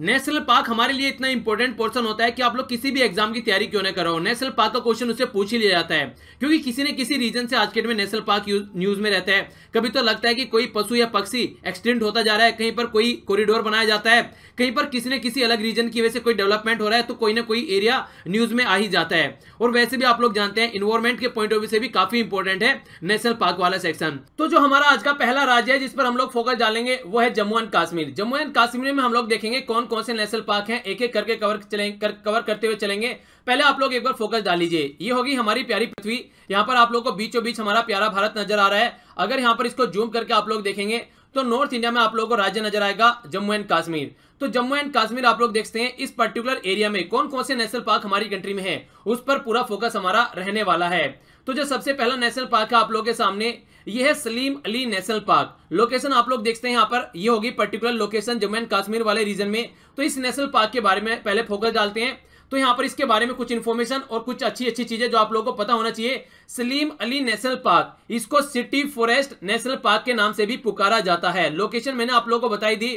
National park हमारे लिए इतना इंपॉर्टेंट पोर्सन होता है कि आप लोग किसी भी एग्जाम की तैयारी क्यों ना करो नेशनल पार्क का क्वेश्चन उसे पूछ ही लिया जाता है क्योंकि किसी न किसी रीजन से आज के डेट में नेशनल पार्क न्यूज में रहता है कभी तो लगता है कि कोई पशु या पक्षी एक्सटेंट होता जा रहा है कहीं पर कोई कॉरिडोर बनाया जाता है कहीं पर किसी न किसी अलग रीजन की वजह से कोई डेवलपमेंट हो रहा है तो कोई ना कोई एरिया न्यूज में आ ही जाता है और वैसे भी आप लोग जानते हैं इन्वायरमेंट के पॉइंट ऑफ व्यू से भी काफी इंपॉर्टेंट है नेशनल पार्क वाला सेक्शन तो जो हमारा आज का पहला राज्य है जिस पर हम लोग फोकस डालेंगे वो है जम्मू एंड कश्मीर जम्मू एंड कश्मीर में हम लोग देखेंगे कौन कौन कौन से नेशनल पार्क हैं एक एक करके कवर चलेंगे कर, कवर करते हुए चलेंगे पहले आप लोग एक बार फोकस डाल लीजिए ये होगी हमारी प्यारी पृथ्वी यहाँ पर आप लोग को बीचों बीच हमारा प्यारा भारत नजर आ रहा है अगर यहाँ पर इसको जूम करके आप लोग देखेंगे तो नॉर्थ इंडिया में आप लोगों को राज्य नजर आएगा जम्मू एंड कश्मीर तो जम्मू एंड कश्मीर आप लोग देखते हैं इस पर्टिकुलर एरिया में कौन कौन से नेशनल पार्क हमारी कंट्री में है उस पर पूरा फोकस हमारा रहने वाला है तो जो सबसे पहला नेशनल पार्क है आप लोगों के सामने ये है Salim Ali national park location आप लोग देखते हैं यहाँ पर ये होगी particular location Jammu and Kashmir वाले रीजन में तो इस नेशनल पार्क के बारे में पहले फोकस डालते हैं तो यहाँ पर इसके बारे में कुछ इन्फॉर्मेशन और कुछ अच्छी अच्छी चीजें जो आप लोगों को पता होना चाहिए सलीम अली नेशनल पार्क इसको सिटी फॉरेस्ट नेशनल पार्क के नाम से भी पुकारा जाता है लोकेशन मैंने आप लोगों को बताई दी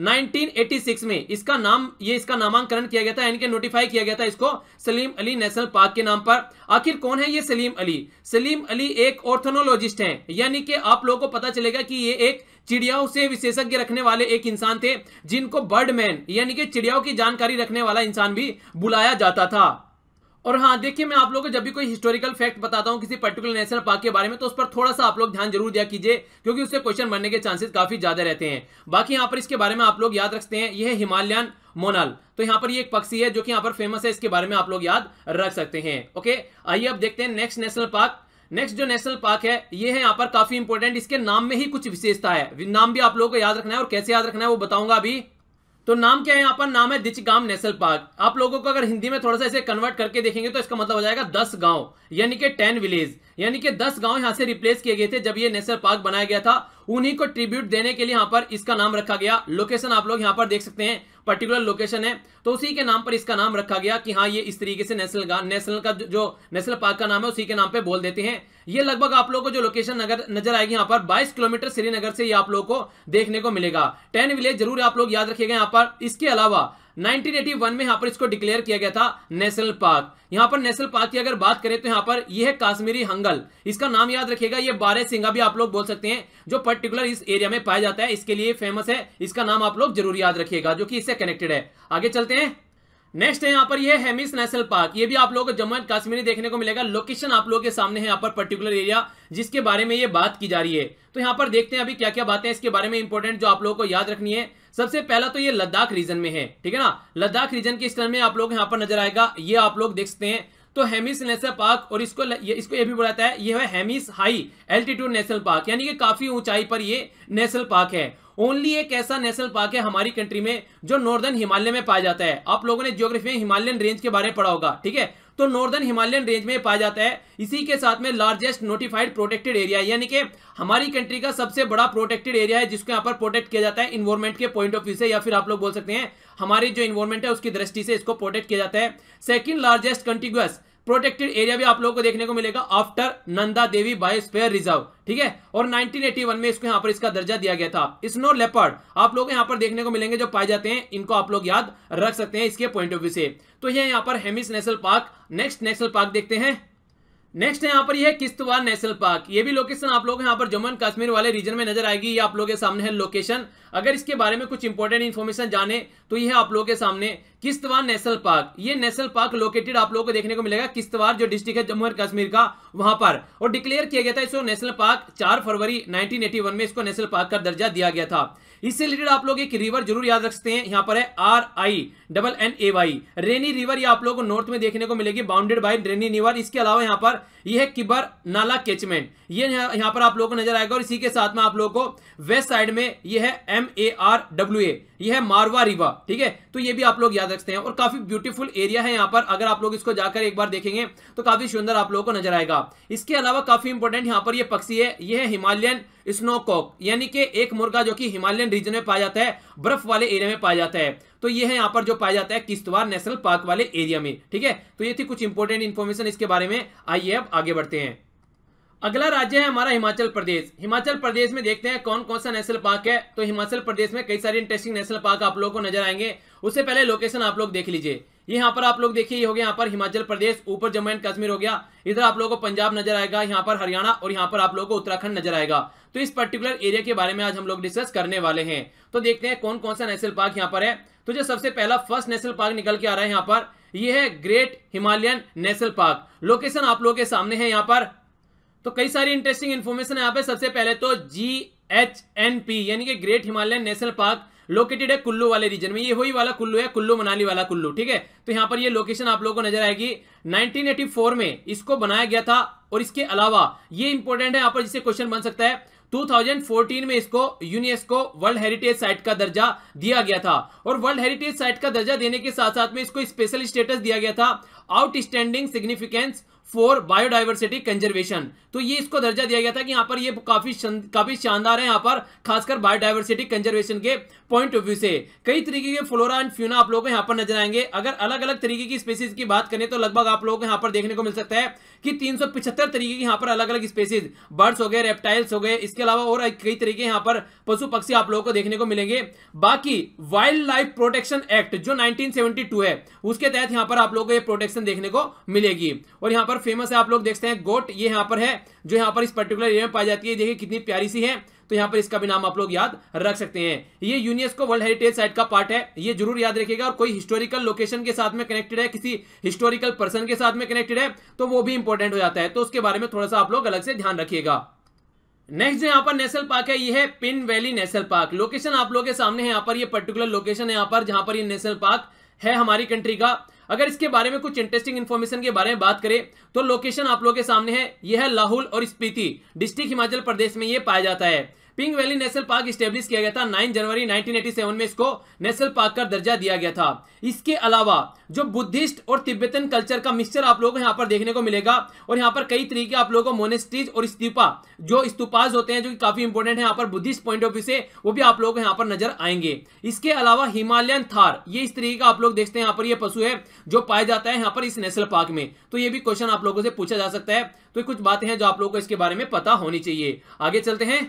1986 में इसका नाम ये इसका नामांकन किया गया था यानी कि नोटिफाई किया गया था इसको सलीम अली नेशनल पार्क के नाम पर आखिर कौन है ये सलीम अली सलीम अली एक ऑर्थोनोलॉजिस्ट हैं यानी कि आप लोगों को पता चलेगा कि ये एक चिड़ियाओं से विशेषज्ञ रखने वाले एक इंसान थे जिनको बर्डमैन यानी कि चिड़ियाओं की जानकारी रखने वाला इंसान भी बुलाया जाता था और हाँ देखिए मैं आप लोगों को जब भी कोई हिस्टोरिकल फैक्ट बताता हूँ किसी पर्टिकुलर नेशनल पार्क के बारे में तो उस पर थोड़ा सा आप लोग ध्यान जरूर दिया कीजिए क्योंकि उससे क्वेश्चन बनने के चांसेस काफी ज्यादा रहते हैं बाकी यहाँ पर इसके बारे में आप लोग याद रखते हैं यह हिमालयन मोनल तो यहाँ पर ये एक पक्षी है जो कि यहाँ पर फेमस है इसके बारे में आप लोग याद रख सकते हैं ओके आइए अब देखते हैं नेक्स्ट नेशनल पार्क नेक्स्ट जो नेशनल पार्क है ये है यहाँ पर काफी इंपोर्टेंट इसके नाम में ही कुछ विशेषता है नाम भी आप लोगों को याद रखना है और कैसे याद रखना है वो बताऊंगा अभी तो नाम क्या है यहाँ पर नाम है दिचगाम नेशनल पार्क आप लोगों को अगर हिंदी में थोड़ा सा इसे कन्वर्ट करके देखेंगे तो इसका मतलब हो जाएगा दस गांव यानी कि टेन विलेज यानी कि दस गांव यहाँ से रिप्लेस किए गए थे जब ये नेशनल पार्क बनाया गया था उन्हीं को ट्रिब्यूट देने के लिए यहाँ पर इसका नाम रखा गया लोकेशन आप लोग यहाँ पर देख सकते हैं पर्टिकुलर लोकेशन है तो उसी के नाम पर इसका नाम रखा गया कि हाँ ये इस तरीके से नेशनल नेशनल का जो नेशनल पार्क का नाम है उसी के नाम पर बोल देते हैं ये लगभग आप लोगों को जो लोकेशन नगर नजर आएगी यहाँ पर 22 किलोमीटर श्रीनगर से ये आप लोगों को देखने को मिलेगा टेन विलेज जरूर आप लोग याद रखिएगा यहाँ पर इसके अलावा 1981 में यहाँ पर इसको डिक्लेयर किया गया था नेशनल पार्क यहाँ पर नेशनल पार्क की अगर बात करें तो यहाँ पर यह है काश्मीरी हंगल इसका नाम याद रखेगा ये बारह सिंगा भी आप लोग बोल सकते हैं जो पर्टिकुलर इस एरिया में पाया जाता है इसके लिए फेमस है इसका नाम आप लोग जरूर याद रखिएगा जो कि इससे कनेक्टेड है आगे चलते हैं नेक्स्ट है यहाँ पर ये हेमिस नेशनल पार्क ये भी आप लोगों को जम्मू एंड कश्मीर में देखने को मिलेगा लोकेशन आप लोगों के सामने है यहाँ पर पर्टिकुलर एरिया जिसके बारे में ये बात की जा रही है तो यहाँ पर देखते हैं अभी क्या क्या बातें इसके बारे में इंपॉर्टेंट जो आप लोगों को याद रखनी है सबसे पहला तो ये लद्दाख रीजन में है ठीक है ना लद्दाख रीजन के स्तर में आप लोग यहाँ पर नजर आएगा ये आप लोग देख सकते हैं तो हेमिस नेशनल पार्क और इसको ये, इसको ये भी बुलाता है ये है Hemis high altitude national park यानी कि काफी ऊंचाई पर ये नेशनल पार्क है ओनली एक ऐसा नेशनल पार्क है हमारी कंट्री में जो नॉर्दर्न हिमालय में पाया जाता है आप लोगों ने जियोग्राफी में हिमालयन रेंज के बारे में पढ़ा होगा ठीक है तो नॉर्दर्न हिमालयन रेंज में पाया जाता है इसी के साथ में लार्जेस्ट नोटिफाइड प्रोटेक्टेड एरिया यानी कि हमारी कंट्री का सबसे बड़ा प्रोटेक्टेड एरिया है जिसको यहाँ पर प्रोटेक्ट किया जाता है इन्वायरमेंट के पॉइंट ऑफ व्यू से या फिर आप लोग बोल सकते हैं हमारी जो इन्वायरमेंट है उसकी दृष्टि से इसको प्रोटेक्ट किया जाता है second largest contiguous protected area भी आप लोगों को देखने को मिलेगा after Nanda Devi sphere reserve ठीक है और 1981 में इसको यहां पर इसका दर्जा दिया गया था स्नो लेपर्ड आप लोग यहां पर देखने को मिलेंगे जो पाए जाते हैं इनको आप लोग याद रख सकते हैं इसके पॉइंट ऑफ व्यू से तो ये यहाँ पर Hemis national park next national park देखते हैं नेक्स्ट है यहाँ पर यह किस्तवार नेशनल पार्क ये भी लोकेशन आप लोग यहाँ पर जम्मू एंड कश्मीर वाले रीजन में नजर आएगी ये आप लोगों के सामने है लोकेशन अगर इसके बारे में कुछ इंपॉर्टेंट इन्फॉर्मेशन जाने तो यह आप लोगों के सामने किस्तवार नेशनल पार्क ये नेशनल पार्क लोकेटेड आप लोगों को देखने को मिलेगा किस्तवार जो डिस्ट्रिक्ट है जम्मू एंड कश्मीर का वहां पर और डिक्लेयर किया गया था इसको नेशनल पार्क चार फरवरी नाइनटीन में इसको नेशनल पार्क का दर्जा दिया गया था इससे रिलेटेड आप लोग एक रिवर जरूर याद रखते हैं यहाँ पर है R I double N A Y Rinnay river ये आप लोगों को नॉर्थ में देखने को मिलेगी बाउंडेड बाय रेनी रिवर इसके अलावा यहाँ पर ये है किबर नाला कैचमेंट ये यहाँ पर आप लोगों को नजर आएगा और इसी के साथ में आप लोगों को वेस्ट साइड में ये है M A R W A ये है मारवा रिवा ठीक है तो ये भी आप लोग याद रखते हैं और काफी ब्यूटीफुल एरिया है यहाँ पर अगर आप लोग इसको जाकर एक बार देखेंगे तो काफी सुंदर आप लोगों को नजर आएगा इसके अलावा काफी इंपॉर्टेंट यहाँ पर ये पक्षी है ये है हिमालयन स्नोकॉक यानी कि एक मुर्गा जो कि हिमालयन रीजन में पाया जाता है बर्फ वाले एरिया में पाया जाता है तो ये है यहाँ पर जो पाया जाता है किश्तवाड़ नेशनल पार्क वाले एरिया में ठीक है तो ये थी कुछ इंपोर्टेंट इन्फॉर्मेशन इसके बारे में आइए अब आगे बढ़ते हैं अगला राज्य है हमारा हिमाचल प्रदेश हिमाचल प्रदेश में देखते हैं कौन कौन सा नेशनल पार्क है तो हिमाचल प्रदेश में कई सारे इंटरेस्टिंग नेशनल पार्क आप लोगों को नजर आएंगे उससे पहले लोकेशन आप लोग देख लीजिए ये यहाँ पर आप लोग देखिए हो गया यहाँ पर हिमाचल प्रदेश ऊपर जम्मू एंड कश्मीर हो गया इधर आप लोगों को पंजाब नजर आएगा यहाँ पर हरियाणा और यहाँ पर आप लोगों को उत्तराखंड नजर आएगा तो इस पर्टिकुलर एरिया के बारे में आज हम लोग डिस्कस करने वाले हैं तो देखते हैं कौन कौन सा नेशनल पार्क यहाँ पर है तो जो सबसे पहला फर्स्ट नेशनल पार्क निकल के आ रहा है यहाँ पर यह है great Himalayan national park location आप लोगों के सामने है यहाँ पर तो कई सारी इंटरेस्टिंग इन्फॉर्मेशन है यहाँ पे सबसे पहले तो जी एच एन पी यानी कि great Himalayan national park located है कुल्लू वाले रीजन में ये वही वाला कुल्लू है कुल्लू मनाली वाला कुल्लू ठीक है तो यहाँ पर ये लोकेशन आप लोगों को नजर आएगी 1984 में इसको बनाया गया था और इसके अलावा ये इंपॉर्टेंट है यहाँ पर जिससे क्वेश्चन बन सकता है 2014 में इसको यूनेस्को वर्ल्ड हेरिटेज साइट का दर्जा दिया गया था और वर्ल्ड हेरिटेज साइट का दर्जा देने के साथ साथ में इसको स्पेशल स्टेटस दिया गया था outstanding significance for biodiversity conservation तो ये इसको दर्जा दिया गया था कि यहाँ पर ये काफी काफी शानदार है यहाँ पर खासकर बायोडाइवर्सिटी कंजर्वेशन के पॉइंट ऑफ व्यू से कई तरीके के फ्लोरा एंड फ्यूना आप लोगों को यहाँ पर नजर आएंगे अगर अलग अलग तरीके की स्पेसीज की बात करें तो लगभग आप लोगों को यहाँ पर देखने को मिल सकता है कि तीन तरीके की यहाँ पर अलग अलग स्पेसीज बर्ड्स हो गए रेप्टाइल्स हो गए इसके अलावा और कई तरीके यहाँ पर पशु पक्षी आप लोगों को देखने को मिलेंगे बाकी वाइल्ड लाइफ प्रोटेक्शन एक्ट जो नाइनटीन है उसके तहत यहाँ पर आप लोगों को ये प्रोटेक्शन देखने को मिलेगी और यहाँ पर पर फेमस है आप लोग देखते हैं गोट ये यहाँ पर है जो यहाँ पर इस पर्टिकुलर एरिया में पाई जाती है देखिए कितनी प्यारी सी है तो यहाँ पर इसका भी नाम आप लोग याद रख सकते हैं ये यूनेस्को वर्ल्ड हेरिटेज साइट का पार्ट है ये जरूर याद रखिएगा और कोई हिस्टोरिकल लोकेशन के साथ में कनेक्टेड है किसी हिस्टोरिकल पर्सन के साथ में कनेक्टेड है तो वो भी इंपॉर्टेंट हो जाता है तो उसके बारे में थोड़ा सा आप लोग अलग से ध्यान रखिएगा नेक्स्ट जो यहाँ पर नेशनल पार्क है ये है Pin valley national park location आप लोगों के सामने है यहाँ पर ये पर्टिकुलर लोकेशन है यहाँ पर जहां पर ये नेशनल पार्क है हमारी कंट्री का अगर इसके बारे में कुछ इंटरेस्टिंग इन्फॉर्मेशन के बारे में बात करें तो लोकेशन आप लोगों के सामने है यह है लाहौल और स्पीति डिस्ट्रिक्ट हिमाचल प्रदेश में यह पाया जाता है Pin valley national park establish किया गया था नाइन जनवरी 1987 में इसको नेशनल पार्क का दर्जा दिया गया था इसके अलावा जो बुद्धिस्ट और तिब्बतन कल्चर का मिक्सचर आप लोगों को यहाँ पर देखने को मिलेगा और यहाँ पर कई तरीके आप लोगों को मोनेस्टीज और इस्तीफा जो स्तूपाज होते हैं जो कि काफी इंपोर्टेंट है यहाँ पर बुद्धिस्ट पॉइंट ऑफ व्यू से वो भी आप लोगों को यहाँ पर नजर आएंगे इसके अलावा हिमालयन थार ये इस तरीके का आप लोग देखते हैं यहाँ पर ये पशु है जो पाया जाता है यहाँ पर इस नेशनल पार्क में तो ये भी क्वेश्चन आप लोगों से पूछा जा सकता है तो कुछ बातें हैं जो आप लोगों को इसके बारे में पता होनी चाहिए आगे चलते हैं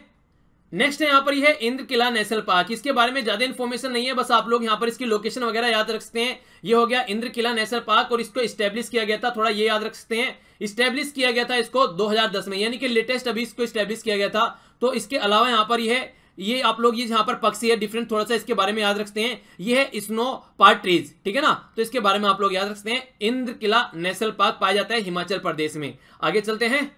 नेक्स्ट है यहाँ पर यह इंद्र किला नेशनल पार्क इसके बारे में ज्यादा इन्फॉर्मेशन नहीं है बस आप लोग यहाँ पर इसकी लोकेशन वगैरह याद रख सकते हैं ये हो गया इंद्र किला नेशनल पार्क और इसको स्टेब्लिश किया गया था थोड़ा ये याद रख सकते हैं स्टेब्लिश किया गया था इसको 2010 में यानी कि लेटेस्ट अभी इसको स्टैब्लिश किया गया था तो इसके अलावा यहाँ पर यह ये आप लोग ये यहाँ पर पक्षी है डिफरेंट थोड़ा सा इसके बारे में याद रखते हैं ये है स्नो पार्ट्रीज ठीक है ना तो इसके बारे में आप लोग याद रखते हैं इंद्र किला नेशनल पार्क पाया जाता है हिमाचल प्रदेश में आगे चलते हैं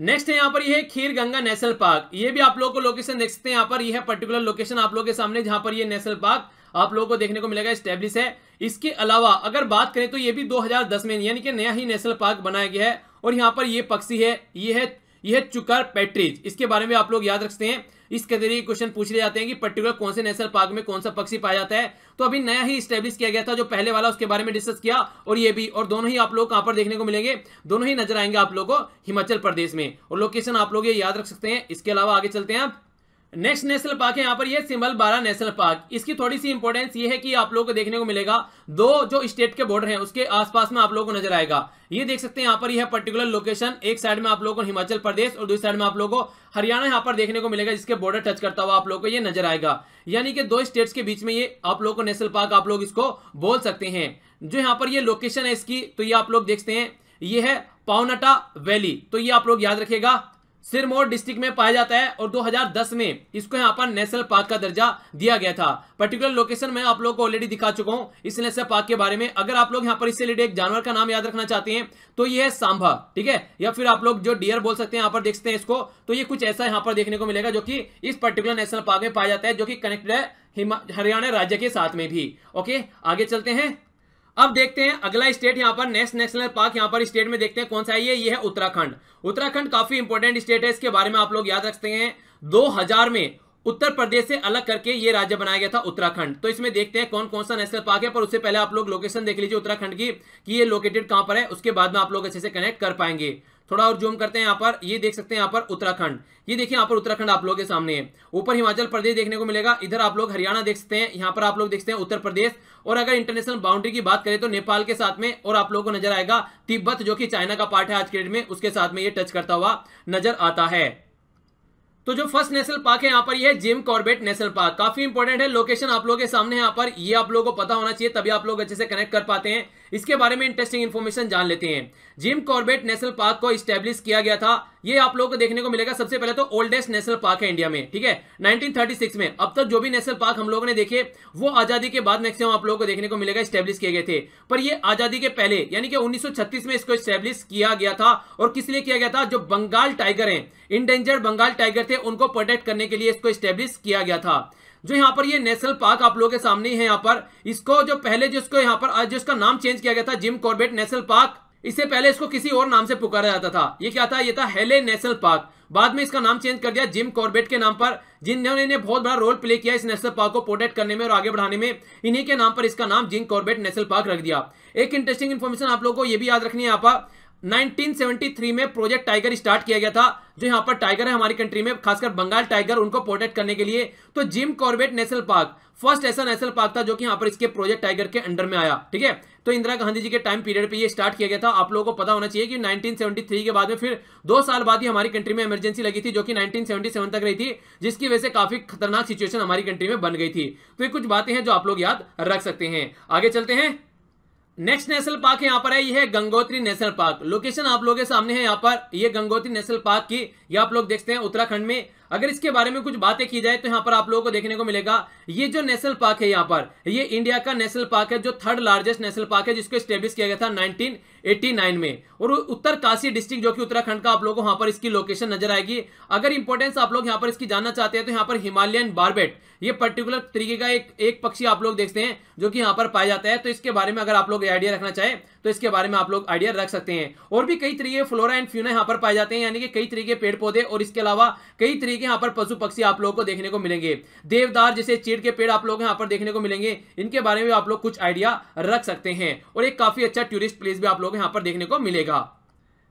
नेक्स्ट है यहाँ पर यह खीर गंगा नेशनल पार्क ये भी आप लोगों को लोकेशन देख सकते हैं यहाँ पर यह पर्टिकुलर लोकेशन आप लोग के सामने जहां पर यह नेशनल पार्क आप लोगों को देखने को मिलेगा स्टेब्लिश है इसके अलावा अगर बात करें तो ये भी 2010 में यानी कि नया ही नेशनल पार्क बनाया गया है और यहाँ पर ये पक्षी है ये है यह चुकार पैट्रीज इसके बारे में आप लोग याद रखते हैं इस कैटेगरी क्वेश्चन पूछ जाते हैं कि पर्टिकुलर कौन से नेशनल पार्क में कौन सा पक्षी पाया जाता है तो अभी नया ही स्टेब्लिश किया गया था जो पहले वाला उसके बारे में डिस्कस किया और ये भी और दोनों ही आप लोग कहां पर देखने को मिलेंगे दोनों ही नजर आएंगे आप लोग को हिमाचल प्रदेश में और लोकेशन आप लोग ये याद रख सकते हैं इसके अलावा आगे चलते हैं आप नेक्स्ट नेशनल पार्क है यहाँ पर ये सिंबल बारा नेशनल पार्क इसकी थोड़ी सी इंपॉर्टेंस ये है कि आप लोगों को देखने को मिलेगा दो जो स्टेट के बॉर्डर हैं उसके आसपास में आप लोगों को नजर आएगा ये देख सकते हैं यहाँ पर यह पर्टिकुलर लोकेशन एक साइड में आप लोगों को हिमाचल प्रदेश और दूसरी साइड में आप लोगों को हरियाणा यहाँ पर देखने को मिलेगा जिसके बॉर्डर टच करता हुआ आप लोग को ये नजर आएगा यानी कि दो स्टेट्स के बीच में ये आप लोगों को नेशनल पार्क आप लोग इसको बोल सकते हैं जो यहाँ पर ये लोकेशन है इसकी तो ये आप लोग देखते हैं ये है पावनाटा वैली तो ये आप लोग याद रखेगा सिरमौर डिस्ट्रिक्ट में पाया जाता है और 2010 में इसको यहाँ पर नेशनल पार्क का दर्जा दिया गया था पर्टिकुलर लोकेशन मैं आप लोगों को ऑलरेडी दिखा चुका हूँ इस नेशनल पार्क के बारे में अगर आप लोग यहाँ पर इससे रिलेटेड एक जानवर का नाम याद रखना चाहते हैं तो ये है सांभा ठीक है या फिर आप लोग जो डियर बोल सकते हैं यहाँ पर देखते हैं इसको तो ये कुछ ऐसा यहाँ पर देखने को मिलेगा जो की इस पर्टिकुलर नेशनल पार्क में पाया जाता है जो की कनेक्टेड है हरियाणा राज्य के साथ में भी ओके आगे चलते हैं अब देखते हैं अगला स्टेट यहां पर नेक्स्ट नेशनल पार्क यहाँ पर स्टेट में देखते हैं कौन सा है ये ये है उत्तराखंड उत्तराखंड काफी इंपोर्टेंट स्टेट है इसके बारे में आप लोग याद रखते हैं 2000 में उत्तर प्रदेश से अलग करके ये राज्य बनाया गया था उत्तराखंड तो इसमें देखते हैं कौन कौन सा नेशनल पार्क है पर उससे पहले आप लोग लोकेशन देख लीजिए उत्तराखंड की कि ये लोकेटेड कहां पर है उसके बाद में आप लोग अच्छे से कनेक्ट कर पाएंगे थोड़ा और जूम करते हैं यहाँ पर ये देख सकते हैं यहाँ पर उत्तराखंड ये देखिए यहाँ पर उत्तराखंड आप लोग के सामने है ऊपर हिमाचल प्रदेश देखने को मिलेगा इधर आप लोग हरियाणा देख सकते हैं यहाँ पर आप लोग देखते हैं उत्तर प्रदेश और अगर इंटरनेशनल बाउंड्री की बात करें तो नेपाल के साथ में और आप लोगों को नजर आएगा तिब्बत जो कि चाइना का पार्ट है आज के डेट में उसके साथ में ये टच करता हुआ नजर आता है तो जो फर्स्ट नेशनल पार्क है यहाँ पर ये है जिम कॉर्बेट नेशनल पार्क काफी इंपॉर्टेंट है लोकेशन आप लोगों के सामने यहाँ पर ये आप लोगों को पता होना चाहिए तभी आप लोग अच्छे से कनेक्ट कर पाते हैं इसके बारे में इंटरेस्टिंग इन्फॉर्मेशन जान लेते हैं जिम कॉर्बेट नेशनल पार्क को स्टेब्लिश किया गया था ये आप लोगों को देखने को मिलेगा सबसे पहले तो ओल्डेस्ट नेशनल पार्क है इंडिया में ठीक है 1936 में अब तक जो भी नेशनल पार्क हम लोगों ने देखे वो आजादी के बाद मैक्सिमम आप लोगों को देखने को मिलेगा स्टेब्लिश किए गए थे पर ये आजादी के पहले यानी कि 1936 में इसको स्टेब्लिश किया गया था और किस लिए किया गया था जो बंगाल टाइगर है इंडेंजर्ड बंगाल टाइगर थे उनको प्रोटेक्ट करने के लिए इसको स्टैब्लिश किया गया था जो यहाँ पर ये नेशनल पार्क आप लोगों के सामने है यहाँ पर इसको जो पहले जिसको यहाँ पर जिसका नाम चेंज किया गया था जिम कॉर्बेट नेशनल पार्क इससे पहले इसको किसी और नाम से पुकारा जाता था ये क्या था ये था हेले नेशनल पार्क बाद में इसका नाम चेंज कर दिया जिम कॉर्बेट के नाम पर जिन्होंने बहुत बड़ा रोल प्ले किया इस नेशनल पार्क को प्रोटेक्ट करने में और आगे बढ़ाने में इन्हीं के नाम पर इसका नाम जिम कॉर्बेट नेशनल पार्क रख दिया एक इंटरेस्टिंग इन्फॉर्मेशन आप लोगों को यह भी याद रखनी है यहाँ पर 1973 में प्रोजेक्ट टाइगर स्टार्ट किया गया था जो यहाँ पर टाइगर है हमारी कंट्री में खासकर बंगाल टाइगर उनको प्रोटेक्ट करने के लिए तो Jim Corbett national park first ऐसा नेशनल पार्क था जो कि यहाँ पर इसके प्रोजेक्ट टाइगर के अंडर में आया ठीक है तो इंदिरा गांधी जी के टाइम पीरियड पे ये स्टार्ट किया गया था आप लोगों को पता होना चाहिए कि 1973 के बाद में फिर दो साल बाद ही हमारी कंट्री में इमरजेंसी लगी थी जो कि 1977 तक रही थी जिसकी वजह से काफी खतरनाक सिचुएशन हमारी कंट्री में बन गई थी तो ये कुछ बातें हैं जो आप लोग याद रख सकते हैं आगे चलते हैं नेक्स्ट नेशनल पार्क यहाँ पर है ये है गंगोत्री नेशनल पार्क लोकेशन आप लोगों के सामने है यहाँ पर ये गंगोत्री नेशनल पार्क की ये आप लोग देखते हैं उत्तराखंड में अगर इसके बारे में कुछ बातें की जाए तो यहाँ पर आप लोगों को देखने को मिलेगा ये जो नेशनल पार्क है यहाँ पर ये इंडिया का नेशनल पार्क है जो थर्ड लार्जेस्ट नेशनल पार्क है जिसको स्टेब्लिश किया गया था 1989 में और उत्तर काशी डिस्ट्रिक्ट जो कि उत्तराखंड का आप लोगों को यहाँ पर इसकी लोकेशन नजर आएगी अगर इंपोर्टेंस आप लोग यहाँ पर इसकी जानना चाहते हैं तो यहाँ पर हिमालयन बारबेट ये पर्टिकुलर तरीके का एक एक पक्षी आप लोग देखते हैं जो कि यहाँ पर पाया जाता है तो इसके बारे में अगर आप लोग आइडिया रखना चाहें तो इसके बारे में आप लोग आइडिया रख सकते हैं और भी कई तरीके फ्लोरा एंड फ्यूना यहाँ पर पाए जाते हैं यानी कि कई तरीके पेड़ पौधे और इसके अलावा कई तरीके यहाँ पर पशु पक्षी आप लोगों को देखने को मिलेंगे देवदार जैसे चीड़ के पेड़ आप लोग यहाँ पर देखने को मिलेंगे इनके बारे में आप लोग कुछ आइडिया रख सकते हैं और एक काफी अच्छा टूरिस्ट प्लेस भी आप लोग यहाँ पर देखने को मिलेगा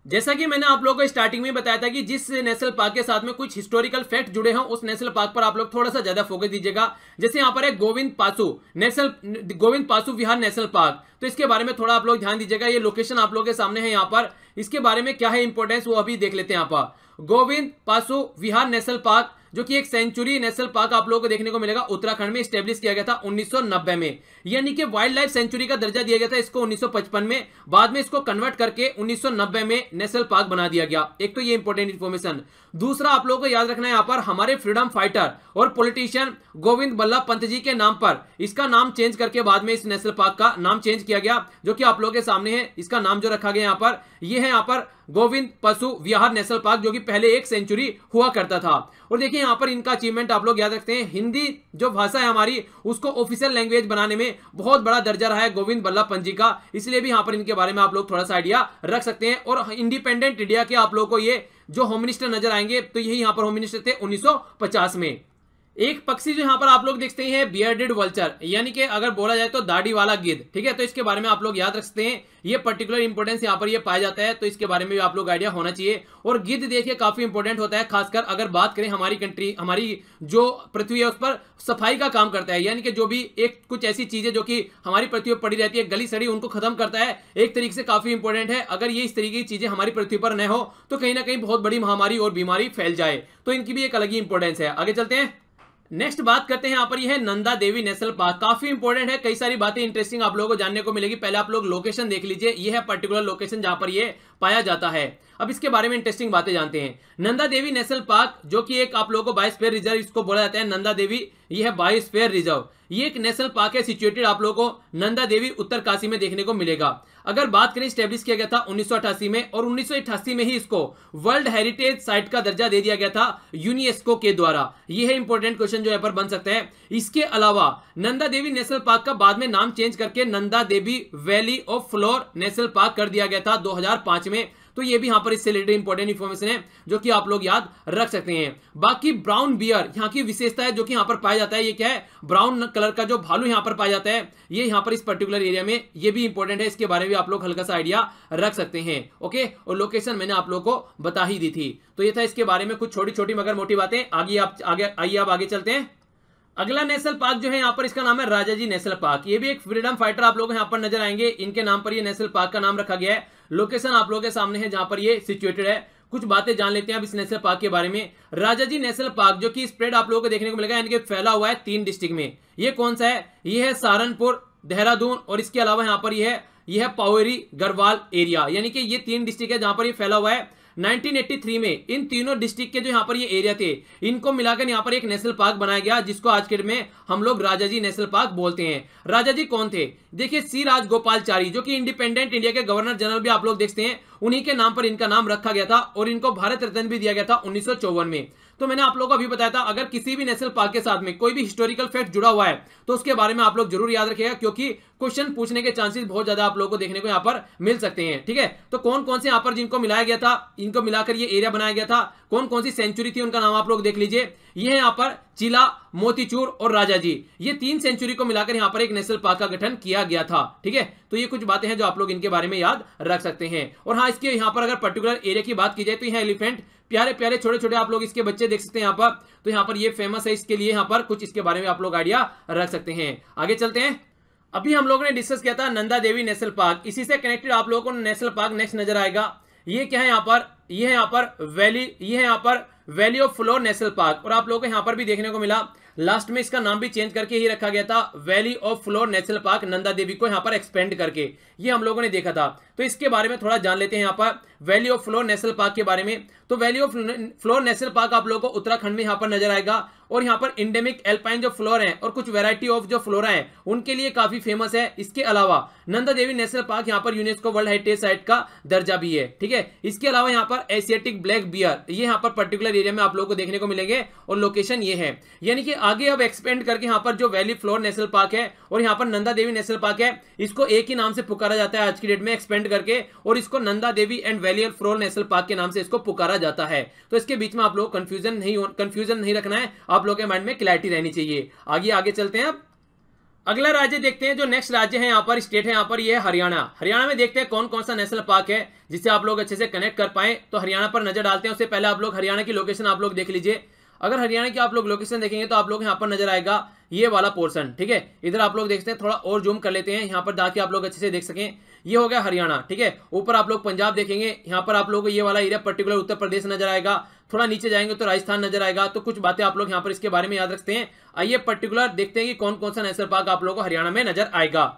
जैसा कि मैंने आप लोगों को स्टार्टिंग में बताया था कि जिस नेशनल पार्क के साथ में कुछ हिस्टोरिकल फैक्ट जुड़े हैं उस नेशनल पार्क पर आप लोग थोड़ा सा ज्यादा फोकस दीजिएगा जैसे यहाँ पर है Govind Pashu national Govind Pashu Vihar national park तो इसके बारे में थोड़ा आप लोग ध्यान दीजिएगा ये लोकेशन आप लोगों के सामने है यहाँ पर इसके बारे में क्या है इंपोर्टेंस वो अभी देख लेते हैं यहाँ पर गोविंद पासू विहार नेशनल पार्क जो कि एक सेंचुरी नेशनल पार्क आप लोगों को देखने को मिलेगा उत्तराखंड में स्टेब्लिश किया गया था 1990 में यानी कि वाइल्ड लाइफ सेंचुरी का दर्जा दिया गया था इसको 1955 में बाद में इसको कन्वर्ट करके 1990 में नेशनल पार्क बना दिया गया एक तो ये इंपॉर्टेंट इन्फॉर्मेशन दूसरा आप लोगों को याद रखना है यहाँ पर हमारे फ्रीडम फाइटर और पॉलिटिशियन गोविंद बल्लभ पंत जी के नाम पर इसका नाम चेंज करके बाद में इस नेशनल पार्क का नाम चेंज किया गया जो कि आप लोगों के सामने है इसका नाम जो रखा गया यहाँ पर ये है यहाँ पर गोविंद पशु विहार नेशनल पार्क जो कि पहले एक सेंचुरी हुआ करता था और देखिए यहाँ पर इनका अचीवमेंट आप लोग याद रखते हैं हिंदी जो भाषा है हमारी उसको ऑफिशियल लैंग्वेज बनाने में बहुत बड़ा दर्जा रहा है गोविंद बल्लभ पंजी का इसलिए भी यहाँ पर इनके बारे में आप लोग थोड़ा सा आइडिया रख सकते हैं और इंडिपेंडेंट इंडिया के आप लोग को ये जो होम मिनिस्टर नजर आएंगे तो यही यहाँ पर होम मिनिस्टर थे उन्नीस में एक पक्षी जो यहाँ पर आप लोग देखते हैं बियर्डेड वल्चर यानी कि अगर बोला जाए तो दाढ़ी वाला गिद्ध ठीक है तो इसके बारे में आप लोग याद रखते हैं ये पर्टिकुलर इंपोर्टेंस यहाँ पर ये पाया जाता है तो इसके बारे में भी आप लोग आइडिया होना चाहिए और गिद्ध देखिए काफी इंपोर्टेंट होता है खासकर अगर बात करें हमारी कंट्री हमारी जो पृथ्वी है उस पर सफाई का काम करता है यानी कि जो भी एक कुछ ऐसी चीजें जो कि हमारी पृथ्वी पर पड़ी रहती है गली सड़ी उनको खत्म करता है एक तरीके से काफी इंपोर्टेंट है अगर ये इस तरीके की चीजें हमारी पृथ्वी पर न हो तो कहीं ना कहीं बहुत बड़ी महामारी और बीमारी फैल जाए तो इनकी भी एक अलग ही इंपॉर्टेंस है आगे चलते हैं नेक्स्ट बात करते हैं यहाँ पर यह नंदा देवी नेशनल पार्क काफी इंपॉर्टेंट है कई सारी बातें इंटरेस्टिंग आप लोगों को जानने को मिलेगी पहले आप लोग लोकेशन देख लीजिए यह है पर्टिकुलर लोकेशन जहां पर यह पाया जाता है अब इसके बारे में इंटरेस्टिंग बातें जानते हैं नंदा देवी नेशनल पार्क जो कि एक आप लोगों को बायोस्फीयर रिजर्व इसको बोला जाता है नंदा देवी यह है बायोस्फीयर रिजर्व ये एक नेशनल पार्क है सिचुएटेड आप लोगों को नंदा देवी उत्तरकाशी में देखने को मिलेगा अगर बात करें स्टेब्लिश किया गया था उन्नीस में और उन्नीस में ही इसको वर्ल्ड हेरिटेज साइट का दर्जा दे दिया गया था यूनेस्को के द्वारा यह है इंपॉर्टेंट क्वेश्चन जो यहाँ पर बन सकते हैं इसके अलावा नंदा देवी नेशनल पार्क का बाद में नाम चेंज करके Nanda Devi valley of flowers national park कर दिया गया था दो में तो ये भी यहां पर इससे रिलेटेड इंपॉर्टेंट इन्फॉर्मेशन है जो कि आप लोग याद रख सकते हैं बाकी ब्राउन बियर यहाँ की विशेषता है जो कि यहाँ पर पाया जाता है ये क्या है ब्राउन कलर का जो भालू यहाँ पर पाया जाता है ये यहाँ पर इस पर्टिकुलर एरिया में ये भी इंपॉर्टेंट है इसके बारे में आप लोग हल्का सा आइडिया रख सकते हैं ओके और लोकेशन मैंने आप लोग को बता ही दी थी तो ये था इसके बारे में कुछ छोटी छोटी मगर मोटी बातें आगे आप आगे आइए आप आगे चलते हैं अगला नेशनल पार्क जो है यहाँ पर इसका नाम है राजा जी नेशनल पार्क ये भी एक फ्रीडम फाइटर आप लोग यहाँ पर नजर आएंगे इनके नाम पर ये नेशनल पार्क का नाम रखा गया है लोकेशन आप लोगों के सामने है जहां पर ये सिचुएटेड है कुछ बातें जान लेते हैं अब इस नेशनल पार्क के बारे में राजा जी नेशनल पार्क जो कि स्प्रेड आप लोगों को देखने को मिलेगा यानी कि फैला हुआ है तीन डिस्ट्रिक्ट में ये कौन सा है ये है सहारनपुर देहरादून और इसके अलावा यहाँ पर यह है यह है पावेरी गढ़वाल एरिया यानी कि ये तीन डिस्ट्रिक्ट है जहां पर ये फैला हुआ है 1983 में इन तीनों डिस्ट्रिक्ट के जो यहाँ पर ये एरिया थे इनको मिलाकर यहाँ पर एक नेशनल पार्क बनाया गया जिसको आज के डेट में हम लोग राजाजी नेशनल पार्क बोलते हैं राजाजी कौन थे देखिए सी राजगोपालचारी जो कि इंडिपेंडेंट इंडिया के गवर्नर जनरल भी आप लोग देखते हैं उन्हीं के नाम पर इनका नाम रखा गया था और इनको भारत रत्न भी दिया गया था उन्नीस में तो मैंने आप लोग को अभी बताया था अगर किसी भी नेशनल पार्क के साथ में कोई भी हिस्टोरिकल फैक्ट जुड़ा हुआ है तो उसके बारे में आप लोग जरूर याद रखेगा क्योंकि क्वेश्चन पूछने के चांसेस बहुत ज्यादा आप लोगों को देखने को यहाँ पर मिल सकते हैं ठीक है तो कौन कौन से यहाँ पर जिनको मिलाया गया था इनको मिलाकर ये एरिया बनाया गया था कौन कौन सी सेंचुरी थी उनका नाम आप लोग देख लीजिए ये है यहाँ पर चिला मोतीचूर और राजा जी ये तीन सेंचुरी को मिलाकर यहाँ पर एक नेशनल पार्क का गठन किया गया था ठीक है तो ये कुछ बातें हैं जो आप लोग इनके बारे में याद रख सकते हैं और हाँ इसके यहाँ पर अगर पर्टिकुलर एरिया की बात की जाए तो यहाँ एलिफेंट प्यारे प्यारे छोटे छोटे आप लोग इसके बच्चे देख सकते हैं यहाँ पर तो यहाँ पर ये फेमस है इसके लिए यहाँ पर कुछ इसके बारे में आप लोग आइडिया रख सकते हैं आगे चलते हैं अभी हम लोगों ने डिस्कस किया था नंदा देवी नेशनल पार्क इसी से कनेक्टेड आप लोगों को नेशनल पार्क नेक्स्ट नजर आएगा ये क्या है यहाँ पर ये है यहाँ पर वैली ये है यहाँ पर valley of flowers national park और आप लोगों को यहाँ पर भी देखने को मिला लास्ट में इसका नाम भी चेंज करके ही रखा गया था valley of flowers national park Nanda Devi को यहाँ पर एक्सपेंड करके ये हम लोगों ने देखा था तो इसके बारे में थोड़ा जान लेते हैं यहाँ पर valley of flowers national park के बारे में तो valley of flowers national park आप लोगों को उत्तराखंड में यहाँ पर नजर आएगा और यहाँ पर इंडेमिक एल्पाइन जो फ्लोर है और कुछ वेराइटी ऑफ जो फ्लोरा है उनके लिए काफी फेमस है इसके अलावा नंदा देवी नेशनल पार्क यहाँ पर यूनेस्को वर्ल्ड हेरिटेज साइट का दर्जा भी है ठीक है इसके अलावा यहाँ पर एशियाटिक ब्लैक बियर ये यहाँ पर पर्टिकुलर एरिया में आप लोगों को देखने को मिलेंगे और लोकेशन ये है यानी कि आगे अब एक्सपेंड करके यहाँ पर जो वैली फ्लोर नेशनल पार्क है और यहाँ पर नंदा देवी नेशनल पार्क है इसको एक ही नाम से पुकारा जाता है आज की डेट में एक्सपेंड करके और इसको Nanda Devi and valley flowers national park के नाम से इसको पुकारा जाता है तो इसके बीच में आप लोग कंफ्यूजन नहीं कंफ्यूजन नहीं रखना है आप आप लोगों के माइंड में क्लैरिटी रहनी चाहिए आगे आगे चलते हैं अगला राज्य देखते हैं जो नेक्स्ट राज्य है यहाँ पर स्टेट है यहाँ पर ये हरियाणा हरियाणा में देखते हैं कौन कौन सा नेशनल पार्क है जिससे आप लोग अच्छे से कनेक्ट कर पाए तो हरियाणा पर नजर डालते हैं उससे पहले आप लोग हरियाणा की लोकेशन आप लोग देख लीजिए अगर हरियाणा की आप लोग लोकेशन देखेंगे तो आप लोग यहाँ पर नजर आएगा ये वाला पोर्सन ठीक है इधर आप लोग देखते हैं थोड़ा और जूम कर लेते हैं यहाँ पर जाके आप लोग अच्छे से देख सकें ये हो गया हरियाणा ठीक है ऊपर आप लोग पंजाब देखेंगे यहाँ पर आप लोग ये वाला एरिया पर्टिकुलर उत्तर प्रदेश नजर आएगा थोड़ा नीचे जाएंगे तो राजस्थान नजर आएगा तो कुछ बातें आप लोग यहाँ पर इसके बारे में याद रखते हैं आइए पर्टिकुलर देखते हैं कि कौन कौन सा नेशनल पार्क आप लोग को हरियाणा में नजर आएगा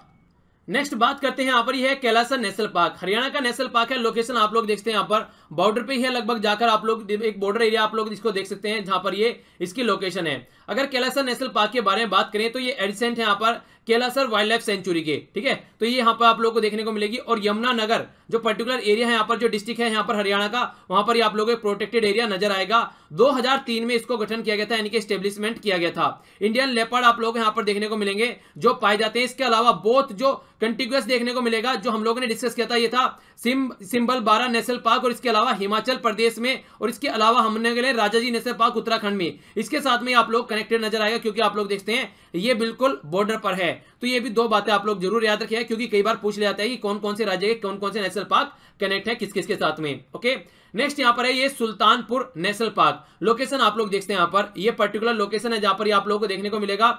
नेक्स्ट बात करते हैं यहाँ पर यह कैलासर नेशनल पार्क हरियाणा का नेशनल पार्क है लोकेशन आप लोग देखते हैं यहाँ पर बॉर्डर पे ही है लगभग जाकर आप लोग एक बॉर्डर एरिया आप लोग इसको देख सकते हैं जहां पर ये इसकी लोकेशन है अगर कैलासर नेशनल पार्क के बारे में बात करें तो ये एडिसेंट है यहाँ पर केलासर वाइल्ड लाइफ सेंचुरी के ठीक है तो ये यहाँ पर आप लोग को देखने को मिलेगी और यमुना नगर जो पर्टिकुलर एरिया है यहाँ पर जो डिस्ट्रिक्ट है यहाँ पर हरियाणा का वहां पर आप लोगों को प्रोटेक्टेड एरिया नजर आएगा 2003 में इसको गठन किया गया था यानी कि स्टेब्लिशमेंट किया गया था इंडियन लेपर्ड आप लोग यहाँ पर देखने को मिलेंगे जो पाए जाते हैं इसके अलावा बोथ जो कंटिग्यूस देखने को मिलेगा जो हम लोगों ने डिस्कस किया था ये था सिम सिंबल बारा नेशनल पार्क और इसके अलावा हिमाचल प्रदेश में और इसके अलावा हमने के लिए राजाजी नेशनल पार्क उत्तराखंड में इसके साथ में आप लोग कनेक्टेड नजर आएगा क्योंकि आप लोग देखते हैं ये बिल्कुल बॉर्डर पर है तो ये भी दो बातें आप लोग जरूर याद रखिए क्योंकि कई बार पूछ लिया जाता है कि कौन कौन से राज्य के कौन कौन से नेशनल पार्क कनेक्ट है किस किस के साथ में ओके नेक्स्ट यहाँ पर है ये सुल्तानपुर नेशनल पार्क लोकेशन आप लोग देखते हैं यहाँ पर ये पर्टिकुलर लोकेशन है जहां पर आप लोगों को देखने को मिलेगा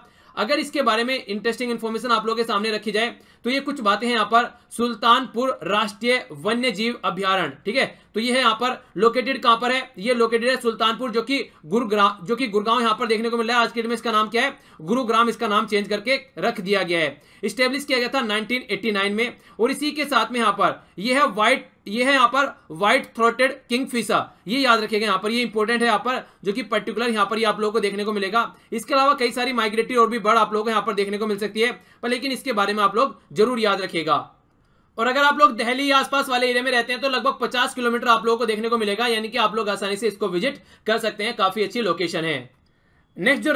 अगर इसके बारे में इंटरेस्टिंग इन्फॉर्मेशन आप लोगों के सामने रखी जाए तो ये कुछ बातें हैं यहाँ पर सुल्तानपुर राष्ट्रीय वन्य जीव अभ्यारण ठीक है तो ये है यहाँ पर लोकेटेड कहां पर है ये लोकेटेड है सुल्तानपुर जो कि गुरुग्राम जो कि गुरुगांव यहाँ पर देखने को मिला है आज के डेट में इसका नाम क्या है गुरुग्राम इसका नाम चेंज करके रख दिया गया है स्टेब्लिश किया गया था नाइनटीन में और इसी के साथ में यहाँ पर यह है व्हाइट ये है यहाँ पर व्हाइट थ्रोटेड किंग फिशर ये याद रखेगा यहाँ पर ये इंपॉर्टेंट है यहाँ पर जो कि पर्टिकुलर यहाँ पर ये आप लोगों को देखने को मिलेगा इसके अलावा कई सारी माइग्रेटरी और भी बर्ड आप लोगों को यहाँ पर देखने को मिल सकती है पर लेकिन इसके बारे में आप लोग जरूर याद रखिएगा और अगर आप लोग दहली या आसपास वाले एरिया में रहते हैं तो लगभग 50 किलोमीटर आप लोगों को देखने को मिलेगा यानी कि आप लोग आसानी से इसको विजिट कर सकते हैं काफी अच्छी लोकेशन है नेक्स्ट जो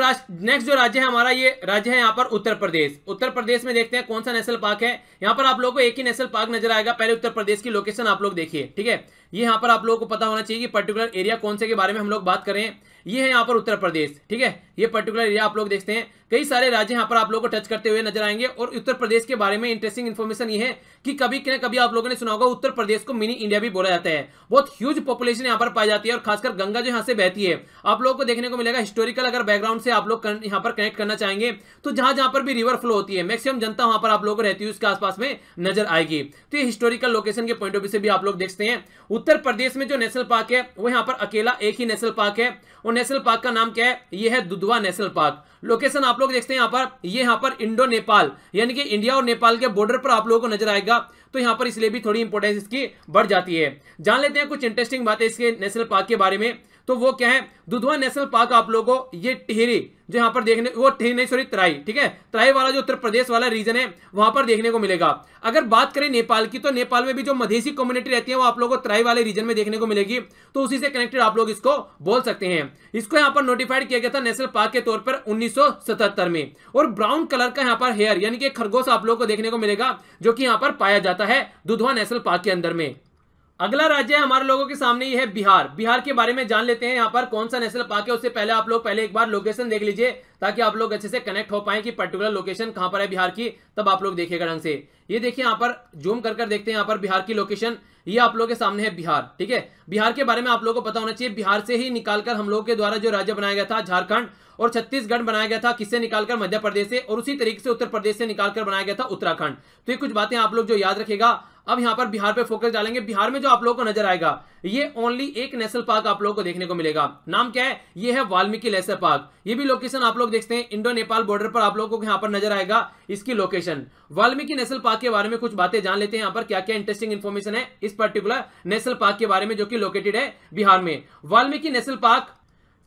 नेक्स्ट जो राज्य है हमारा ये राज्य है यहाँ पर उत्तर प्रदेश उत्तर प्रदेश में देखते हैं कौन सा नेशनल पार्क है यहाँ पर आप लोगों को एक ही नेशनल पार्क नजर आएगा पहले उत्तर प्रदेश की लोकेशन आप लोग देखिए ठीक है ये यहाँ पर आप लोगों को पता होना चाहिए कि पर्टिकुलर एरिया कौन से के बारे में हम लोग बात करें ये है यहाँ पर उत्तर प्रदेश ठीक है ये पर्टिकुलर एरिया आप लोग देखते हैं कई सारे राज्य यहाँ पर आप लोगों को टच करते हुए नजर आएंगे और उत्तर प्रदेश के बारे में इंटरेस्टिंग इन्फॉर्मेशन ये है कि कभी कि कभी आप लोगों ने सुना होगा उत्तर प्रदेश को मिनी इंडिया भी बोला जाता है बहुत ह्यूज पॉपुलेशन यहाँ पर पाई जाती है और खासकर गंगा जो यहाँ से बहती है आप लोगों को देखने को मिलेगा हिस्टोरिकल अगर बैकग्राउंड से आप लोग यहाँ पर कनेक्ट करना चाहेंगे तो जहां जहां पर भी रिवर फ्लो होती है मैक्सिमम जनता वहां पर आप लोग रहती है उसके आसपास में नजर आएगी तो ये हिस्टोरिकल लोकेशन के पॉइंट ऑफ व्यू से भी आप लोग देखते हैं उत्तर प्रदेश में जो नेशनल पार्क है वो यहाँ पर अकेला एक ही नेशनल पार्क है और नेशनल पार्क का नाम क्या है ये है दुधवा नेशनल पार्क लोकेशन आप लोग देखते हैं यहाँ पर ये यहाँ पर इंडो नेपाल यानी कि इंडिया और नेपाल के बॉर्डर पर आप लोगों को नजर आएगा तो यहाँ पर इसलिए भी थोड़ी इंपोर्टेंस इसकी बढ़ जाती है जान लेते हैं कुछ इंटरेस्टिंग बातें इसके नेशनल पार्क के बारे में तो वो क्या है दुधवा नेशनल पार्क आप लोगों को ये टिहरी जो यहाँ पर देखने वो टिहरी नहीं सॉरी तराई ठीक है तराई वाला जो उत्तर प्रदेश वाला रीजन है वहां पर देखने को मिलेगा अगर बात करें नेपाल की तो नेपाल में भी जो मधेसी कम्युनिटी रहती है वो आप लोगों को तराई वाले रीजन में देखने को मिलेगी तो उसी से कनेक्टेड आप लोग इसको बोल सकते हैं इसको यहाँ पर नोटिफाइड किया गया था नेशनल पार्क के तौर पर उन्नीस में और ब्राउन कलर का यहाँ पर हेयर यानी कि खरगोश आप लोग को देखने को मिलेगा जो की यहाँ पर पाया जाता है दुधवा नेशनल पार्क के अंदर में अगला राज्य है हमारे लोगों के सामने ये है बिहार बिहार के बारे में जान लेते हैं यहाँ पर कौन सा नेशनल पार्क है उससे पहले आप लोग पहले एक बार लोकेशन देख लीजिए ताकि आप लोग अच्छे से कनेक्ट हो पाए कि पर्टिकुलर लोकेशन कहाँ पर है बिहार की तब आप लोग देखिएगा ढंग से ये देखिए यहाँ पर जूम कर कर देखते हैं यहाँ पर बिहार की लोकेशन ये आप लोग के सामने है बिहार ठीक है बिहार के बारे में आप लोगों को पता होना चाहिए बिहार से ही निकालकर हम लोग के द्वारा जो राज्य बनाया गया था झारखंड और छत्तीसगढ़ बनाया गया था किससे निकालकर मध्य प्रदेश से और उसी तरीके से उत्तर प्रदेश से निकालकर बनाया गया था उत्तराखंड तो ये कुछ बातें आप लोग जो याद रखेगा अब यहां पर बिहार पे फोकस डालेंगे बिहार में जो आप लोगों को नजर आएगा ये ओनली एक नेशनल पार्क आप लोगों को देखने को मिलेगा नाम क्या है ये है वाल्मीकि नेशनल पार्क ये भी लोकेशन आप लोग देखते हैं इंडो नेपाल बॉर्डर पर आप लोगों को यहां पर नजर आएगा इसकी लोकेशन वाल्मीकि नेशनल पार्क के बारे में कुछ बातें जान लेते हैं यहाँ पर क्या क्या इंटरेस्टिंग इन्फॉर्मेशन है इस पर्टिकुलर नेशनल पार्क के बारे में जो कि लोकेटेड है बिहार में Valmiki national park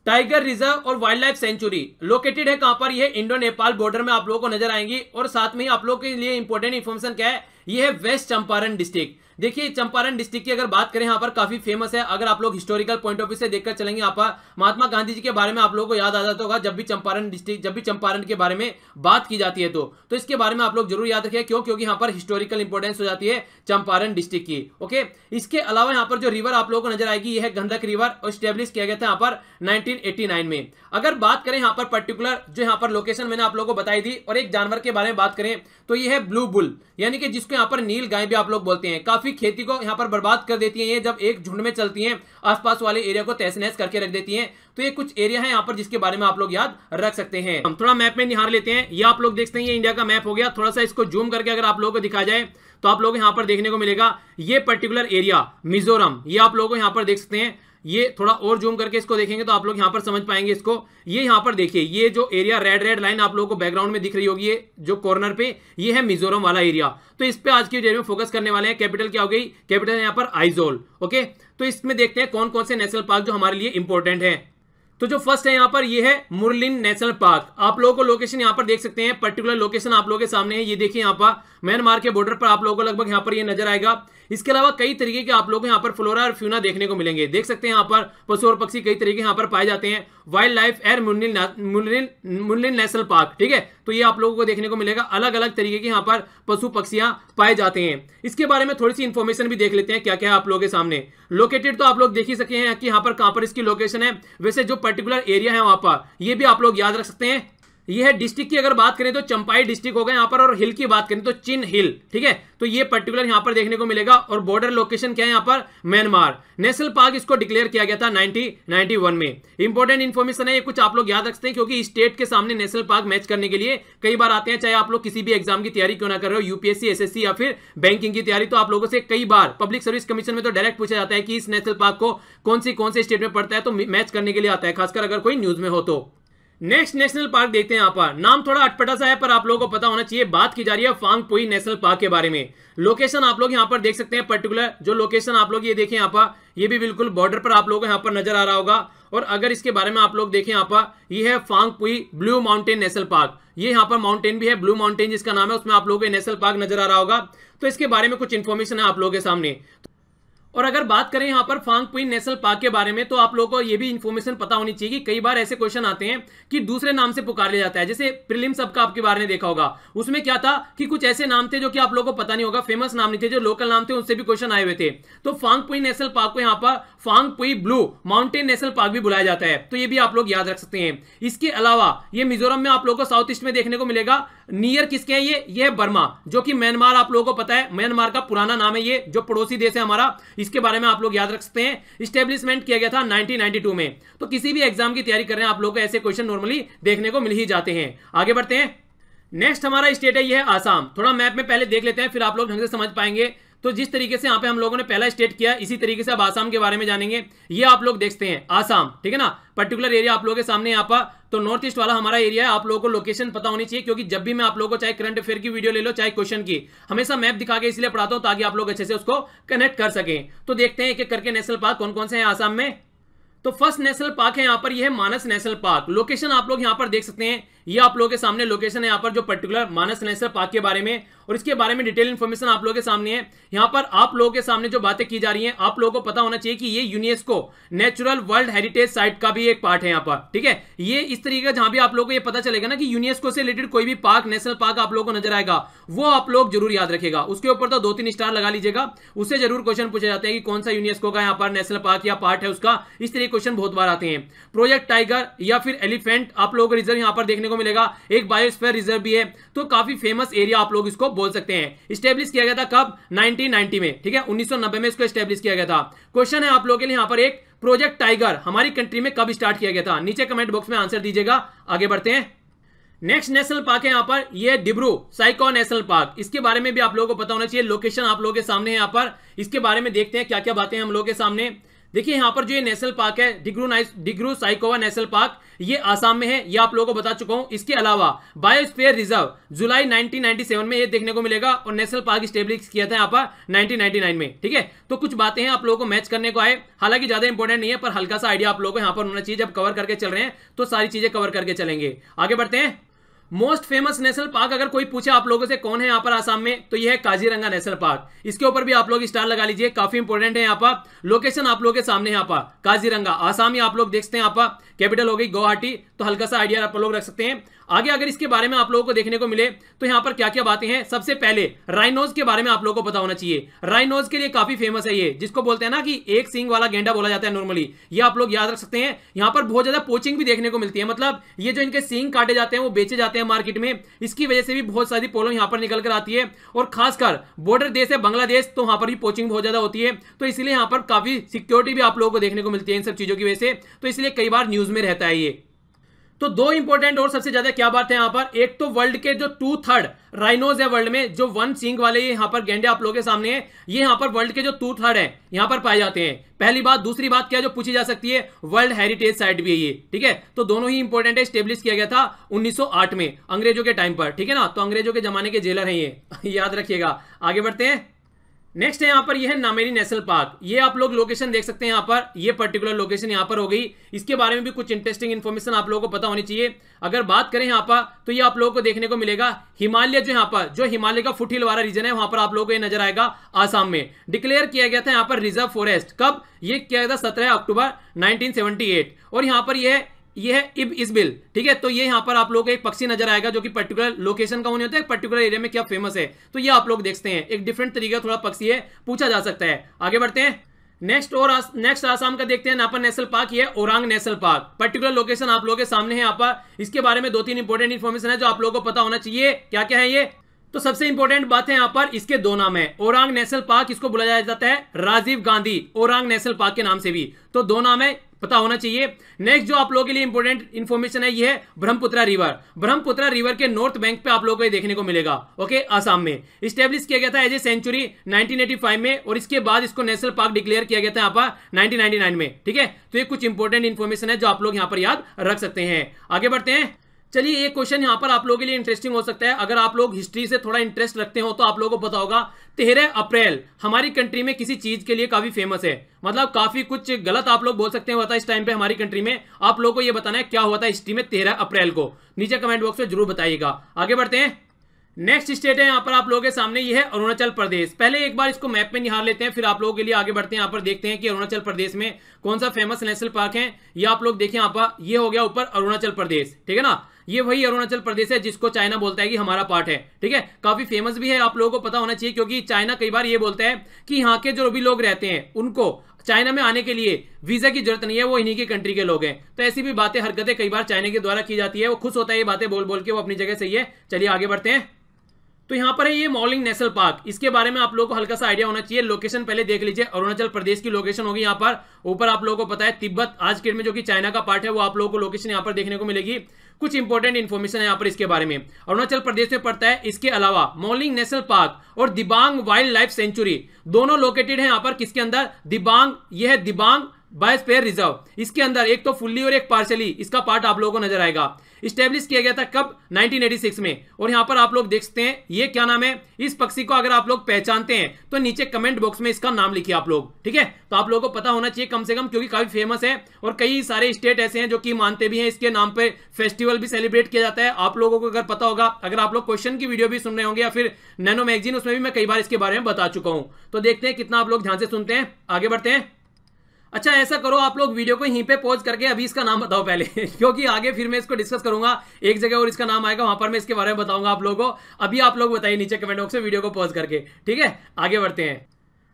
tiger reserve और वाइल्ड लाइफ सेंचुरी लोकेटेड है कहां पर यह इंडो नेपाल बॉर्डर में आप लोगों को नजर आएंगी और साथ में ही आप लोगों के लिए इंपॉर्टेंट इन्फॉर्मेशन क्या है यह है वेस्ट चंपारण डिस्ट्रिक्ट देखिए चंपारण डिस्ट्रिक्ट की अगर बात करें यहाँ पर काफी फेमस है अगर आप लोग हिस्टोरिकल पॉइंट ऑफ व्यू से देखकर चलेंगे यहाँ पर महात्मा गांधी जी के बारे में आप लोगों को याद आ जाता होगा जब भी चंपारण डिस्ट्रिक्ट जब भी चंपारण के बारे में बात की जाती है तो, तो इसके बारे में आप लोग जरूर याद रखिए क्यों क्योंकि यहाँ पर हिस्टोरिकल इंपोर्टेंस हो जाती है चंपारण डिस्ट्रिक्ट की ओके इसके अलावा यहाँ पर जो रिवर आप लोगों को नजर आएगी यह गंधक रिवर स्टेब्लिश किया गया था यहाँ पर नाइनटीन में अगर बात करें यहाँ पर पर्टिकुलर जो यहाँ पर लोकेशन मैंने आप लोगों को बताई थी और एक जानवर के बारे में बात करें तो यह है ब्लू बुल यानी कि जिसको यहाँ पर नील गाय भी आप लोग बोलते हैं काफी पूरी खेती को यहाँ पर बर्बाद कर देती हैं ये जब एक झुंड में चलती हैं आसपास वाले एरिया को तहस नहस करके रख देती हैं तो ये कुछ एरिया है यहाँ पर जिसके बारे में आप लोग याद रख सकते हैं हम थोड़ा मैप में निहार लेते हैं ये आप लोग देखते हैं ये इंडिया का मैप हो गया थोड़ा सा इसको जूम करके अगर आप लोगों को दिखा जाए तो आप लोग यहाँ पर देखने को मिलेगा ये पर्टिकुलर एरिया मिजोरम ये आप लोगों को यहाँ पर देख सकते हैं ये थोड़ा और जूम करके इसको देखेंगे तो आप लोग यहाँ पर समझ पाएंगे इसको ये यहाँ पर देखिए ये जो एरिया रेड रेड लाइन आप लोगों को बैकग्राउंड में दिख रही होगी ये जो कॉर्नर पे ये है मिजोरम वाला एरिया तो इस पर आज की डेट में फोकस करने वाले हैं कैपिटल क्या हो गई कैपिटल यहाँ पर आइजोल ओके तो इसमें देखते हैं कौन कौन से नेशनल पार्क जो हमारे लिए इंपॉर्टेंट है तो जो फर्स्ट है यहाँ पर ये है मुरलिन नेशनल पार्क आप लोगों को लोकेशन यहाँ पर देख सकते हैं पर्टिकुलर लोकेशन आप लोगों के सामने है ये देखिए यहाँ पर म्यांमार के बॉर्डर पर आप लोगों को लगभग यहाँ पर ये नजर आएगा इसके अलावा कई तरीके के आप लोग यहाँ पर फ्लोरा और फ्यूना देखने को मिलेंगे देख सकते हैं यहाँ पर पशु और पक्षी कई तरीके यहाँ पर पाए जाते हैं वाइल्ड लाइफ एयर मुनलिन नेशनल पार्क ठीक है तो ये आप लोगों को देखने को मिलेगा अलग अलग तरीके के यहाँ पर पशु पक्षियां पाए जाते हैं इसके बारे में थोड़ी सी इन्फॉर्मेशन भी देख लेते हैं क्या क्या है आप लोगों के सामने लोकेटेड तो आप लोग देख ही सके हैं कि यहाँ पर कहाँ पर इसकी लोकेशन है वैसे जो पर्टिकुलर एरिया है वहां पर ये भी आप लोग याद रख सकते हैं ये है डिस्ट्रिक्ट की अगर बात करें तो चंपाई डिस्ट्रिक्ट होगा यहाँ पर और हिल की बात करें तो चिन हिल ठीक है तो ये पर्टिकुलर यहां पर देखने को मिलेगा और बॉर्डर लोकेशन क्या है यहाँ पर म्यांमार नेशनल पार्क इसको डिक्लेयर किया गया था 1991 में इंपॉर्टेंट इन्फॉर्मेशन है ये कुछ आप लोग याद रखते हैं क्योंकि स्टेट के सामने नेशनल पार्क मैच करने के लिए कई बार आते हैं चाहे आप लोग किसी भी एग्जाम की तैयारी क्यों ना कर रहे हो यूपीएससी एस या फिर बैंकिंग की तैयारी तो आप लोगों से कई बार पब्लिक सर्विस कमीशन में तो डायरेक्ट पूछा जाता है कि इस नेशनल पार्क को कौन सी कौन से स्टेट में पड़ता है तो मैच करने के लिए आता है खासकर अगर कोई न्यूज में हो तो नेक्स्ट नेशनल पार्क देखते हैं यहाँ पर नाम थोड़ा अटपटा सा है पर आप लोगों को पता होना चाहिए बात की जा रही है फांग पुई नेशनल पार्क के बारे में लोकेशन आप लोग यहाँ पर देख सकते हैं पर्टिकुलर जो लोकेशन आप लोग ये देखें यहाँ पर ये भी बिल्कुल बॉर्डर पर आप लोगों को यहाँ पर नजर आ रहा होगा और अगर इसके बारे में आप लोग देखें यहाँ पर ये है Phawngpui blue mountain national park ये यहाँ पर माउंटेन भी है ब्लू माउंटेन जिसका नाम है उसमें आप लोगों को नेशनल पार्क नजर आ रहा होगा तो इसके बारे में कुछ इन्फॉर्मेशन है आप लोगों के सामने और अगर बात करें यहाँ पर फांग पुइन नेशनल पार्क के बारे में तो आप लोगों को ये भी इन्फॉर्मेशन पता होनी चाहिए कि कई बार ऐसे क्वेश्चन आते हैं कि दूसरे नाम से पुकार लिया जाता है जैसे प्रिलिम सबका आपके बारे में देखा होगा उसमें क्या था कि कुछ ऐसे नाम थे जो कि आप लोगों को पता नहीं होगा फेमस नाम नहीं थे जो लोकल नाम थे उनसे भी क्वेश्चन आए हुए थे तो फांग पुई नेशनल पार्क को यहाँ पर Phawngpui blue mountain national park भी बुलाया जाता है तो ये भी आप लोग याद रख सकते हैं इसके अलावा ये मिजोरम में आप लोग को साउथ ईस्ट में देखने को मिलेगा नियर किसके हैं ये ये बर्मा जो कि म्यांमार आप लोगों को पता है म्यांमार का पुराना नाम है ये जो पड़ोसी देश है हमारा इसके बारे में आप लोग याद रख सकते हैं स्टेब्लिशमेंट किया गया था 1992 में तो किसी भी एग्जाम की तैयारी कर रहे हैं आप लोग को ऐसे क्वेश्चन नॉर्मली देखने को मिल ही जाते हैं आगे बढ़ते हैं नेक्स्ट हमारा स्टेट है यह आसाम थोड़ा मैप में पहले देख लेते हैं फिर आप लोग ढंग से समझ पाएंगे तो जिस तरीके से यहाँ पे हम लोगों ने पहला स्टेट किया इसी तरीके से अब आसाम के बारे में जानेंगे ये आप लोग देखते हैं आसाम ठीक है ना पर्टिकुलर एरिया आप लोगों के सामने यहाँ पर तो नॉर्थ ईस्ट वाला हमारा एरिया है आप लोगों को लोकेशन पता होनी चाहिए क्योंकि जब भी मैं आप लोगों को चाहे करंट अफेयर की वीडियो ले लो चाहे क्वेश्चन की हमेशा मैप दिखा के इसलिए पढ़ाता हूँ ताकि आप लोग अच्छे से उसको कनेक्ट कर सके तो देखते हैं एक एक करके नेशनल पार्क कौन कौन से है आसाम में तो फर्स्ट नेशनल पार्क है यहाँ पर यह है मानस नेशनल पार्क लोकेशन आप लोग यहाँ पर देख सकते हैं ये आप लोगों के सामने लोकेशन है यहाँ पर जो पर्टिकुलर मानस नेशनल पार्क के बारे में और इसके बारे में डिटेल इन्फॉर्मेशन आप लोगों के सामने है यहाँ पर आप लोगों के सामने जो बातें की जा रही हैं आप लोगों को पता होना चाहिए कि ये UNESCO natural world heritage site का भी एक पार्ट है यहाँ पर ठीक है ये इस तरीके का जहां भी आप लोगों को ये पता चलेगा ना कि यूनेस्को से रिलेटेड कोई भी पार्क नेशनल पार्क आप लोगों को नजर आएगा वो आप लोग जरूर याद रखेगा उसके ऊपर तो दो तीन स्टार लगा लीजिएगा उससे जरूर क्वेश्चन पूछे जाते हैं कि कौन सा यूनेस्को का यहाँ पर नेशनल पार्क या पार्ट है उसका इस तरह क्वेश्चन बहुत बार आते हैं प्रोजेक्ट टाइगर या फिर एलिफेंट आप लोगों को रिजर्व यहाँ पर देखने को मिलेगा एक बायोस्फेयर रिजर्व भी है तो काफी फेमस एरिया आप लोग इसको बोल सकते हैं स्टेब्लिश किया गया था कब 1990 में ठीक है 1990 में इसको स्टेब्लिश किया गया था क्वेश्चन है आप लोगों के लिए यहाँ पर एक प्रोजेक्ट टाइगर हमारी कंट्री में कब स्टार्ट किया गया था नीचे कमेंट बॉक्स में आंसर दीजिएगा आगे बढ़ते हैं नेक्स्ट नेशनल पार्क है यहाँ पर ये डिब्रू साइको नेशनल पार्क इसके बारे में भी आप लोगों को पता होना चाहिए लोकेशन आप लोगों के सामने है यहाँ पर इसके बारे में देखते हैं क्या क्या बातें हम लोगों के सामने देखिए यहाँ पर जो ये नेशनल पार्क है डिग्रू डिग्रू साइकोवा नेशनल पार्क ये आसाम में है ये आप लोगों को बता चुका हूँ इसके अलावा बायोस्फीयर रिजर्व जुलाई 1997 में ये देखने को मिलेगा और नेशनल पार्क स्टेब्लिश किया था यहाँ पर 1999 में ठीक है तो कुछ बातें हैं आप लोगों को मैच करने को आए हालांकि ज्यादा इंपॉर्टेंट नहीं है पर हल्का सा आइडिया आप लोगों को यहाँ पर होना चाहिए जब कवर करके चल रहे हैं तो सारी चीजें कवर करके चलेंगे आगे बढ़ते हैं मोस्ट फेमस नेशनल पार्क अगर कोई पूछे आप लोगों से कौन है यहाँ पर आसाम में तो यह है काजीरंगा नेशनल पार्क इसके ऊपर भी आप लोग स्टार लगा लीजिए काफी इंपोर्टेंट है यहाँ पर लोकेशन आप लोगों के सामने यहाँ पर काजीरंगा आसाम ही आप लोग देखते हैं यहाँ पर कैपिटल हो गई गुवाहाटी तो हल्का सा आइडिया आप लोग रख सकते हैं आगे अगर इसके बारे में आप लोगों को देखने को मिले तो यहाँ पर क्या क्या बातें हैं सबसे पहले राइनोज के बारे में आप लोगों को पता होना चाहिए राइनोज के लिए काफी फेमस है ये जिसको बोलते हैं ना कि एक सिंग वाला गेंडा बोला जाता है नॉर्मली ये आप लोग याद रख सकते हैं यहाँ पर बहुत ज्यादा पोचिंग भी देखने को मिलती है मतलब ये जो इनके सिंग काटे जाते हैं वो बेचे जाते हैं मार्केट में इसकी वजह से भी बहुत सारी प्रॉब्लम यहाँ पर निकल कर आती है और खासकर बॉर्डर देश है बांग्लादेश तो वहां पर भी पोचिंग बहुत ज्यादा होती है तो इसलिए यहाँ पर काफी सिक्योरिटी भी आप लोगों को देखने को मिलती है इन सब चीजों की वजह से तो इसलिए कई बार न्यूज में रहता है ये तो दो इंपॉर्टेंट और सबसे ज्यादा क्या बात है यहां पर एक तो वर्ल्ड के जो टू थर्ड राइनोज है वर्ल्ड में जो वन सिंग वाले यहां पर गेंडे आप लोगों के सामने है ये यहां पर वर्ल्ड के जो टू थर्ड है यहां पर पाए जाते हैं पहली बात दूसरी बात क्या जो पूछी जा सकती है वर्ल्ड हेरिटेज साइट भी है ये ठीक है तो दोनों ही इंपॉर्टेंट है स्टेब्लिश किया गया था 1908 में अंग्रेजों के टाइम पर ठीक है ना तो अंग्रेजों के जमाने के जेलर है ये याद रखिएगा आगे बढ़ते हैं नेक्स्ट है यहाँ पर यह है नामेरी नेशनल पार्क ये आप लोग लोकेशन देख सकते हैं यहाँ पर ये पर्टिकुलर लोकेशन यहाँ पर हो गई इसके बारे में भी कुछ इंटरेस्टिंग इन्फॉर्मेशन आप लोगों को पता होनी चाहिए अगर बात करें यहाँ पर तो ये आप लोगों को देखने को मिलेगा हिमालय जो यहाँ पर जो हिमालय का फुटहिल वाला रीजन है वहां पर आप लोगों को यह नजर आएगा आसाम में डिक्लेयर किया गया था यहाँ पर रिजर्व फॉरेस्ट कब ये किया गया था सत्रह अक्टूबर नाइनटीन और यहाँ पर यह ये है इब इसबिल ठीक है तो ये यहां पर आप लोग एक पक्षी नजर आएगा जो कि पर्टिकुलर लोकेशन का होने होता है पर्टिकुलर एरिया में क्या फेमस है तो ये आप लोग देखते हैं एक डिफरेंट तरीके का थोड़ा पक्षी है पूछा जा सकता है आगे बढ़ते हैं नेक्स्ट और नेक्स्ट आसाम का देखते हैं नापा नेशनल पार्क ये Orang national park particular location आप लोगों के सामने है यहाँ पर इसके बारे में दो तीन इंपॉर्टेंट इन्फॉर्मेशन है जो आप लोगों को पता होना चाहिए क्या क्या है ये तो सबसे इंपॉर्टेंट बात है यहाँ पर इसके दो नाम है ओरंग नेशनल पार्क इसको बुलाया जाता है राजीव गांधी ओरंग नेशनल पार्क के नाम से भी तो दो नाम है पता होना चाहिए नेक्स्ट जो आप लोगों के लिए इंपोर्टेंट इन्फॉर्मेशन है ये है ब्रह्मपुत्रा रिवर ब्रह्मपुत्रा रिवर के नॉर्थ बैंक पे आप लोगों को ये देखने को मिलेगा ओके आसाम में स्टेब्लिश किया गया था एज ए सेंचुरी 1985 में और इसके बाद इसको नेशनल पार्क डिक्लेयर किया गया था यहाँ पर नाइनटीन में ठीक है तो ये कुछ इंपोर्टेंट इन्फॉर्मेशन है जो आप लोग यहाँ पर याद रख सकते हैं आगे बढ़ते हैं चलिए एक क्वेश्चन यहाँ पर आप लोगों के लिए इंटरेस्टिंग हो सकता है अगर आप लोग हिस्ट्री से थोड़ा इंटरेस्ट रखते हो तो आप लोगों को पता होगा तेरह अप्रैल हमारी कंट्री में किसी चीज के लिए काफी फेमस है मतलब काफी कुछ गलत आप लोग बोल सकते हैं होता इस टाइम पे हमारी कंट्री में आप लोगों को यह बताना है क्या हुआ था हिस्ट्री में तेरह अप्रैल को नीचे कमेंट बॉक्स में जरूर बताइएगा आगे बढ़ते हैं नेक्स्ट स्टेट है यहाँ पर आप लोगों के सामने ये है अरुणाचल प्रदेश पहले एक बार इसको मैप में निहार लेते हैं फिर आप लोगों के लिए आगे बढ़ते हैं यहाँ पर देखते हैं कि अरुणाचल प्रदेश में कौन सा फेमस नेशनल पार्क है ये आप लोग देखें यहाँ पर ये हो गया ऊपर अरुणाचल प्रदेश ठीक है ना ये वही अरुणाचल प्रदेश है जिसको चाइना बोलता है कि हमारा पार्ट है ठीक है काफी फेमस भी है आप लोगों को पता होना चाहिए क्योंकि चाइना कई बार ये बोलता है कि यहाँ के जो भी लोग रहते हैं उनको चाइना में आने के लिए वीजा की जरूरत नहीं है वो इन्हीं की कंट्री के लोग हैं तो ऐसी भी बातें हरकतें कई बार चाइना के द्वारा की जाती है वो खुश होता है ये बातें बोल बोल के वो अपनी जगह सही है चलिए आगे बढ़ते हैं तो यहाँ पर है ये मॉलिंग नेशनल पार्क इसके बारे में आप लोगों को हल्का सा आइडिया होना चाहिए लोकेशन पहले देख लीजिए अरुणाचल प्रदेश की लोकेशन होगी यहाँ पर ऊपर आप लोगों को पता है तिब्बत आज के डेट में जो कि चाइना का पार्ट है वो आप लोगों को लोकेशन यहाँ पर देखने को मिलेगी कुछ इंपॉर्टेंट इन्फॉर्मेशन है यहाँ पर इसके बारे में अरुणाचल प्रदेश में पड़ता है इसके अलावा मोलिंग नेशनल पार्क और दिबांग वाइल्ड लाइफ सेंचुरी दोनों लोकेटेड है यहाँ पर किसके अंदर दिबांग यह है दिबांग बाय रिजर्व इसके अंदर एक तो फुल्ली और एक पार्शली इसका पार्ट आप लोगों को नजर आएगा स्टेब्लिश किया गया था कब 1986 में और यहाँ पर आप लोग देखते हैं ये क्या नाम है इस पक्षी को अगर आप लोग पहचानते हैं तो नीचे कमेंट बॉक्स में इसका नाम लिखिए आप लोग ठीक है तो आप लोगों को पता होना चाहिए कम से कम क्योंकि काफी फेमस है और कई सारे स्टेट ऐसे हैं जो कि मानते भी हैं इसके नाम पर फेस्टिवल भी सेलिब्रेट किया जाता है आप लोगों को अगर पता होगा अगर आप लोग क्वेश्चन की वीडियो भी सुन रहे होंगे या फिर नैनो मैगजीन उसमें भी मैं कई बार इसके बारे में बता चुका हूँ तो देखते हैं कितना आप लोग ध्यान से सुनते हैं आगे बढ़ते हैं अच्छा ऐसा करो आप लोग वीडियो को यहीं पे पॉज करके अभी इसका नाम बताओ पहले क्योंकि आगे फिर मैं इसको डिस्कस करूंगा एक जगह और इसका नाम आएगा वहां पर मैं इसके बारे में बताऊंगा आप लोगों को अभी आप लोग बताइए नीचे कमेंट बॉक्स में वीडियो को पॉज करके ठीक है आगे बढ़ते हैं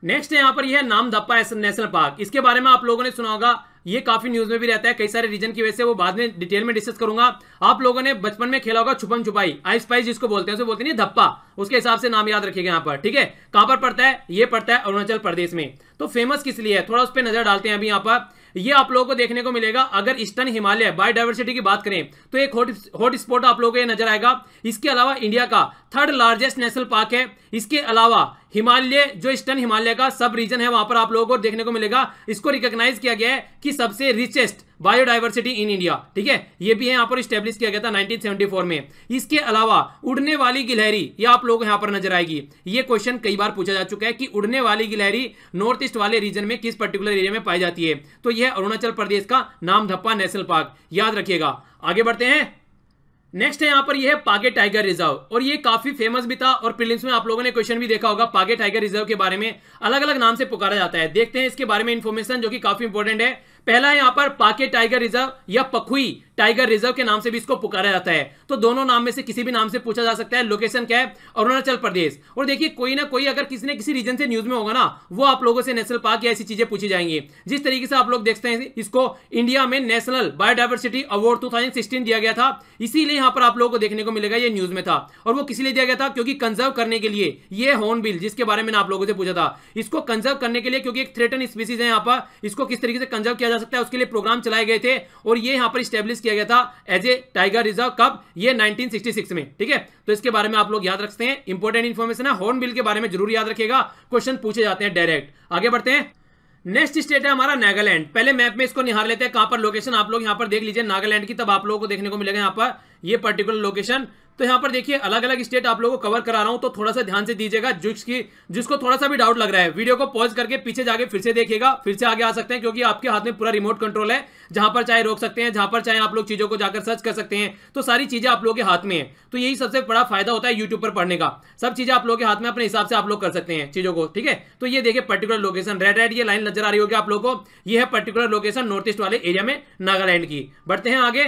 नेक्स्ट है यहाँ पर यह है दप्पा नेशनल पार्क इसके बारे में आप लोगों ने सुना होगा ये काफी न्यूज में भी रहता है कई सारे रीजन की वजह से वो बाद में डिटेल में डिस्कस करूंगा आप लोगों ने बचपन में खेला होगा छुपन छुपाई आई स्पाइस जिसको बोलते हैं उसे बोलते हैं धप्पा उसके हिसाब से नाम याद रखिएगा यहाँ पर ठीक है कहां पर पड़ता है ये पड़ता है अरुणाचल प्रदेश में तो फेमस किस लिए है थोड़ा उस पर नजर डालते हैं अभी यहाँ पर ये आप लोगों को देखने को मिलेगा अगर ईस्टर्न हिमालय बायोडाइवर्सिटी की बात करें तो एक हॉट हॉट स्पॉट आप लोगों को नजर आएगा इसके अलावा इंडिया का थर्ड लार्जेस्ट नेशनल पार्क है इसके अलावा हिमालय जो ईस्टर्न हिमालय का सब रीजन है वहां पर आप लोगों को देखने को मिलेगा इसको रिकॉग्नाइज किया गया है कि सबसे रिचेस्ट बायोडाइवर्सिटी इन इंडिया ठीक है ये भी है यहाँ पर स्टेब्लिश किया गया था 1974 में इसके अलावा उड़ने वाली गिलहरी ये आप लोगों को यहाँ पर नजर आएगी ये क्वेश्चन कई बार पूछा जा चुका है कि उड़ने वाली गिलहरी नॉर्थ ईस्ट वाले रीजन में किस पर्टिकुलर एरिया में पाई जाती है तो यह अरुणाचल प्रदेश का नामधप्पा नेशनल पार्क याद रखिएगा आगे बढ़ते हैं नेक्स्ट है यहाँ पर यह है पागे टाइगर रिजर्व और ये काफी फेमस भी था और प्रिलिम्स में आप लोगों ने क्वेश्चन भी देखा होगा पागे टाइगर रिजर्व के बारे में अलग अलग नाम से पुकारा जाता है देखते हैं इसके बारे में इन्फॉर्मेशन जो कि काफी इंपॉर्टेंट है पहला है यहाँ पर पाके टाइगर रिजर्व या पखुई टाइगर रिजर्व के नाम से भी इसको पुकारा जाता है तो दोनों नाम में से किसी भी नाम से पूछा जा सकता है लोकेशन क्या है अरुणाचल प्रदेश और देखिए कोई ना कोई अगर किसी ने किसी रीजन से न्यूज में होगा ना वो आप लोगों से नेशनल पार्क या ऐसी चीजें पूछी जाएंगी जिस तरीके से आप लोग देखते हैं इसको इंडिया में नेशनल बायोडाइवर्सिटी अवार्ड टू दिया गया था इसीलिए यहां पर आप लोगों को देखने को मिलेगा ये न्यूज में था और वो किसी दिया गया था क्योंकि कंजर्व करने के लिए ये हॉर्न बिल जिसके बारे में आप लोगों से पूछा था इसको कंजर्व करने के लिए क्योंकि एक थ्रेटन स्पीसीज है यहाँ पर इसको किस तरीके से कंजर्व किया जा सकता है उसके लिए प्रोग्राम चलाए गए थे और ये यहाँ पर स्टेब्लिश किया गया था एज ए टाइगर रिजर्व कब ये 1966 में ठीक है तो इसके बारे में आप लोग याद रखते हैं इंपॉर्टेंट इन्फॉर्मेशन है हॉर्न बिल के बारे में जरूर याद रखेगा क्वेश्चन पूछे जाते हैं डायरेक्ट आगे बढ़ते हैं नेक्स्ट स्टेट है हमारा नागालैंड पहले मैप में इसको निहार लेते हैं कहां पर लोकेशन आप लोग यहां पर देख लीजिए नागालैंड की तब आप लोगों को देखने को मिलेगा यहां पर ये पर्टिकुलर लोकेशन तो यहाँ पर देखिए अलग अलग स्टेट आप लोगों को कवर करा रहा हूँ तो थोड़ा सा ध्यान से दीजिएगा जिसकी जिसको थोड़ा सा भी डाउट लग रहा है वीडियो को पॉज करके पीछे जाके फिर से देखिएगा फिर से आगे आ सकते हैं क्योंकि आपके हाथ में पूरा रिमोट कंट्रोल है जहां पर चाहे रोक सकते हैं जहां पर चाहे आप लोग चीजों को जाकर सर्च कर सकते हैं तो सारी चीजें आप लोगों के हाथ में है तो यही सबसे बड़ा फायदा होता है यूट्यूब पर पढ़ने का सब चीजें आप लोगों के हाथ में अपने हिसाब से आप लोग कर सकते हैं चीजों को ठीक है तो ये देखिए पर्टिकुलर लोकेशन रेड रेड ये लाइन नजर आ रही होगी आप लोगों को ये है पर्टिकुलर लोकेशन नॉर्थ ईस्ट वाले एरिया में नागालैंड की बढ़ते हैं आगे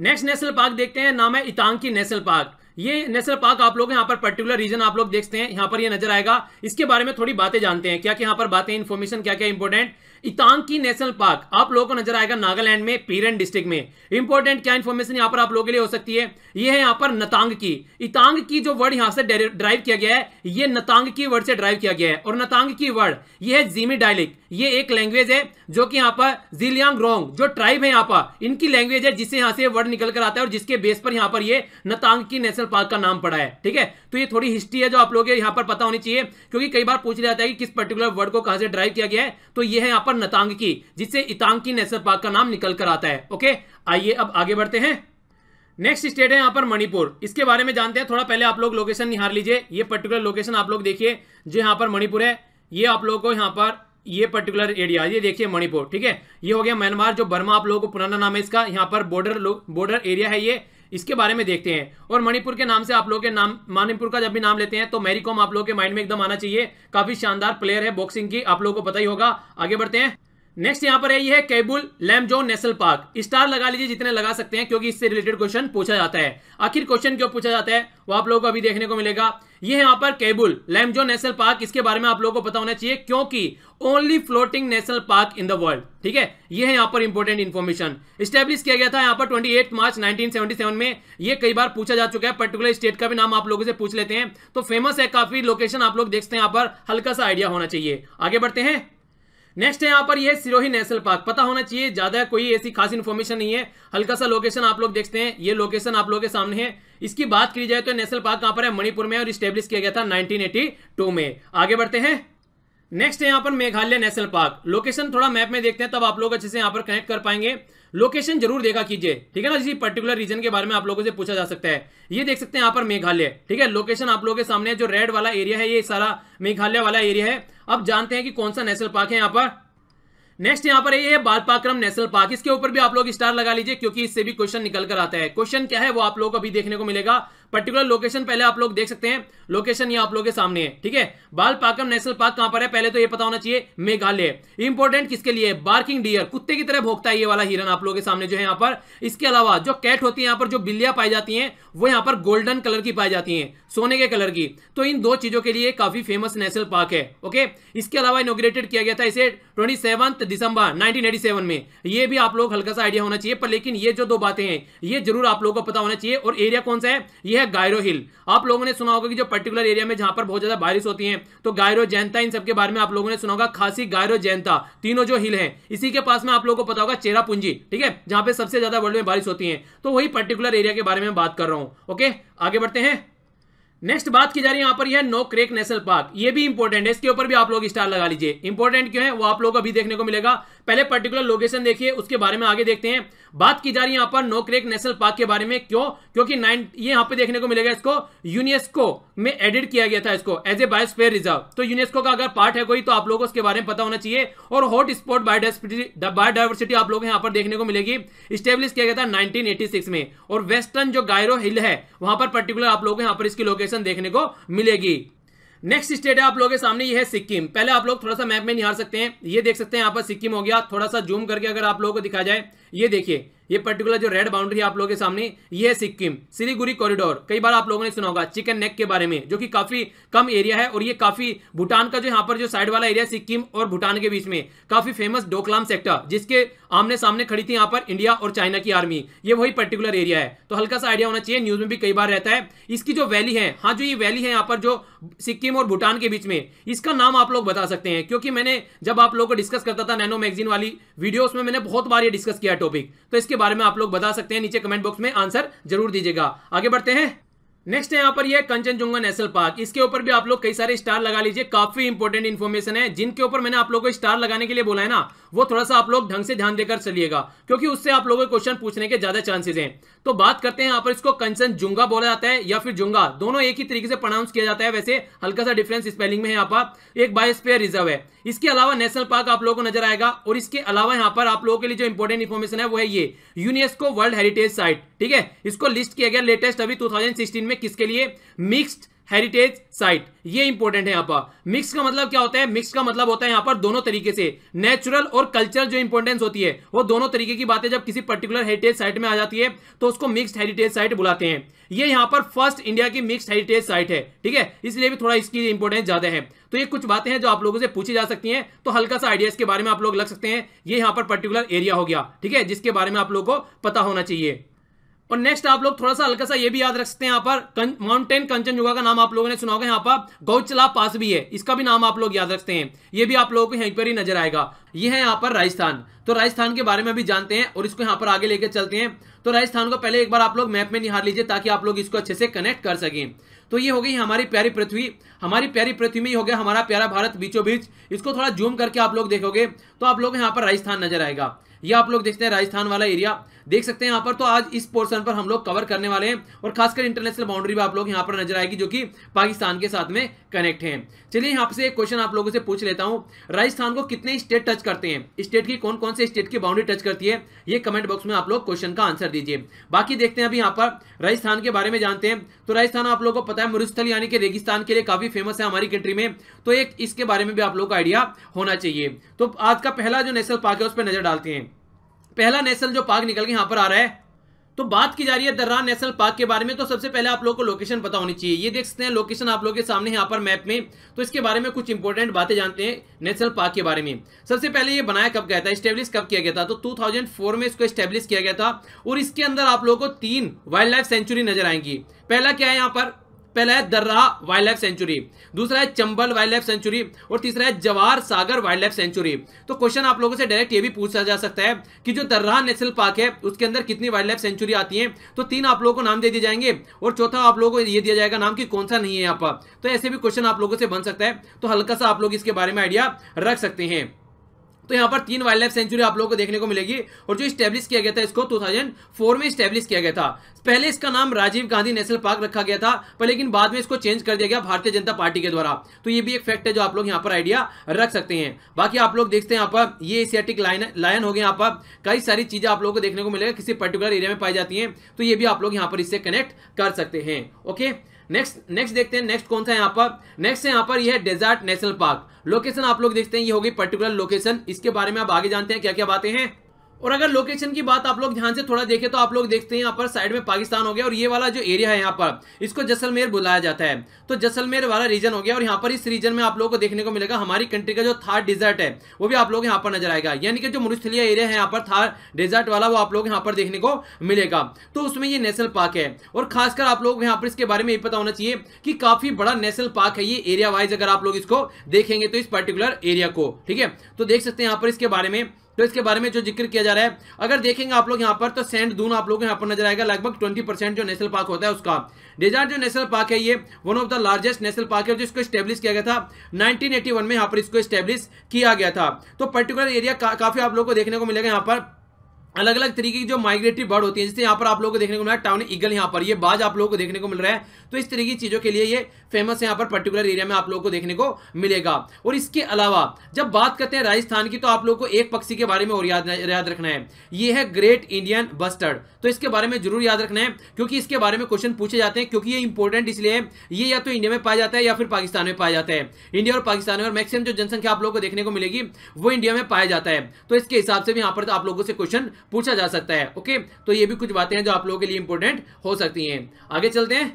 नेक्स्ट नेशनल पार्क देखते हैं नाम है इतांकी नेशनल पार्क ये नेशनल पार्क आप लोग यहाँ पर पर्टिकुलर रीजन आप लोग देखते हैं यहाँ पर ये नजर आएगा इसके बारे में थोड़ी बातें जानते हैं क्या क्या यहाँ पर बातें इन्फॉर्मेशन क्या क्या इंपॉर्टेंट इतांकी नेशनल पार्क आप लोगों को नजर आएगा नागालैंड में पीरन डिस्ट्रिक्ट में इंपॉर्टेंट क्या इंफॉर्मेशन यहां पर आप लोगों के लिए हो सकती है यह है यहां पर नतांग की इतांग की जो वर्ड यहां से ड्राइव किया गया है यह नतांग की वर्ड से ड्राइव किया गया है और नतांग की वर्ड यह है जीमी डायलिक ये एक लैंग्वेज है जो कि यहां पर जिलियांग रोंग जो ट्राइब है यहां पर इनकी लैंग्वेज है जिससे यहां से वर्ड निकल कर आता है और जिसके बेस पर यहां पर ये नतांग की नेशनल पार्क का नाम पड़ा है ठीक है तो ये थोड़ी हिस्ट्री है जो आप लोगों के यहां पर पता होनी चाहिए क्योंकि कई बार पूछ लिया जाता है कि किस पर्टिकुलर वर्ड को कहां से ड्राइव किया गया है तो यह है यहां पर और नतांग की जिससे इतांकी नेशनल पार्क का नाम निकल कर आता है ओके आइए अब आगे बढ़ते हैं नेक्स्ट स्टेट है यहाँ पर मणिपुर इसके बारे में जानते हैं थोड़ा पहले आप लोग लोकेशन निहार लीजिए ये पर्टिकुलर लोकेशन आप लोग देखिए जो यहाँ पर मणिपुर है ये आप लोगों को यहाँ पर ये पर्टिकुलर एरिया ये देखिए मणिपुर ठीक है ये हो गया म्यांमार जो बर्मा आप लोगों को पुराना नाम है इसका यहाँ पर बॉर्डर बॉर्डर एरिया है ये इसके बारे में देखते हैं और मणिपुर के नाम से आप लोग के नाम मणिपुर का जब भी नाम लेते हैं तो मैरी कॉम आप लोग के माइंड में एकदम आना चाहिए काफी शानदार प्लेयर है बॉक्सिंग की आप लोगों को पता ही होगा आगे बढ़ते हैं नेक्स्ट यहां पर है ये है Keibul Lamjao national park star लगा लीजिए जितने लगा सकते हैं क्योंकि इससे रिलेटेड क्वेश्चन पूछा जाता है आखिर क्वेश्चन क्यों पूछा जाता है वो आप लोगों को अभी देखने को मिलेगा ये है यहां पर कैबुल लैमजोन नेशनल पार्क इसके बारे में आप लोगों को पता होना चाहिए क्योंकि only floating national park in the world ठीक है ये है यहां पर इंपॉर्टेंट इन्फॉर्मेशन स्टेब्लिश किया गया था यहां पर एट मार्च सेवन में ये कई बार पूछा जा चुका है पर्टिकुलर स्टेट का भी नाम आप लोगों से पूछ लेते हैं तो फेमस है काफी लोकेशन आप लोग देखते हैं यहां पर हल्का सा आइडिया होना चाहिए आगे बढ़ते हैं नेक्स्ट है यहाँ पर यह सिरोही नेशनल पार्क पता होना चाहिए ज्यादा कोई ऐसी खास इन्फॉर्मेशन नहीं है हल्का सा लोकेशन आप लोग देखते हैं ये लोकेशन आप लोगों के सामने है इसकी बात की जाए तो नेशनल पार्क कहां पर है मणिपुर में और स्टेब्लिश किया गया था 1982 में आगे बढ़ते हैं नेक्स्ट है यहाँ पर मेघालय नेशनल पार्क लोकेशन थोड़ा मैप में देखते हैं तब आप लोग अच्छे से यहाँ पर कनेक्ट कर पाएंगे लोकेशन जरूर देखा कीजिए ठीक है ना किसी पर्टिकुलर रीजन के बारे में आप लोगों से पूछा जा सकता है ये देख सकते हैं यहाँ पर मेघालय ठीक है लोकेशन आप लोगों के सामने जो रेड वाला एरिया है ये सारा मेघालय वाला एरिया है अब जानते हैं कि कौन सा नेशनल पार्क है यहाँ पर नेक्स्ट यहाँ पर ये बालपाक्रम नेशनल पार्क इसके ऊपर भी आप लोग स्टार लगा लीजिए क्योंकि इससे भी क्वेश्चन निकल कर आता है क्वेश्चन क्या है वो आप लोग अभी देखने को मिलेगा पर्टिकुलर लोकेशन पहले आप लोग देख सकते हैं लोकेशन ये आप लोगों के सामने है ठीक है बाल पाकम नेशनल पार्क कहां पर है पहले तो ये पता होना चाहिए मेघालय इंपॉर्टेंट किसके लिए बार्किंग डियर कुत्ते की तरह भोगता है ये वाला हिरन आप लोगों के सामने जो है यहाँ पर इसके अलावा जो कैट होती है यहाँ पर जो बिल्लियां पाई जाती है वो यहाँ पर गोल्डन कलर की पाई जाती है सोने के कलर की तो इन दो चीजों के लिए काफी फेमस नेशनल पार्क है ओके इसके अलावा इनोग्रेटेड किया गया था इसे ट्वेंटी दिसंबर नाइनटीन में ये भी आप लोग हल्का सा आइडिया होना चाहिए पर लेकिन ये जो दो बातें हैं ये जरूर आप लोगों को पता होना चाहिए और एरिया कौन सा है ये यह है गायरो हिल आप लोगों ने सुना होगा कि जो पर्टिकुलर एरिया में जहां पर बहुत ज्यादा बारिश होती है तो गायरो जैनता इन सबके बारे में आप लोगों ने सुना होगा खासी गायरो जैनता तीनों जो हिल है इसी के पास में आप लोगों को पता होगा चेरा ठीक है जहां पर सबसे ज्यादा वर्ल्ड में बारिश होती है तो वही पर्टिकुलर एरिया के बारे में बात कर रहा हूं ओके आगे बढ़ते हैं नेक्स्ट बात की जा रही है यहाँ पर यह नो क्रेक नेशनल पार्क ये भी इंपॉर्टेंट है इसके ऊपर भी आप लोग स्टार लगा लीजिए इंपॉर्टेंट क्यों है वो आप लोग अभी देखने को मिलेगा पहले पर्टिकुलर लोकेशन देखिए उसके बारे में आगे देखते हैं बात की जा रही है यहाँ पर नो क्रेक नेशनल पार्क के बारे में क्यों क्योंकि नाइन ये यहाँ पे देखने को मिलेगा इसको यूनेस्को में एडिट किया गया था इसको एज ए बायोस्फेयर रिजर्व तो यूनेस्को का अगर पार्ट है कोई तो आप लोगों को उसके बारे में पता होना चाहिए और हॉट स्पॉट बायोडाइवर्सिटी आप लोग यहाँ पर देखने को मिलेगी स्टेब्लिश किया गया था नाइनटीन में और वेस्टर्न जो गायरो हिल है वहां पर पर्टिकुलर आप लोग यहाँ पर इसकी लोकेशन कंडीशन देखने को मिलेगी नेक्स्ट स्टेट है आप लोगों के सामने ये है सिक्किम पहले आप लोग थोड़ा सा मैप में निहार सकते हैं ये देख सकते हैं यहाँ पर सिक्किम हो गया थोड़ा सा जूम करके अगर आप लोगों को दिखाया जाए ये देखिए ये पर्टिकुलर जो रेड बाउंड्री आप लोगों के सामने ये है सिक्किम सिलीगुड़ी कॉरिडोर कई बार आप लोगों ने सुना होगा चिकन नेक के बारे में जो कि काफी कम एरिया है और ये काफी भूटान का जो यहाँ पर जो साइड वाला एरिया सिक्किम और भूटान के बीच में काफी फेमस डोकलाम सेक्टर जिसके आमने सामने खड़ी थी यहाँ पर इंडिया और चाइना की आर्मी ये वही पर्टिकुलर एरिया है तो हल्का सा आइडिया होना चाहिए न्यूज में भी कई बार रहता है इसकी जो वैली है हाँ जो ये वैली है यहाँ पर जो सिक्किम और भूटान के बीच में इसका नाम आप लोग बता सकते हैं क्योंकि मैंने जब आप लोग को डिस्कस करता था नैनो मैगजीन वाली वीडियो में मैंने बहुत बार ये डिस्कस किया टॉपिक तो इसके बारे में आप लोग बता सकते हैं नीचे कमेंट बॉक्स में आंसर जरूर दीजिएगा आगे बढ़ते हैं नेक्स्ट है यहाँ पर यह कंचनजुंगा नेशनल पार्क इसके ऊपर भी आप लोग कई सारे स्टार लगा लीजिए काफी इंपॉर्टेंट इन्फॉर्मेशन है जिनके ऊपर मैंने आप लोगों को स्टार लगाने के लिए बोला है ना वो थोड़ा सा आप लोग ढंग से ध्यान देकर चलिएगा क्योंकि उससे आप लोगों के क्वेश्चन पूछने के ज्यादा चांसेस हैं तो बात करते हैं यहाँ पर इसको कंचन जुंगा बोला जाता है या फिर जुंगा दोनों एक ही तरीके से प्रोनाउंस किया जाता है वैसे हल्का सा डिफरेंस स्पेलिंग में है यहाँ पर एक बायोस्पेयर रिजर्व है इसके अलावा नेशनल पार्क आप लोगों को नजर आएगा और इसके अलावा यहाँ पर आप लोगों के लिए जो इंपॉर्टेंट इन्फॉर्मेशन है वो है ये यूनेस्को वर्ल्ड हेरिटेज साइट ठीक है इसको लिस्ट किया गया लेटेस्ट अभी टू में किसके लिए मिक्सड हेरिटेज साइट ये इंपॉर्टेंट है यहाँ पर मिक्स का मतलब क्या होता है मिक्स का मतलब होता है यहाँ पर दोनों तरीके से नेचुरल और कल्चरल जो इंपॉर्टेंस होती है वो दोनों तरीके की बातें जब किसी पर्टिकुलर हेरिटेज साइट में आ जाती है तो उसको मिक्सड हेरिटेज साइट बुलाते हैं ये यहाँ पर फर्स्ट इंडिया की मिक्स हेरिटेज साइट है ठीक है इसलिए भी थोड़ा इसकी इंपॉर्टेंस ज्यादा है तो ये कुछ बातें हैं जो आप लोगों से पूछी जा सकती है तो हल्का सा आइडिया इसके बारे में आप लोग लग सकते हैं ये यहाँ पर पर्टिकुलर एरिया हो गया ठीक है जिसके बारे में आप लोग को पता होना चाहिए और नेक्स्ट आप लोग थोड़ा सा हल्का सा ये भी याद रख सकते हैं यहाँ पर माउंटेन कंचनजुगा का नाम आप लोगों ने सुना होगा यहाँ पर गौचला पास भी है इसका भी नाम आप लोग याद रखते हैं ये भी आप लोगों को यहीं पर ही नजर आएगा ये है यहाँ पर राजस्थान तो राजस्थान के बारे में भी जानते हैं और इसको यहाँ पर आगे लेकर चलते हैं तो राजस्थान को पहले एक बार आप लोग मैप में निहार लीजिए ताकि आप लोग इसको अच्छे से कनेक्ट कर सकें तो ये हो गई हमारी प्यारी पृथ्वी हमारी प्यारी पृथ्वी में ही हो गया हमारा प्यारा भारत बीचों बीच इसको थोड़ा जूम करके आप लोग देखोगे तो आप लोग यहाँ पर राजस्थान नजर आएगा ये आप लोग देखते हैं राजस्थान वाला एरिया देख सकते हैं यहाँ पर तो आज इस पोर्सन पर हम लोग कवर करने वाले हैं और खासकर इंटरनेशनल बाउंड्री भी आप लोग यहाँ पर नजर आएगी जो कि पाकिस्तान के साथ में कनेक्ट है चलिए यहाँ से एक क्वेश्चन आप लोगों से पूछ लेता हूँ राजस्थान को कितने स्टेट टच करते हैं स्टेट की कौन कौन से स्टेट की बाउंड्री टच करती है ये कमेंट बॉक्स में आप लोग क्वेश्चन का आंसर दीजिए बाकी देखते हैं अभी यहाँ पर राजस्थान के बारे में जानते हैं तो राजस्थान आप लोगों को पता है मरुस्थल यानी कि रेगिस्तान के लिए काफी फेमस है हमारी कंट्री में तो एक इसके बारे में भी आप लोग का आइडिया होना चाहिए तो आज का पहला जो नेशनल पार्क है उस पर नजर डालते हैं पहला नेशनल जो पार्क निकल के यहां पर आ रहा है तो बात की जा रही है दर्रा नेशनल पार्क के बारे में तो सबसे पहले आप लोग को लोकेशन पता होनी चाहिए ये देख सकते हैं लोकेशन आप लोग के सामने यहाँ पर मैप में तो इसके बारे में कुछ इंपॉर्टेंट बातें जानते हैं नेशनल पार्क के बारे में सबसे पहले ये बनाया कब गया था स्टेब्लिश कब किया गया था तो टू में इसको स्टेब्लिश किया गया था और इसके अंदर आप लोगों को तीन वाइल्ड लाइफ सेंचुरी नजर आएंगी पहला क्या है यहाँ पर पहला है दर्रा वाइल्ड लाइफ सेंचुरी दूसरा है चंबल वाइल्ड लाइफ सेंचुरी और तीसरा है Jawahar Sagar wild life sanctuary तो क्वेश्चन आप लोगों से डायरेक्ट ये भी पूछा जा सकता है कि जो दर्रा नेशनल पार्क है उसके अंदर कितनी वाइल्ड लाइफ सेंचुरी आती है तो तीन आप लोगों को नाम दे दिए जाएंगे और चौथा आप लोगों को ये दिया जाएगा नाम की कौन सा नहीं है यहाँ पर तो ऐसे भी क्वेश्चन आप लोगों से बन सकता है तो हल्का सा आप लोग इसके बारे में आइडिया रख सकते हैं तो यहाँ पर तीन वाइल्ड लाइफ सेंचुरी आप लोगों को देखने को मिलेगी और जो स्टैब्लिश किया गया था इसको 2004 में स्टैब्लिश किया गया था पहले इसका नाम राजीव गांधी नेशनल पार्क रखा गया था पर लेकिन बाद में इसको चेंज कर दिया गया भारतीय जनता पार्टी के द्वारा तो ये भी एक फैक्ट है जो आप लोग यहाँ पर आइडिया रख सकते हैं बाकी आप लोग देखते हैं यहाँ पर ये एशियाटिक लाइन हो गया यहाँ पर कई सारी चीजें आप लोगों को देखने को मिलेगा किसी पर्टिकुलर एरिया में पाई जाती है तो ये भी आप लोग यहाँ पर इससे कनेक्ट कर सकते हैं ओके नेक्स्ट नेक्स्ट देखते हैं नेक्स्ट कौन सा यहाँ पर नेक्स्ट है यहाँ पर यह है डेजर्ट नेशनल पार्क लोकेशन आप लोग देखते हैं ये होगी पर्टिकुलर लोकेशन इसके बारे में आप आगे जानते हैं क्या क्या बातें हैं और अगर लोकेशन की बात आप लोग ध्यान से थोड़ा देखें तो आप लोग देखते हैं यहाँ पर साइड में पाकिस्तान हो गया और ये वाला जो एरिया है यहाँ पर इसको जैसलमेर बुलाया जाता है तो जैसलमेर वाला रीजन हो गया और यहाँ पर इस रीजन में आप लोग को देखने को मिलेगा हमारी कंट्री का जो थार डिजर्ट है वो भी आप लोग यहाँ पर नजर आएगा यानी कि जो मरुस्थलिया एरिया है यहाँ पर थार डिजर्ट वाला वो आप लोग यहाँ पर देखने को मिलेगा तो उसमें ये नेशनल पार्क है और खासकर आप लोग यहाँ पर इसके बारे में ये पता होना चाहिए कि काफी बड़ा नेशनल पार्क है ये एरिया वाइज अगर आप लोग इसको देखेंगे तो इस पर्टिकुलर एरिया को ठीक है तो देख सकते हैं यहाँ पर इसके बारे में तो इसके बारे में जो जिक्र किया जा रहा है अगर देखेंगे आप लोग यहाँ पर तो सेंड दून आप लोग यहाँ पर नजर आएगा लगभग ट्वेंटी परसेंट जो नेशनल पार्क होता है उसका डेजार्ट जो नेशनल पार्क है ये one of the largest national park है जिसको स्टेब्लिश किया गया था 1981 में यहाँ पर इसको स्टेब्लिश किया गया था तो पर्टिकुलर एरिया का, काफी आप लोग को देखने को मिलेगा यहाँ पर अलग अलग तरीके की जो माइग्रेटरी बर्ड होती है जैसे यहाँ पर आप लोगों को देखने को मिल रहा है टाउन ईगल यहाँ पर ये बाज आप लोगों को देखने को मिल रहा है तो इस तरीके की चीज़ों के लिए ये फेमस यहाँ पर पर्टिकुलर एरिया में आप लोगों को देखने को मिलेगा और इसके अलावा जब बात करते हैं राजस्थान की तो आप लोगों को एक पक्षी के बारे में और याद याद रखना है ये है ग्रेट इंडियन बस्टर्ड तो इसके बारे में जरूर याद रखना है क्योंकि इसके बारे में क्वेश्चन पूछे जाते हैं क्योंकि ये इंपॉर्टेंट इसलिए ये या तो इंडिया में पाया जाता है या फिर पाकिस्तान में पाया जाता है इंडिया और पाकिस्तान में और मैक्सिमम जो जनसंख्या आप लोगों को देखने को मिलेगी वो इंडिया में पाया जाता है तो इसके हिसाब से भी यहाँ पर आप लोगों से क्वेश्चन पूछा जा सकता है ओके तो ये भी कुछ बातें हैं जो आप लोगों के लिए इंपॉर्टेंट हो सकती हैं आगे चलते हैं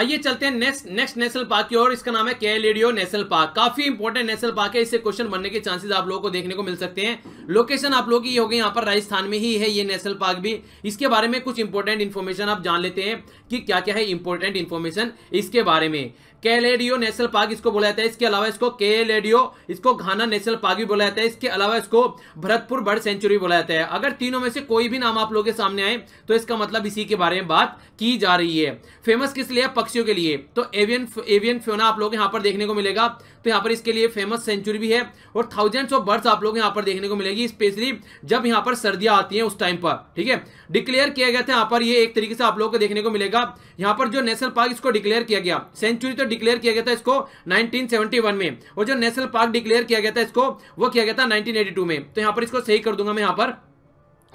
आइए चलते हैं नेक्स्ट नेक्स्ट नेशनल पार्क की और इसका नाम है कैलेडियो नेशनल पार्क काफी इंपॉर्टेंट नेशनल पार्क है इससे क्वेश्चन बनने के चांसेस आप लोगों को देखने को मिल सकते हैं लोकेशन आप लोगों की होगी यहाँ पर राजस्थान में ही है ये नेशनल पार्क भी इसके बारे में कुछ इंपॉर्टेंट इन्फॉर्मेशन आप जान लेते हैं कि क्या क्या है इंपॉर्टेंट इन्फॉर्मेशन इसके बारे में केलेडियो नेशनल पार्क इसको बोला जाता है इसके अलावा इसको केलेडियो इसको घाना नेशनल पार्क भी बोला जाता है इसके अलावा इसको भरतपुर बर्ड सेंचुरी बोला जाता है अगर तीनों में से कोई भी नाम आप लोगों के सामने आए तो इसका मतलब इसी के बारे में बात की जा रही है फेमस किस लिए पक्षियों के लिए तो एवियन एवियन फ्योना आप लोग यहाँ पर देखने को मिलेगा तो यहाँ पर इसके लिए फेमस सेंचुरी भी है और थाउजेंड्स ऑफ बर्ड्स आप लोग यहाँ पर देखने को मिलेगी स्पेशली जब यहाँ पर सर्दियां आती हैं उस टाइम पर ठीक है डिक्लेयर किया गया था यहाँ पर ये एक तरीके से आप लोग को देखने को मिलेगा यहाँ पर जो नेशनल पार्क इसको डिक्लेयर किया गया सेंचुरी तो डिक्लेयर किया गया था इसको 1971 में और जो नेशनल पार्क डिक्लेयर किया गया था इसको वो किया गया था 1982 में तो यहाँ पर इसको सही कर दूंगा मैं यहाँ पर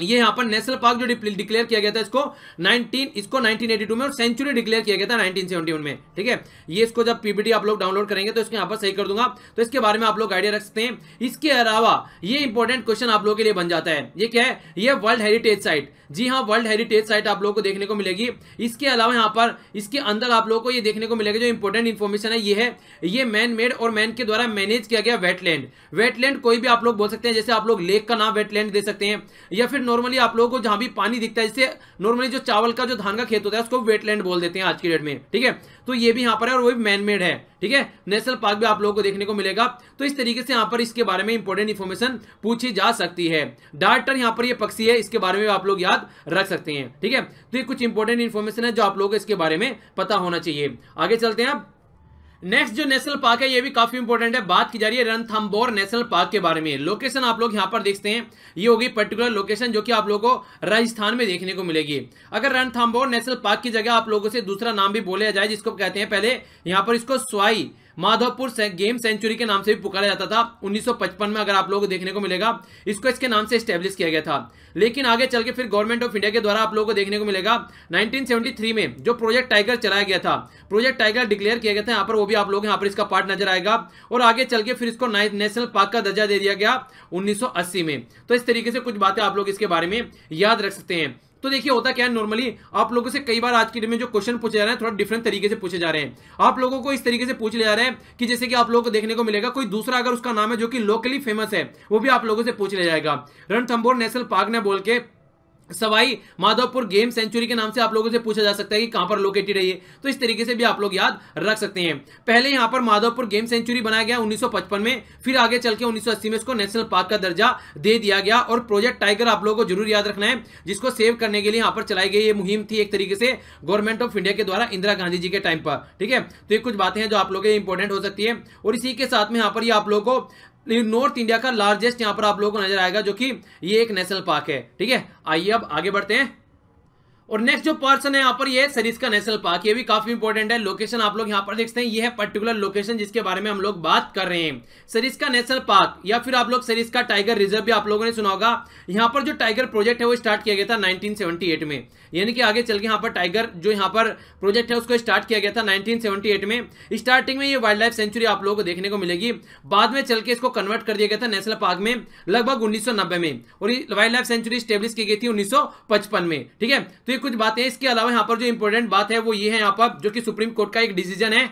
ये यहाँ पर नेशनल पार्क जो डिक्लेयर किया गया था इसको 19 इसको 1982 में और सेंचुरी डिक्लेयर किया गया था 1971 में ठीक है ये इसको जब पीपीडी आप लोग डाउनलोड करेंगे तो इसके यहाँ पर सही कर दूंगा तो इसके बारे में आप लोग आइडिया रख सकते हैं इसके अलावा ये इंपॉर्टेंट क्वेश्चन आप लोगों के लिए बन जाता है ये क्या है ये वर्ल्ड हेरिटेज साइट जी हाँ वर्ल्ड हेरिटेज साइट आप लोगों को देखने को मिलेगी इसके अलावा यहाँ पर इसके अंदर आप लोगों को ये देखने को मिलेगा जो इंपॉर्टेंट इन्फॉर्मेशन है ये है ये मैन मेड और मैन के द्वारा मैनेज किया गया वेटलैंड वेटलैंड कोई भी आप लोग बोल सकते हैं जैसे आप लोग लेक का नाम वेटलैंड दे सकते हैं या फिर नॉर्मली आप लोगों को जहां भी पानी दिखता है जिससे नॉर्मली जो चावल का जो धान का खेत होता है उसको वेटलैंड बोल देते हैं आज की डेट में ठीक है तो ये भी यहाँ पर है और वो भी मैनमेड है ठीक है नेशनल पार्क भी आप लोगों को देखने को मिलेगा तो इस तरीके से यहाँ पर इसके बारे में इंपॉर्टेंट इन्फॉर्मेशन पूछी जा सकती है डार्टर यहाँ पर ये पक्षी है इसके बारे में आप लोग याद रख सकते हैं ठीक है तो ये कुछ इंपॉर्टेंट इन्फॉर्मेशन है जो आप लोगों को इसके बारे में पता होना चाहिए आगे चलते हैं आप नेक्स्ट जो नेशनल पार्क है ये भी काफी इंपॉर्टेंट है बात की जा रही है रणथम्बोर नेशनल पार्क के बारे में लोकेशन आप लोग यहाँ पर देखते हैं ये होगी पर्टिकुलर लोकेशन जो कि आप लोगों को राजस्थान में देखने को मिलेगी अगर रणथम्बोर नेशनल पार्क की जगह आप लोगों से दूसरा नाम भी बोला जाए जिसको कहते हैं पहले यहाँ पर इसको स्वाई माधवपुर से, गेम सेंचुरी के नाम से भी पुकारा जाता था 1955 में अगर आप लोगों को देखने को मिलेगा इसको इसके नाम से स्टेब्लिश किया गया था लेकिन आगे चल के फिर गवर्नमेंट ऑफ इंडिया के द्वारा आप लोगों को देखने को मिलेगा 1973 में जो प्रोजेक्ट टाइगर चलाया गया था प्रोजेक्ट टाइगर डिक्लेयर किया गया था यहाँ पर वो भी आप लोग यहाँ पर इसका पार्ट नजर आएगा और आगे चल के फिर इसको नेशनल पार्क का दर्जा दे दिया गया उन्नीस में तो इस तरीके से कुछ बातें आप लोग इसके बारे में याद रख सकते हैं तो देखिए होता क्या है नॉर्मली आप लोगों से कई बार आज की डेट में जो क्वेश्चन पूछे जा रहे हैं थोड़ा डिफरेंट तरीके से पूछे जा रहे हैं आप लोगों को इस तरीके से पूछ लिया जा रहे हैं कि जैसे कि आप लोगों को देखने को मिलेगा कोई दूसरा अगर उसका नाम है जो कि लोकली फेमस है वो भी आप लोगों से पूछ लिया जाएगा रणथम्बोर नेशनल पार्क ने बोल के सवाई माधवपुर गेम सेंचुरी के नाम से आप लोगों से पूछा जा सकता है कि कहां पर लोकेटेड है ये तो इस तरीके से भी आप लोग याद रख सकते हैं पहले यहां पर माधवपुर गेम सेंचुरी बनाया गया 1955 में फिर आगे चल के उन्नीस में इसको नेशनल पार्क का दर्जा दे दिया गया और प्रोजेक्ट टाइगर आप लोगों को जरूर याद रखना है जिसको सेव करने के लिए यहां पर चलाई गई ये मुहिम थी एक तरीके से गवर्नमेंट ऑफ इंडिया के द्वारा इंदिरा गांधी जी के टाइम पर ठीक है तो ये कुछ बातें हैं जो आप लोगों के इंपॉर्टेंट हो सकती है और इसी के साथ में यहां पर आप लोगों को लेकिन नॉर्थ इंडिया का लार्जेस्ट यहां पर आप लोगों को नजर आएगा जो कि ये एक नेशनल पार्क है ठीक है आइए अब आगे बढ़ते हैं और नेक्स्ट जो पर्सन है यहाँ पर ये सरीस का नेशनल पार्क ये भी काफी इंपॉर्टेंट है लोकेशन आप लोग यहाँ पर देखते हैं ये है पर्टिकुलर लोकेशन जिसके बारे में हम लोग बात कर रहे हैं सरिस्का नेशनल पार्क या फिर आप लोग सरिस्का का टाइगर रिजर्व भी आप लोगों ने सुना होगा यहाँ पर जो टाइगर प्रोजेक्ट है वो स्टार्ट किया गया था नाइनटीन में यानी कि आगे चल के यहाँ पर टाइगर जो यहाँ पर प्रोजेक्ट है उसको स्टार्ट किया गया था नाइनटीन में स्टार्टिंग में ये वाइल्ड लाइफ सेंचुरी आप लोगों को देखने को मिलेगी बाद में चल के इसको कन्वर्ट कर दिया गया था नेशनल पार्क में लगभग उन्नीस में और वाइल्ड लाइफ सेंचुरी स्टेब्लिश की गई थी उन्नीस में ठीक है तो भी कुछ बातें इसके अलावा यहाँ पर जो इंपॉर्टेंट बात है वो ये है यहाँ पर जो कि सुप्रीम कोर्ट का एक डिसीजन है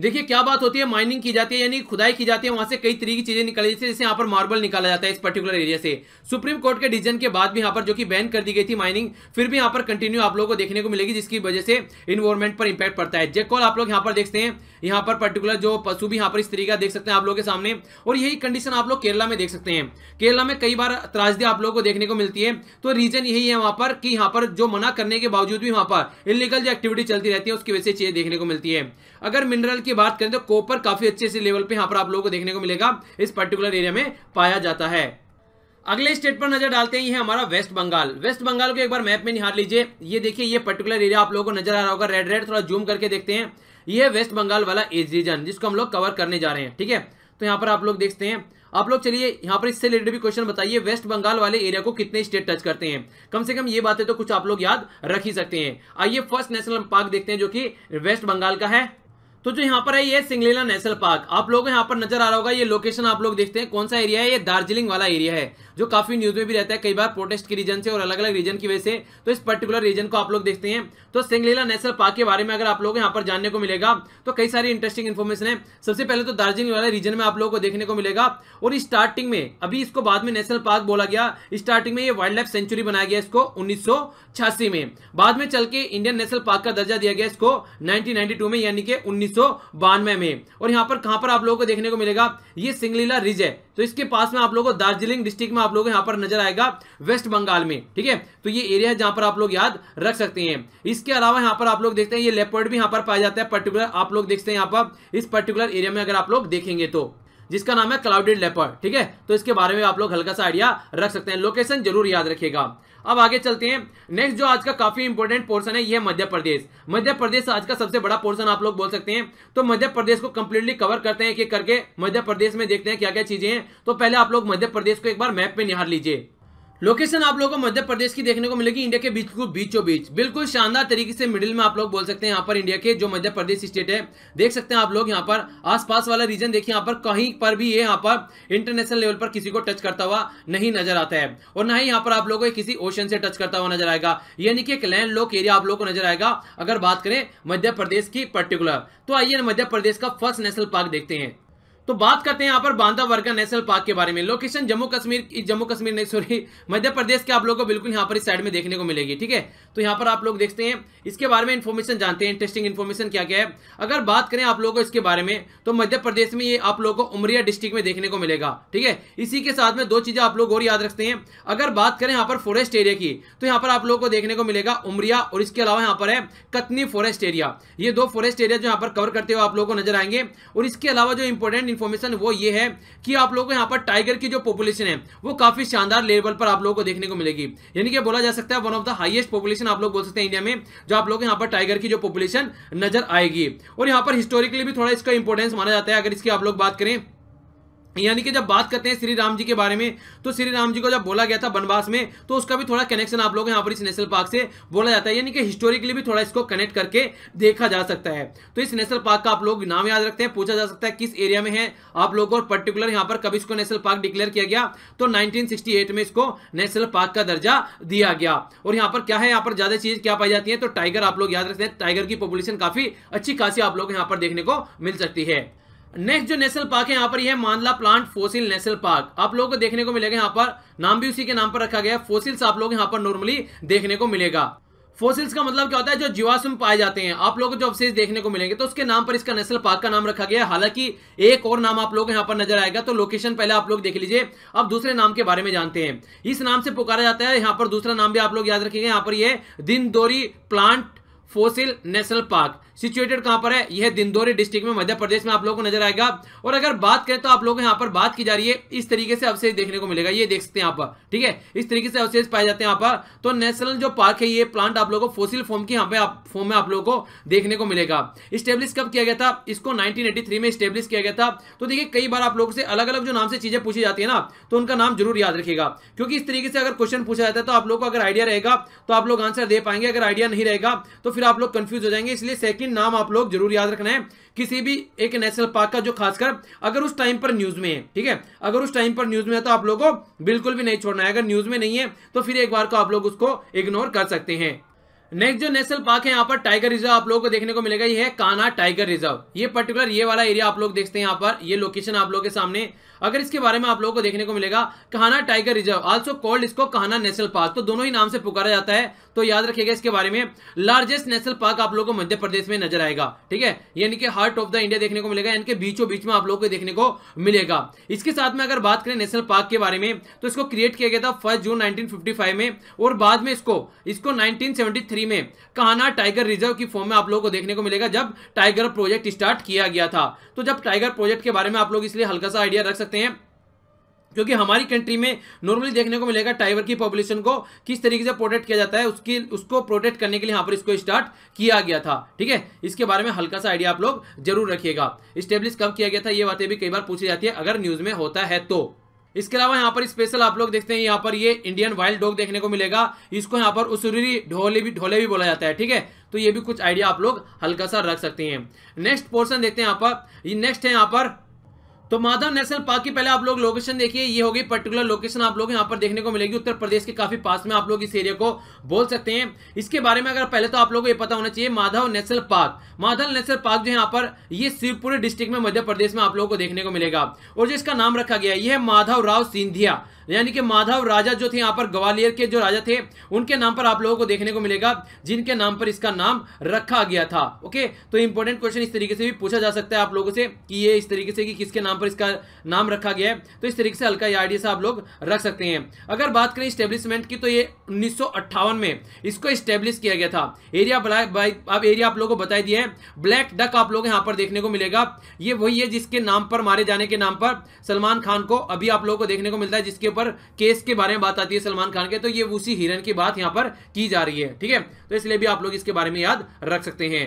देखिए क्या बात होती है माइनिंग की जाती है यानी खुदाई की जाती है वहां से कई तरीके की चीजें निकाली जैसे जैसे यहाँ पर मार्बल निकाला जाता है इस पर्टिकुलर एरिया से सुप्रीम कोर्ट के डिसीजन के बाद भी यहाँ पर जो कि बैन कर दी गई थी माइनिंग फिर भी यहाँ पर कंटिन्यू आप लोगों को देखने को मिलेगी जिसकी वजह से इन्वायरमेंट पर इंपैक्ट पड़ता है जेकॉल आप लोग यहाँ पर देखते हैं यहाँ पर पर्टिकुलर जो पशु भी यहाँ पर इस तरीके देख सकते हैं आप लोगों के सामने और यही कंडीशन आप लोग केरला में देख सकते हैं केरला में कई बार त्रासदी आप लोगों को देखने को मिलती है तो रीजन यही है वहां पर कि यहाँ पर जो मना करने के बावजूद भी वहां पर इलीगल जो एक्टिविटी चलती रहती है उसकी वजह से चीजें देखने को मिलती है अगर मिनरल की बात करें तो कॉपर काफी अच्छे से लेवल पे यहाँ पर आप लोगों को देखने को मिलेगा इस पर्टिकुलर एरिया में पाया जाता है अगले स्टेट पर नजर डालते हैं ये है हमारा वेस्ट बंगाल वेस्ट बंगाल को एक बार मैप में निहार लीजिए ये देखिए ये पर्टिकुलर एरिया आप लोगों को नजर आ रहा होगा रेड रेड थोड़ा जूम करके देखते हैं ये है वेस्ट बंगाल वाला एज रीजन जिसको हम लोग कवर करने जा रहे हैं ठीक है तो यहाँ पर आप लोग देखते हैं आप लोग चलिए यहाँ पर इससे रिलेटेड भी क्वेश्चन बताइए वेस्ट बंगाल वाले एरिया को कितने स्टेट टच करते हैं कम से कम ये बातें तो कुछ आप लोग याद रख ही सकते हैं आइए फर्स्ट नेशनल पार्क देखते हैं जो कि वेस्ट बंगाल का है तो जो यहाँ पर है ये सिंगलीला नेशनल पार्क आप लोगों को यहाँ पर नजर आ रहा होगा ये लोकेशन आप लोग देखते हैं कौन सा एरिया है ये दार्जिलिंग वाला एरिया है जो काफी न्यूज में भी रहता है कई बार प्रोटेस्ट के रीजन से और अलग अलग रीजन की वजह से तो इस पर्टिकुलर रीजन को आप लोग देखते हैं तो सिंगलीला नेशनल पार्क के बारे में अगर आप लोग यहाँ पर जानने को मिलेगा तो कई सारी इंटरेस्टिंग इन्फॉर्मेशन है सबसे पहले तो दार्जिलिंग वाला रीजन में आप लोगों को देखने को मिलेगा और स्टार्टिंग में अभी इसको बाद में नेशनल पार्क बोला गया स्टार्टिंग में ये वाइल्ड लाइफ सेंचुरी बनाया गया इसको उन्नीस में बाद में चल के इंडियन नेशनल पार्क का दर्जा दिया गया इसको नाइनटीन में यानी कि उन्नीस 1992 में और यहाँ पर कहां पर आप लोगों को देखने को मिलेगा ये सिंगलीला रिज है तो इसके पास में आप लोगों को दार्जिलिंग डिस्ट्रिक्ट में आप लोगों को यहाँ पर नजर आएगा वेस्ट बंगाल में ठीक है तो ये एरिया है जहाँ पर आप लोग याद रख सकते हैं इसके अलावा यहाँ पर आप लोग देखते हैं ये लेपर्ड भी यहाँ पर पाया जाता है पर्टिकुलर आप लोग देखते हैं यहाँ पर इस पर्टिकुलर एरिया में अगर आप लोग देखेंगे तो जिसका नाम है क्लाउडेड लेपर ठीक है तो इसके बारे में आप लोग हल्का सा आइडिया रख सकते हैं लोकेशन जरूर याद रखेगा अब आगे चलते हैं नेक्स्ट जो आज का काफी इंपोर्टेंट पोर्सन है यह मध्य प्रदेश मध्य प्रदेश आज का सबसे बड़ा पोर्सन आप लोग बोल सकते हैं तो मध्य प्रदेश को कंप्लीटली कवर करते हैं एक एक करके मध्य प्रदेश में देखते हैं क्या क्या चीजें हैं तो पहले आप लोग मध्य प्रदेश को एक बार मैप में निहार लीजिए लोकेशन आप लोगों को मध्य प्रदेश की देखने को मिलेगी इंडिया के को बीचों बीच बिल्कुल शानदार तरीके से मिडिल में आप लोग बोल सकते हैं यहाँ पर इंडिया के जो मध्य प्रदेश स्टेट है देख सकते हैं आप लोग यहाँ पर आसपास वाला रीजन देखिए यहाँ पर कहीं पर भी ये यहाँ पर इंटरनेशनल लेवल पर किसी को टच करता हुआ नहीं नजर आता है और ना ही यहाँ पर आप लोगों को किसी ओशन से टच करता हुआ नजर आएगा यानी कि एक लैंड लोक एरिया आप लोग को नजर आएगा अगर बात करें मध्य प्रदेश की पर्टिकुलर तो आइए मध्य प्रदेश का फर्स्ट नेशनल पार्क देखते हैं तो बात करते हैं यहाँ पर बांदा वर्गा नेशनल पार्क के बारे में लोकेशन जम्मू कश्मीर जम्मू कश्मीर नहीं सॉरी मध्य प्रदेश के आप लोगों को बिल्कुल यहाँ पर इस साइड में देखने को मिलेगी ठीक है तो यहाँ पर आप लोग देखते हैं इसके बारे में इन्फॉर्मेशन जानते हैं इंटरेस्टिंग इन्फॉर्मेशन क्या क्या है अगर बात करें आप लोगों को इसके बारे में तो मध्य प्रदेश में ये आप लोगों को उमरिया डिस्ट्रिक्ट में देखने को मिलेगा ठीक है इसी के साथ में दो चीज़ें आप लोग और याद रखते हैं अगर बात करें यहाँ पर फॉरेस्ट एरिया की तो यहाँ पर आप लोगों को देखने को मिलेगा उमरिया और इसके अलावा यहाँ पर है कतनी फॉरेस्ट एरिया ये दो फॉरेस्ट एरिया जो यहाँ पर कवर करते हुए आप लोगों को नजर आएंगे और इसके अलावा जो इंपॉर्टेंट इन्फॉर्मेशन वो ये है कि आप लोगों को यहाँ पर टाइगर की जो पॉपुलेशन है वो काफी शानदार लेवल पर आप लोगों को देखने को मिलेगी यानी कि बोला जा सकता है one of the highest population आप लोग बोल सकते हैं इंडिया में जो आप लोग यहाँ पर टाइगर की जो पॉपुलेशन नजर आएगी और यहाँ पर हिस्टोरिकली भी थोड़ा इसका इंपॉर्टेंस माना जाता है अगर इसकी आप लोग बात करें यानी कि जब बात करते हैं श्री राम जी के बारे में तो श्री राम जी को जब बोला गया था बनवास में तो उसका भी थोड़ा कनेक्शन आप लोग यहाँ पर इस नेशनल पार्क से बोला जाता है यानी कि हिस्टोरिकली भी थोड़ा इसको कनेक्ट करके देखा जा सकता है तो इस नेशनल पार्क का आप लोग नाम याद रखते हैं पूछा जा सकता है किस एरिया में है आप लोग और पर्टिकुलर यहाँ पर कब इसको नेशनल पार्क डिक्लेयर किया गया तो नाइनटीन में इसको नेशनल पार्क का दर्जा दिया गया और यहाँ पर क्या है यहाँ पर ज्यादा चीज क्या पाई जाती है तो टाइगर आप लोग याद रखते हैं टाइगर की पॉपुलेशन काफी अच्छी खासी आप लोग यहाँ पर देखने को मिल सकती है नेक्स्ट जो नेशनल पार्क है यहाँ पर यह मानला प्लांट फोसिल नेशनल पार्क आप लोगों को देखने को मिलेगा यहाँ पर नाम भी उसी के नाम पर रखा गया है फोसिल्स आप लोग यहाँ पर नॉर्मली देखने को मिलेगा फोसिल्स का मतलब क्या होता है जो जीवाश्म पाए जाते हैं आप लोगों को जो अवशेष देखने को मिलेंगे तो उसके नाम पर इसका नेशनल पार्क का नाम रखा गया हालांकि एक और नाम आप लोग यहाँ पर नजर आएगा तो लोकेशन पहले आप लोग देख लीजिए अब दूसरे नाम के बारे में जानते हैं इस नाम से पुकारा जाता है यहाँ पर दूसरा नाम भी आप लोग याद रखेंगे यहाँ पर यह दिन plant fossil national park situated कहां पर है यह दिंदोरी डिस्ट्रिक्ट में मध्य प्रदेश में आप लोगों को नजर आएगा और अगर बात करें तो आप लोग यहाँ पर बात की जा रही है इस तरीके से अवशेष देखने को मिलेगा ये देख सकते हैं आप ठीक है इस तरीके से अवशेष पाए जाते हैं यहाँ पर तो नेशनल जो पार्क है ये प्लांट आप लोगों को फोसिल फॉर्म की यहाँ पे फॉर्म में आप लोगों को देखने को मिलेगा स्टेब्लिश कब किया गया था इसको नाइनटीन में स्टेब्लिश किया गया था तो देखिए कई बार आप लोगों से अलग अलग जो नाम से चीजें पूछी जाती है ना तो उनका नाम जरूर याद रखेगा क्योंकि इस तरीके से अगर क्वेश्चन पूछा जाता है तो आप लोग को अगर आइडिया रहेगा तो आप लोग आंसर दे पाएंगे अगर आइडिया नहीं रहेगा तो फिर आप लोग कंफ्यूज हो जाएंगे इसलिए लेकिन नाम आप लोग जरूर याद रखना है किसी भी एक नेशनल पार्क का जो खासकर अगर उस टाइम पर न्यूज में है ठीक है अगर उस टाइम पर न्यूज में है तो आप लोगों को बिल्कुल भी नहीं छोड़ना है अगर न्यूज में नहीं है तो फिर एक बार को आप लोग उसको इग्नोर कर सकते हैं नेक्स्ट जो नेशनल पार्क है यहाँ पर टाइगर रिजर्व आप लोगों को देखने को मिलेगा ये है काना टाइगर रिजर्व ये पर्टिकुलर ये वाला एरिया आप लोग देखते हैं यहाँ पर ये लोकेशन आप लोगों के सामने अगर इसके बारे में आप लोगों को देखने को मिलेगा Kanha tiger reserve also called इसको कहाना नेशनल पार्क तो दोनों ही नाम से पुकारा जाता है तो याद रखिएगा इसके बारे में लार्जेस्ट नेशनल पार्क आप लोग को मध्य प्रदेश में नजर आएगा ठीक है यानी कि हार्ट ऑफ द इंडिया देखने को मिलेगा यानी कि बीचों बीच में आप लोगों को देखने को मिलेगा इसके साथ में अगर बात करें नेशनल पार्क के बारे में तो इसको क्रिएट किया गया था फर्स्ट जून नाइनटीन में और बाद में इसको इसको नाइनटीन में कहाना टाइगर रिजर्व की फॉर्म में आप लोगों को देखने को मिलेगा जब टाइगर प्रोजेक्ट स्टार्ट किया गया था तो जब टाइगर प्रोजेक्ट के बारे में आप लोग इसलिए हल्का सा आइडिया रख सकते हैं क्योंकि हमारी कंट्री में नॉर्मली देखने को मिलेगा टाइगर की पॉपुलेशन को किस तरीके से प्रोटेक्ट किया जाता है उसकी उसको प्रोटेक्ट करने के लिए यहाँ पर इसको स्टार्ट किया गया था ठीक है इसके बारे में हल्का सा आइडिया आप लोग जरूर रखिएगा स्टेब्लिश कब किया गया था ये बातें भी कई बार पूछी जाती है अगर न्यूज़ में होता है तो इसके अलावा यहाँ पर स्पेशल आप लोग देखते हैं यहाँ पर ये इंडियन वाइल्ड डॉग देखने को मिलेगा इसको यहाँ पर उसुरी ढोले भी ढोले भी बोला जाता है ठीक है तो ये भी कुछ आइडिया आप लोग हल्का सा रख सकते हैं नेक्स्ट पोर्सन देखते हैं यहाँ पर नेक्स्ट है यहाँ पर तो माधव नेशनल पार्क की पहले आप लोग लोकेशन देखिए ये होगी पर्टिकुलर लोकेशन आप लोग यहाँ पर देखने को मिलेगी उत्तर प्रदेश के काफी पास में आप लोग इस एरिया को बोल सकते हैं इसके बारे में अगर पहले तो आप लोग को ये पता होना चाहिए Madhav national park Madhav national park जो है यहाँ पर ये शिवपुरी डिस्ट्रिक्ट में मध्य प्रदेश में आप लोगों को देखने को मिलेगा और जो इसका नाम रखा गया ये है माधव राव सिंधिया यानी कि माधव राजा जो थे यहाँ पर ग्वालियर के जो राजा थे उनके नाम पर आप लोगों को देखने को मिलेगा जिनके नाम पर इसका नाम रखा गया था ओके तो इंपॉर्टेंट क्वेश्चन इस तरीके से भी पूछा जा सकता है आप लोगों से कि ये इस तरीके से कि किसके नाम पर इसका नाम रखा गया है तो इस तरीके से हल्का ये आइडिया से आप लोग रख सकते हैं अगर बात करें स्टेब्लिशमेंट की तो ये उन्नीस में इसको स्टेब्लिश किया गया था एरिया ब्लैक अब एरिया आप लोगों को बताई दिया है ब्लैक डक आप लोग यहाँ पर देखने को मिलेगा ये वही है जिसके नाम पर मारे जाने के नाम पर सलमान खान को अभी आप लोगों को देखने को मिलता है जिसके ऊपर केस के बारे में बात आती है सलमान खान के तो ये उसी हिरन की बात यहाँ पर की जा रही है ठीक है तो इसलिए भी आप लोग इसके बारे में याद रख सकते हैं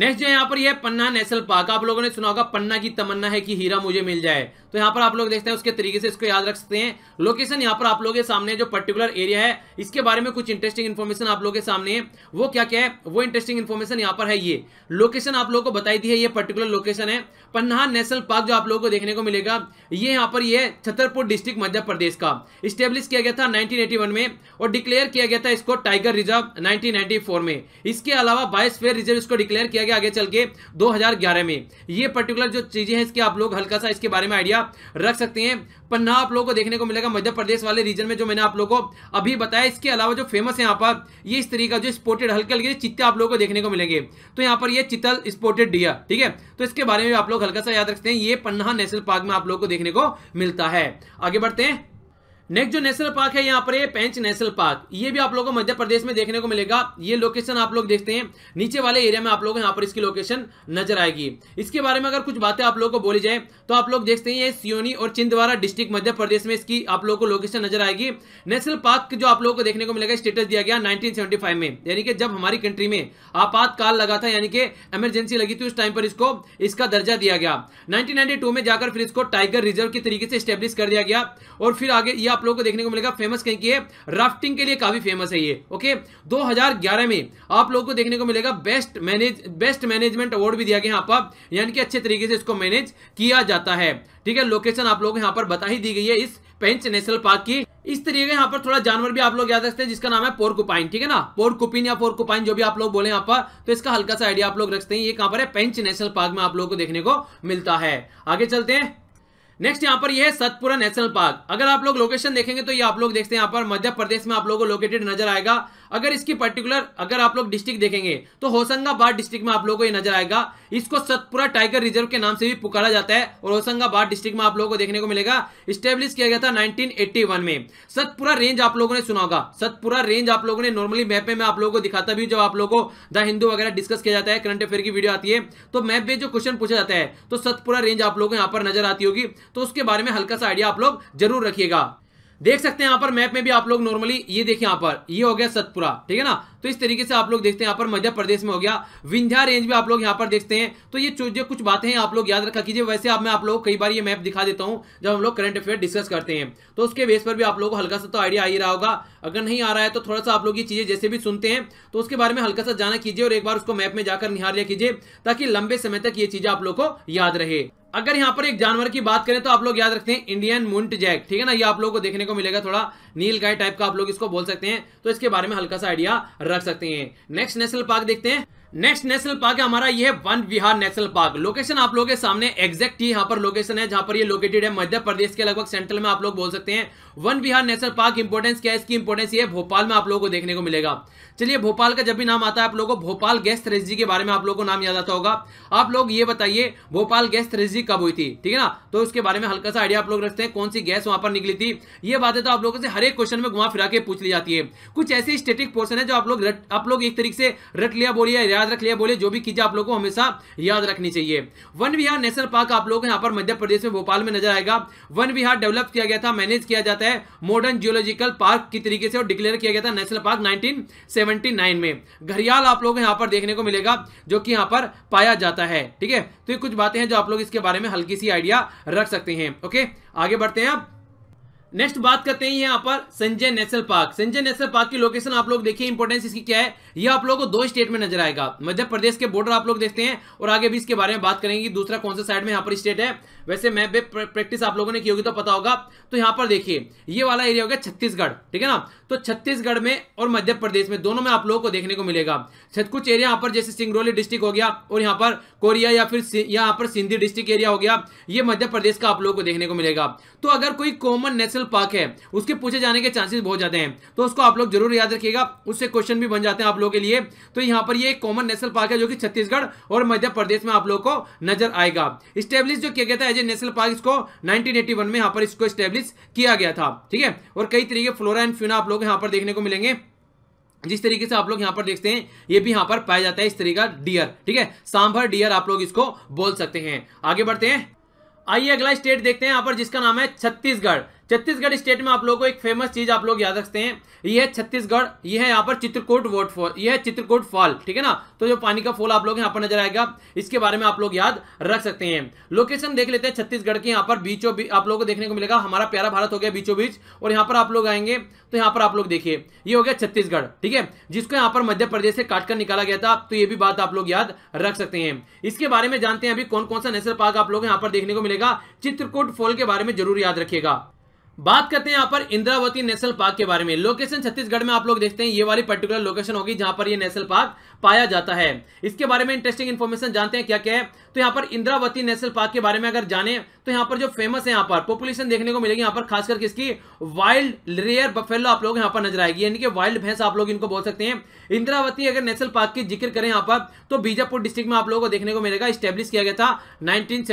नेक्स्ट जो यहाँ पर यह पन्ना नेशनल पार्क आप लोगों ने सुना होगा पन्ना की तमन्ना है कि हीरा मुझे मिल जाए तो यहाँ पर आप लोग देखते हैं उसके तरीके से इसको याद रख सकते हैं लोकेशन यहाँ पर आप लोगों के सामने जो पर्टिकुलर एरिया है इसके बारे में कुछ इंटरेस्टिंग इन्फॉर्मेशन आप लोगों के सामने है वो क्या क्या है वो इंटरेस्टिंग इन्फॉर्मेशन यहाँ पर है ये लोकेशन आप लोगों को बताई दी है ये पर्टिकुलर लोकेशन है पन्हा नेशनल पार्क जो आप लोगों को देखने को मिलेगा ये यहाँ पर ये छतरपुर डिस्ट्रिक्ट मध्य प्रदेश का स्टेब्लिश किया गया था नाइनटीन में और डिक्लेयर किया गया था इसको टाइगर रिजर्व नाइनटीन में इसके अलावा बायोस्फेयर रिजर्व इसको डिक्लेयर किया गया आगे चल के दो में ये पर्टिकुलर जो चीजें हैं इसके आप लोग हल्का सा इसके बारे में आइडिया आप रख सकते हैं पन्ना आप लोगों को देखने को मिलेगा मध्य प्रदेश वाले रीजन में जो मैंने आप लोगों को अभी बताया इसके अलावा जो फेमस है यहाँ पर ये इस तरीके का जो स्पोर्टेड हल्के हल्के चित्ते आप लोगों को देखने को मिलेंगे तो यहाँ पर ये चितल स्पोर्टेड डियर ठीक है तो इसके बारे में आप लोग हल्का सा याद रखते हैं ये पन्ना नेशनल पार्क में आप लोग को देखने को मिलता है आगे बढ़ते हैं नेक्स्ट जो नेशनल पार्क है यहाँ पर ये पेंच नेशनल पार्क ये भी आप लोगों को मध्य प्रदेश में देखने को मिलेगा ये लोकेशन आप लोग देखते हैं नीचे वाले एरिया में आप लोगों को यहाँ पर इसकी लोकेशन नजर आएगी इसके बारे में अगर कुछ बातें आप लोगों को बोली जाए तो आप लोग देखते हैं ये सियोनी और चिंदवारा डिस्ट्रिक्ट मध्य प्रदेश में इसकी आप लोगों को लोकेशन नजर आएगी नेशनल पार्क जो आप लोगों को देखने को मिलेगा स्टेटस दिया गया नाइनटीन में यानी कि जब हमारी कंट्री में आपातकाल लगा था यानी कि इमरजेंसी लगी थी उस टाइम पर इसको इसका दर्जा दिया गया नाइनटीन में जाकर फिर इसको टाइगर रिजर्व के तरीके से स्टेब्लिश कर दिया गया और फिर आगे यह आप लोगों को देखने को मिलेगा फेमस कहीं की है राफ्टिंग के लिए काफी फेमस है ये ओके 2011 में आप लोगों को देखने को मिलेगा best manage best management award भी दिया गया यहाँ पर यानी कि अच्छे तरीके से इसको मैनेज किया जाता है ठीक है लोकेशन आप लोग यहाँ पर बता ही दी गई है इस पेंच नेशनल पार्क की इस तरीके यहाँ पर थोड़ा जानवर भी आप लोग याद रखते हैं जिसका नाम है पोरकुपाइन ठीक है ना पोरकुपिन या पोरकुपाइन जो भी आप लोग बोले यहाँ पर तो इसका हल्का सा आइडिया आप लोग रखते हैं ये कहाँ पर है पेंच नेशनल पार्क में आप लोगों को देखने को मिलता है आगे चलते हैं नेक्स्ट यहाँ पर यह है सतपुरा नेशनल पार्क अगर आप लोग लोकेशन देखेंगे तो ये आप लोग देखते हैं यहाँ पर मध्य प्रदेश में आप लोगों को लोकेटेड नजर आएगा अगर इसकी पर्टिकुलर अगर आप लोग डिस्ट्रिक्ट देखेंगे तो होशंगाबाद डिस्ट्रिक्ट में आप लोगों को ये नजर आएगा इसको सतपुरा टाइगर रिजर्व के नाम से भी पुकारा जाता है और होशंगाबाद डिस्ट्रिक्ट में आप लोगों को देखने को मिलेगा स्टेब्लिश किया गया था 1981 में सतपुरा रेंज आप लोगों ने सुना होगा सतपुरा रेंज आप लोगों ने नॉर्मली मैपे में आप लोगों को दिखाता भी जब आप लोगों को द हिंदू वगैरह डिस्कस किया जाता है करंट अफेयर की वीडियो आती है तो मैप में जो क्वेश्चन पूछा जाता है तो सतपुरा रेंज आप लोगों को यहाँ पर नजर आती होगी तो उसके बारे में हल्का सा आइडिया आप लोग जरूर रखिएगा देख सकते हैं यहाँ पर मैप में भी आप लोग नॉर्मली ये देखिए यहाँ पर ये हो गया सतपुरा ठीक है ना तो इस तरीके से आप लोग देखते हैं यहाँ पर मध्य प्रदेश में हो गया विंध्या रेंज भी आप लोग यहाँ पर देखते हैं तो ये जो कुछ बातें हैं आप लोग याद रखा कीजिए वैसे आप मैं आप लोग कई बार ये मैप दिखा देता हूँ जब हम लोग करंट अफेयर डिस्कस करते हैं तो उसके बेस पर भी आप लोग को हल्का सा तो आइडिया आ ही रहा होगा अगर नहीं आ रहा है तो थोड़ा सा आप लोग ये चीज़ें जैसे भी सुनते हैं तो उसके बारे में हल्का सा जाना कीजिए और एक बार उसको मैप में जाकर निहार लिया कीजिए ताकि लंबे समय तक ये चीज़ें आप लोग को याद रहे अगर यहाँ पर एक जानवर की बात करें तो आप लोग याद रखते हैं इंडियन मुंट जैक ठीक है ना ये आप लोगों को देखने को मिलेगा थोड़ा नील गाय टाइप का आप लोग इसको बोल सकते हैं तो इसके बारे में हल्का सा आइडिया रख सकते हैं नेक्स्ट नेशनल पार्क देखते हैं नेक्स्ट नेशनल पार्क है हमारा ये है Van Vihar national park location आप लोगों के सामने एग्जैक्ट ही यहाँ पर लोकेशन है जहां पर ये लोकेटेड है मध्य प्रदेश के लगभग सेंट्रल में आप लोग बोल सकते हैं Van Vihar national park importance क्या है इसकी इंपोर्टेंस ये भोपाल में आप लोगों को देखने को मिलेगा चलिए भोपाल का जब भी नाम आता है आप लोगों को भोपाल गैस थ्रेजी के बारे में आप लोगों को नाम याद आता होगा आप लोग ये बताइए भोपाल गैस थ्रेजी कब हुई थी ठीक है ना तो उसके बारे में हल्का सा आइडिया आप लोग रखते हैं कौन सी गैस वहां पर निकली थी ये बातें तो आप लोगों से हर एक क्वेश्चन में घुमा फिरा के पूछ ली जाती है कुछ ऐसे स्टेटिक पोर्सन है जो आप लोग आप लोग एक तरीके से रट लिया बोलिए याद रख लिया बोलिए जो भी कीजिए आप लोग को हमेशा याद रखनी चाहिए वन विहार नेशनल पार्क आप लोग यहाँ पर मध्य प्रदेश में भोपाल में नजर आएगा वन विहार डेवलप किया गया था मैनेज किया जाता है है मॉडर्न जियोलॉजिकल पार्क की तरीके से और डिक्लेयर किया गया था नेशनल पार्क 1979 में घरियाल आप लोग यहां पर देखने को मिलेगा जो कि यहां पर पाया जाता है ठीक है तो ये कुछ बातें हैं जो आप लोग इसके बारे में हल्की सी आइडिया रख सकते हैं ओके आगे बढ़ते हैं आप नेक्स्ट बात करते हैं यहाँ पर Sanjay national park Sanjay national park की लोकेशन आप लोग देखिए इंपोर्टेंस इसकी क्या है यह आप लोगों को दो स्टेट में नजर आएगा मध्य प्रदेश के बॉर्डर आप लोग देखते हैं और आगे भी इसके बारे में बात करेंगे दूसरा कौन सा साइड में यहाँ पर स्टेट है वैसे मैप प्रैक्टिस आप लोगों ने की होगी तो पता होगा तो यहाँ पर देखिए ये वाला एरिया हो गया छत्तीसगढ़ ठीक है ना तो छत्तीसगढ़ में और मध्य प्रदेश में दोनों में आप लोगों को देखने को मिलेगा कुछ एरिया यहाँ पर जैसे सिंगरौली डिस्ट्रिक्ट हो गया और यहाँ पर कोरिया या फिर यहाँ पर सिंधी डिस्ट्रिक्ट एरिया हो गया ये मध्य प्रदेश का आप लोगों को देखने को मिलेगा तो अगर कोई कॉमन नेशनल नेशनल पार्क है उसके पूछे जाने के चांसेस बहुत ज़्यादा हैं तो उसको आप लोग जरूर याद रखिएगा उससे क्वेश्चन भी बन जाते हैं आप लोगों के लिए तो यहाँ पर ये एक कॉमन नेशनल पार्क है जो कि छत्तीसगढ़ और मध्य प्रदेश में आप लोग को नजर आएगा स्टेब्लिश जो किया गया था एज ए नेशनल पार्क इसको नाइनटीन में यहाँ पर इसको स्टेब्लिश किया गया था ठीक है और कई तरीके फ्लोरा एंड फ्यूना आप लोग यहाँ पर देखने को मिलेंगे जिस तरीके से आप लोग यहां पर देखते हैं ये भी यहां पर पाया जाता है इस तरीके का डियर ठीक है सांभर डियर आप लोग इसको बोल सकते हैं आगे बढ़ते हैं आइए अगला स्टेट देखते हैं यहां पर जिसका नाम है छत्तीसगढ़ छत्तीसगढ़ स्टेट में आप लोगों को एक फेमस चीज आप लोग याद रखते हैं ये है छत्तीसगढ़ ये है यहाँ पर चित्रकूट फॉल ये है चित्रकूट फॉल ठीक है ना तो जो पानी का फॉल आप लोग यहाँ पर नजर आएगा इसके बारे में आप लोग याद रख सकते हैं लोकेशन देख लेते हैं छत्तीसगढ़ के यहाँ पर बीचों बीच आप लोगों को देखने को मिलेगा हमारा प्यारा भारत हो गया बीचों बीच और यहाँ पर आप लोग आएंगे तो यहाँ पर आप लोग देखिए ये हो गया छत्तीसगढ़ ठीक है जिसको यहाँ पर मध्य प्रदेश से काटकर निकाला गया था तो ये भी बात आप लोग याद रख सकते हैं इसके बारे में जानते हैं अभी कौन कौन सा नेशनल पार्क आप लोग यहाँ पर देखने को मिलेगा चित्रकूट फॉल के बारे में जरूर याद रखिएगा बात करते हैं यहाँ पर इंद्रावती नेशनल पार्क के बारे में लोकेशन छत्तीसगढ़ में आप लोग देखते हैं ये वाली पर्टिकुलर लोकेशन होगी जहां पर ये नेशनल पार्क पाया जाता है इसके बारे में इंटरेस्टिंग इन्फॉर्मेशन जानते हैं क्या क्या है तो यहाँ पर इंद्रावती नेशनल पार्क के बारे में अगर जाने तो यहाँ पर जो फेमस है यहाँ पर पॉपुलेशन देखने को मिलेगी यहाँ पर खासकर किसकी वाइल्ड रेयर बफेलो आप लोग यहाँ पर नजर आएगी यानी कि वाइल्ड भैंस आप लोग इनको बोल सकते हैं इंद्रावती अगर नेशनल पार्क की जिक्र करें यहाँ पर तो बीजापुर डिस्ट्रिक्ट में आप लोगों को देखने को मिलेगा स्टेब्लिश किया गया था नाइनटीन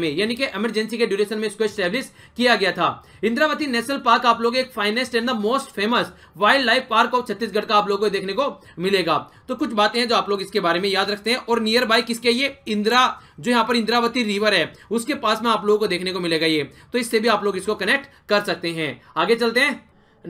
में यानी कि एमरजेंसी के ड्यूरेशन में इसको स्टेब्लिश किया गया था इंद्रावती नेशनल पार्क आप लोग एक finest and the most famous wild life park of Chhattisgarh का आप लोगों को देखने को मिलेगा तो कुछ बातें हैं जो आप लोग इसके बारे में याद रखते हैं और नियर बाय किसके ये इंदिरा जो यहाँ पर इंद्रावती रिवर है उसके पास में आप लोगों को देखने को मिलेगा ये तो इससे भी आप लोग इसको कनेक्ट कर सकते हैं आगे चलते हैं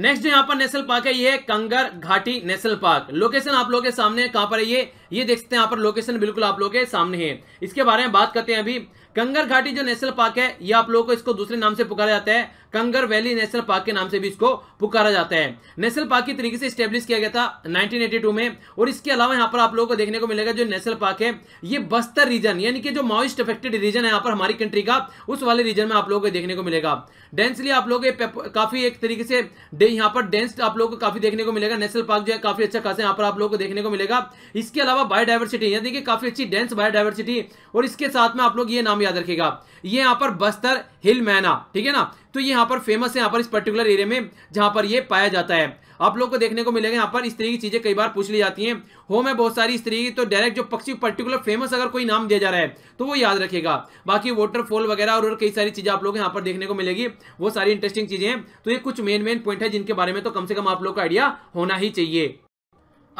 नेक्स्ट जो यहाँ पर नेशनल पार्क है ये कंगर घाटी नेशनल पार्क लोकेशन आप लोगों के सामने कहां पर है ये ये देख सकते हैं यहाँ पर लोकेशन बिल्कुल आप लोगों के सामने है इसके बारे में बात करते हैं अभी कंगर घाटी जो नेशनल पार्क है ये आप लोगों को इसको दूसरे नाम से पुकारा जाता है कंगर वैली नेशनल पार्क के नाम से भी इसको पुकारा जाता है नेशनल पार्क की तरीके से स्टेब्लिश किया गया था 1982 में और इसके अलावा यहाँ पर आप लोगों को देखने को मिलेगा जो नेशनल पार्क है ये बस्तर रीजन यानी कि जो माउस्ट अफेक्टेड रीजन है यहाँ पर हमारी कंट्री का उस वाले रीजन में आप लोगों को देखने को मिलेगा डेंसली आप लोग काफी एक तरीके से यहाँ पर डेंस आप लोगों को काफी देखने को मिलेगा नेशनल पार्क जो है काफी अच्छा है यहाँ पर आप लोगों को देखने को मिलेगा इसके अलावा बायोडाइवर्सिटी यानी कि काफी अच्छी डेंस बायोडाइवर्सिटी और इसके साथ में आप लोग ये नाम याद रखेगा ये यहाँ पर बस्तर हिल मैना ठीक है ना तो ये यहाँ पर फेमस है यहाँ पर इस पर्टिकुलर एरिया में जहाँ पर ये पाया जाता है आप लोग को देखने को मिलेगा यहाँ पर इस तरह की चीजें कई बार पूछ ली जाती हैं हो है बहुत सारी स्त्री की तो डायरेक्ट जो पक्षी पर्टिकुलर फेमस अगर कोई नाम दिया जा रहा है तो वो याद रखेगा बाकी वाटरफॉल वगैरह और, और कई सारी चीजें आप लोग यहाँ पर देखने को मिलेगी वो सारी इंटरेस्टिंग चीजें हैं तो ये कुछ मेन मेन पॉइंट है जिनके बारे में तो कम से कम आप लोग का आइडिया होना ही चाहिए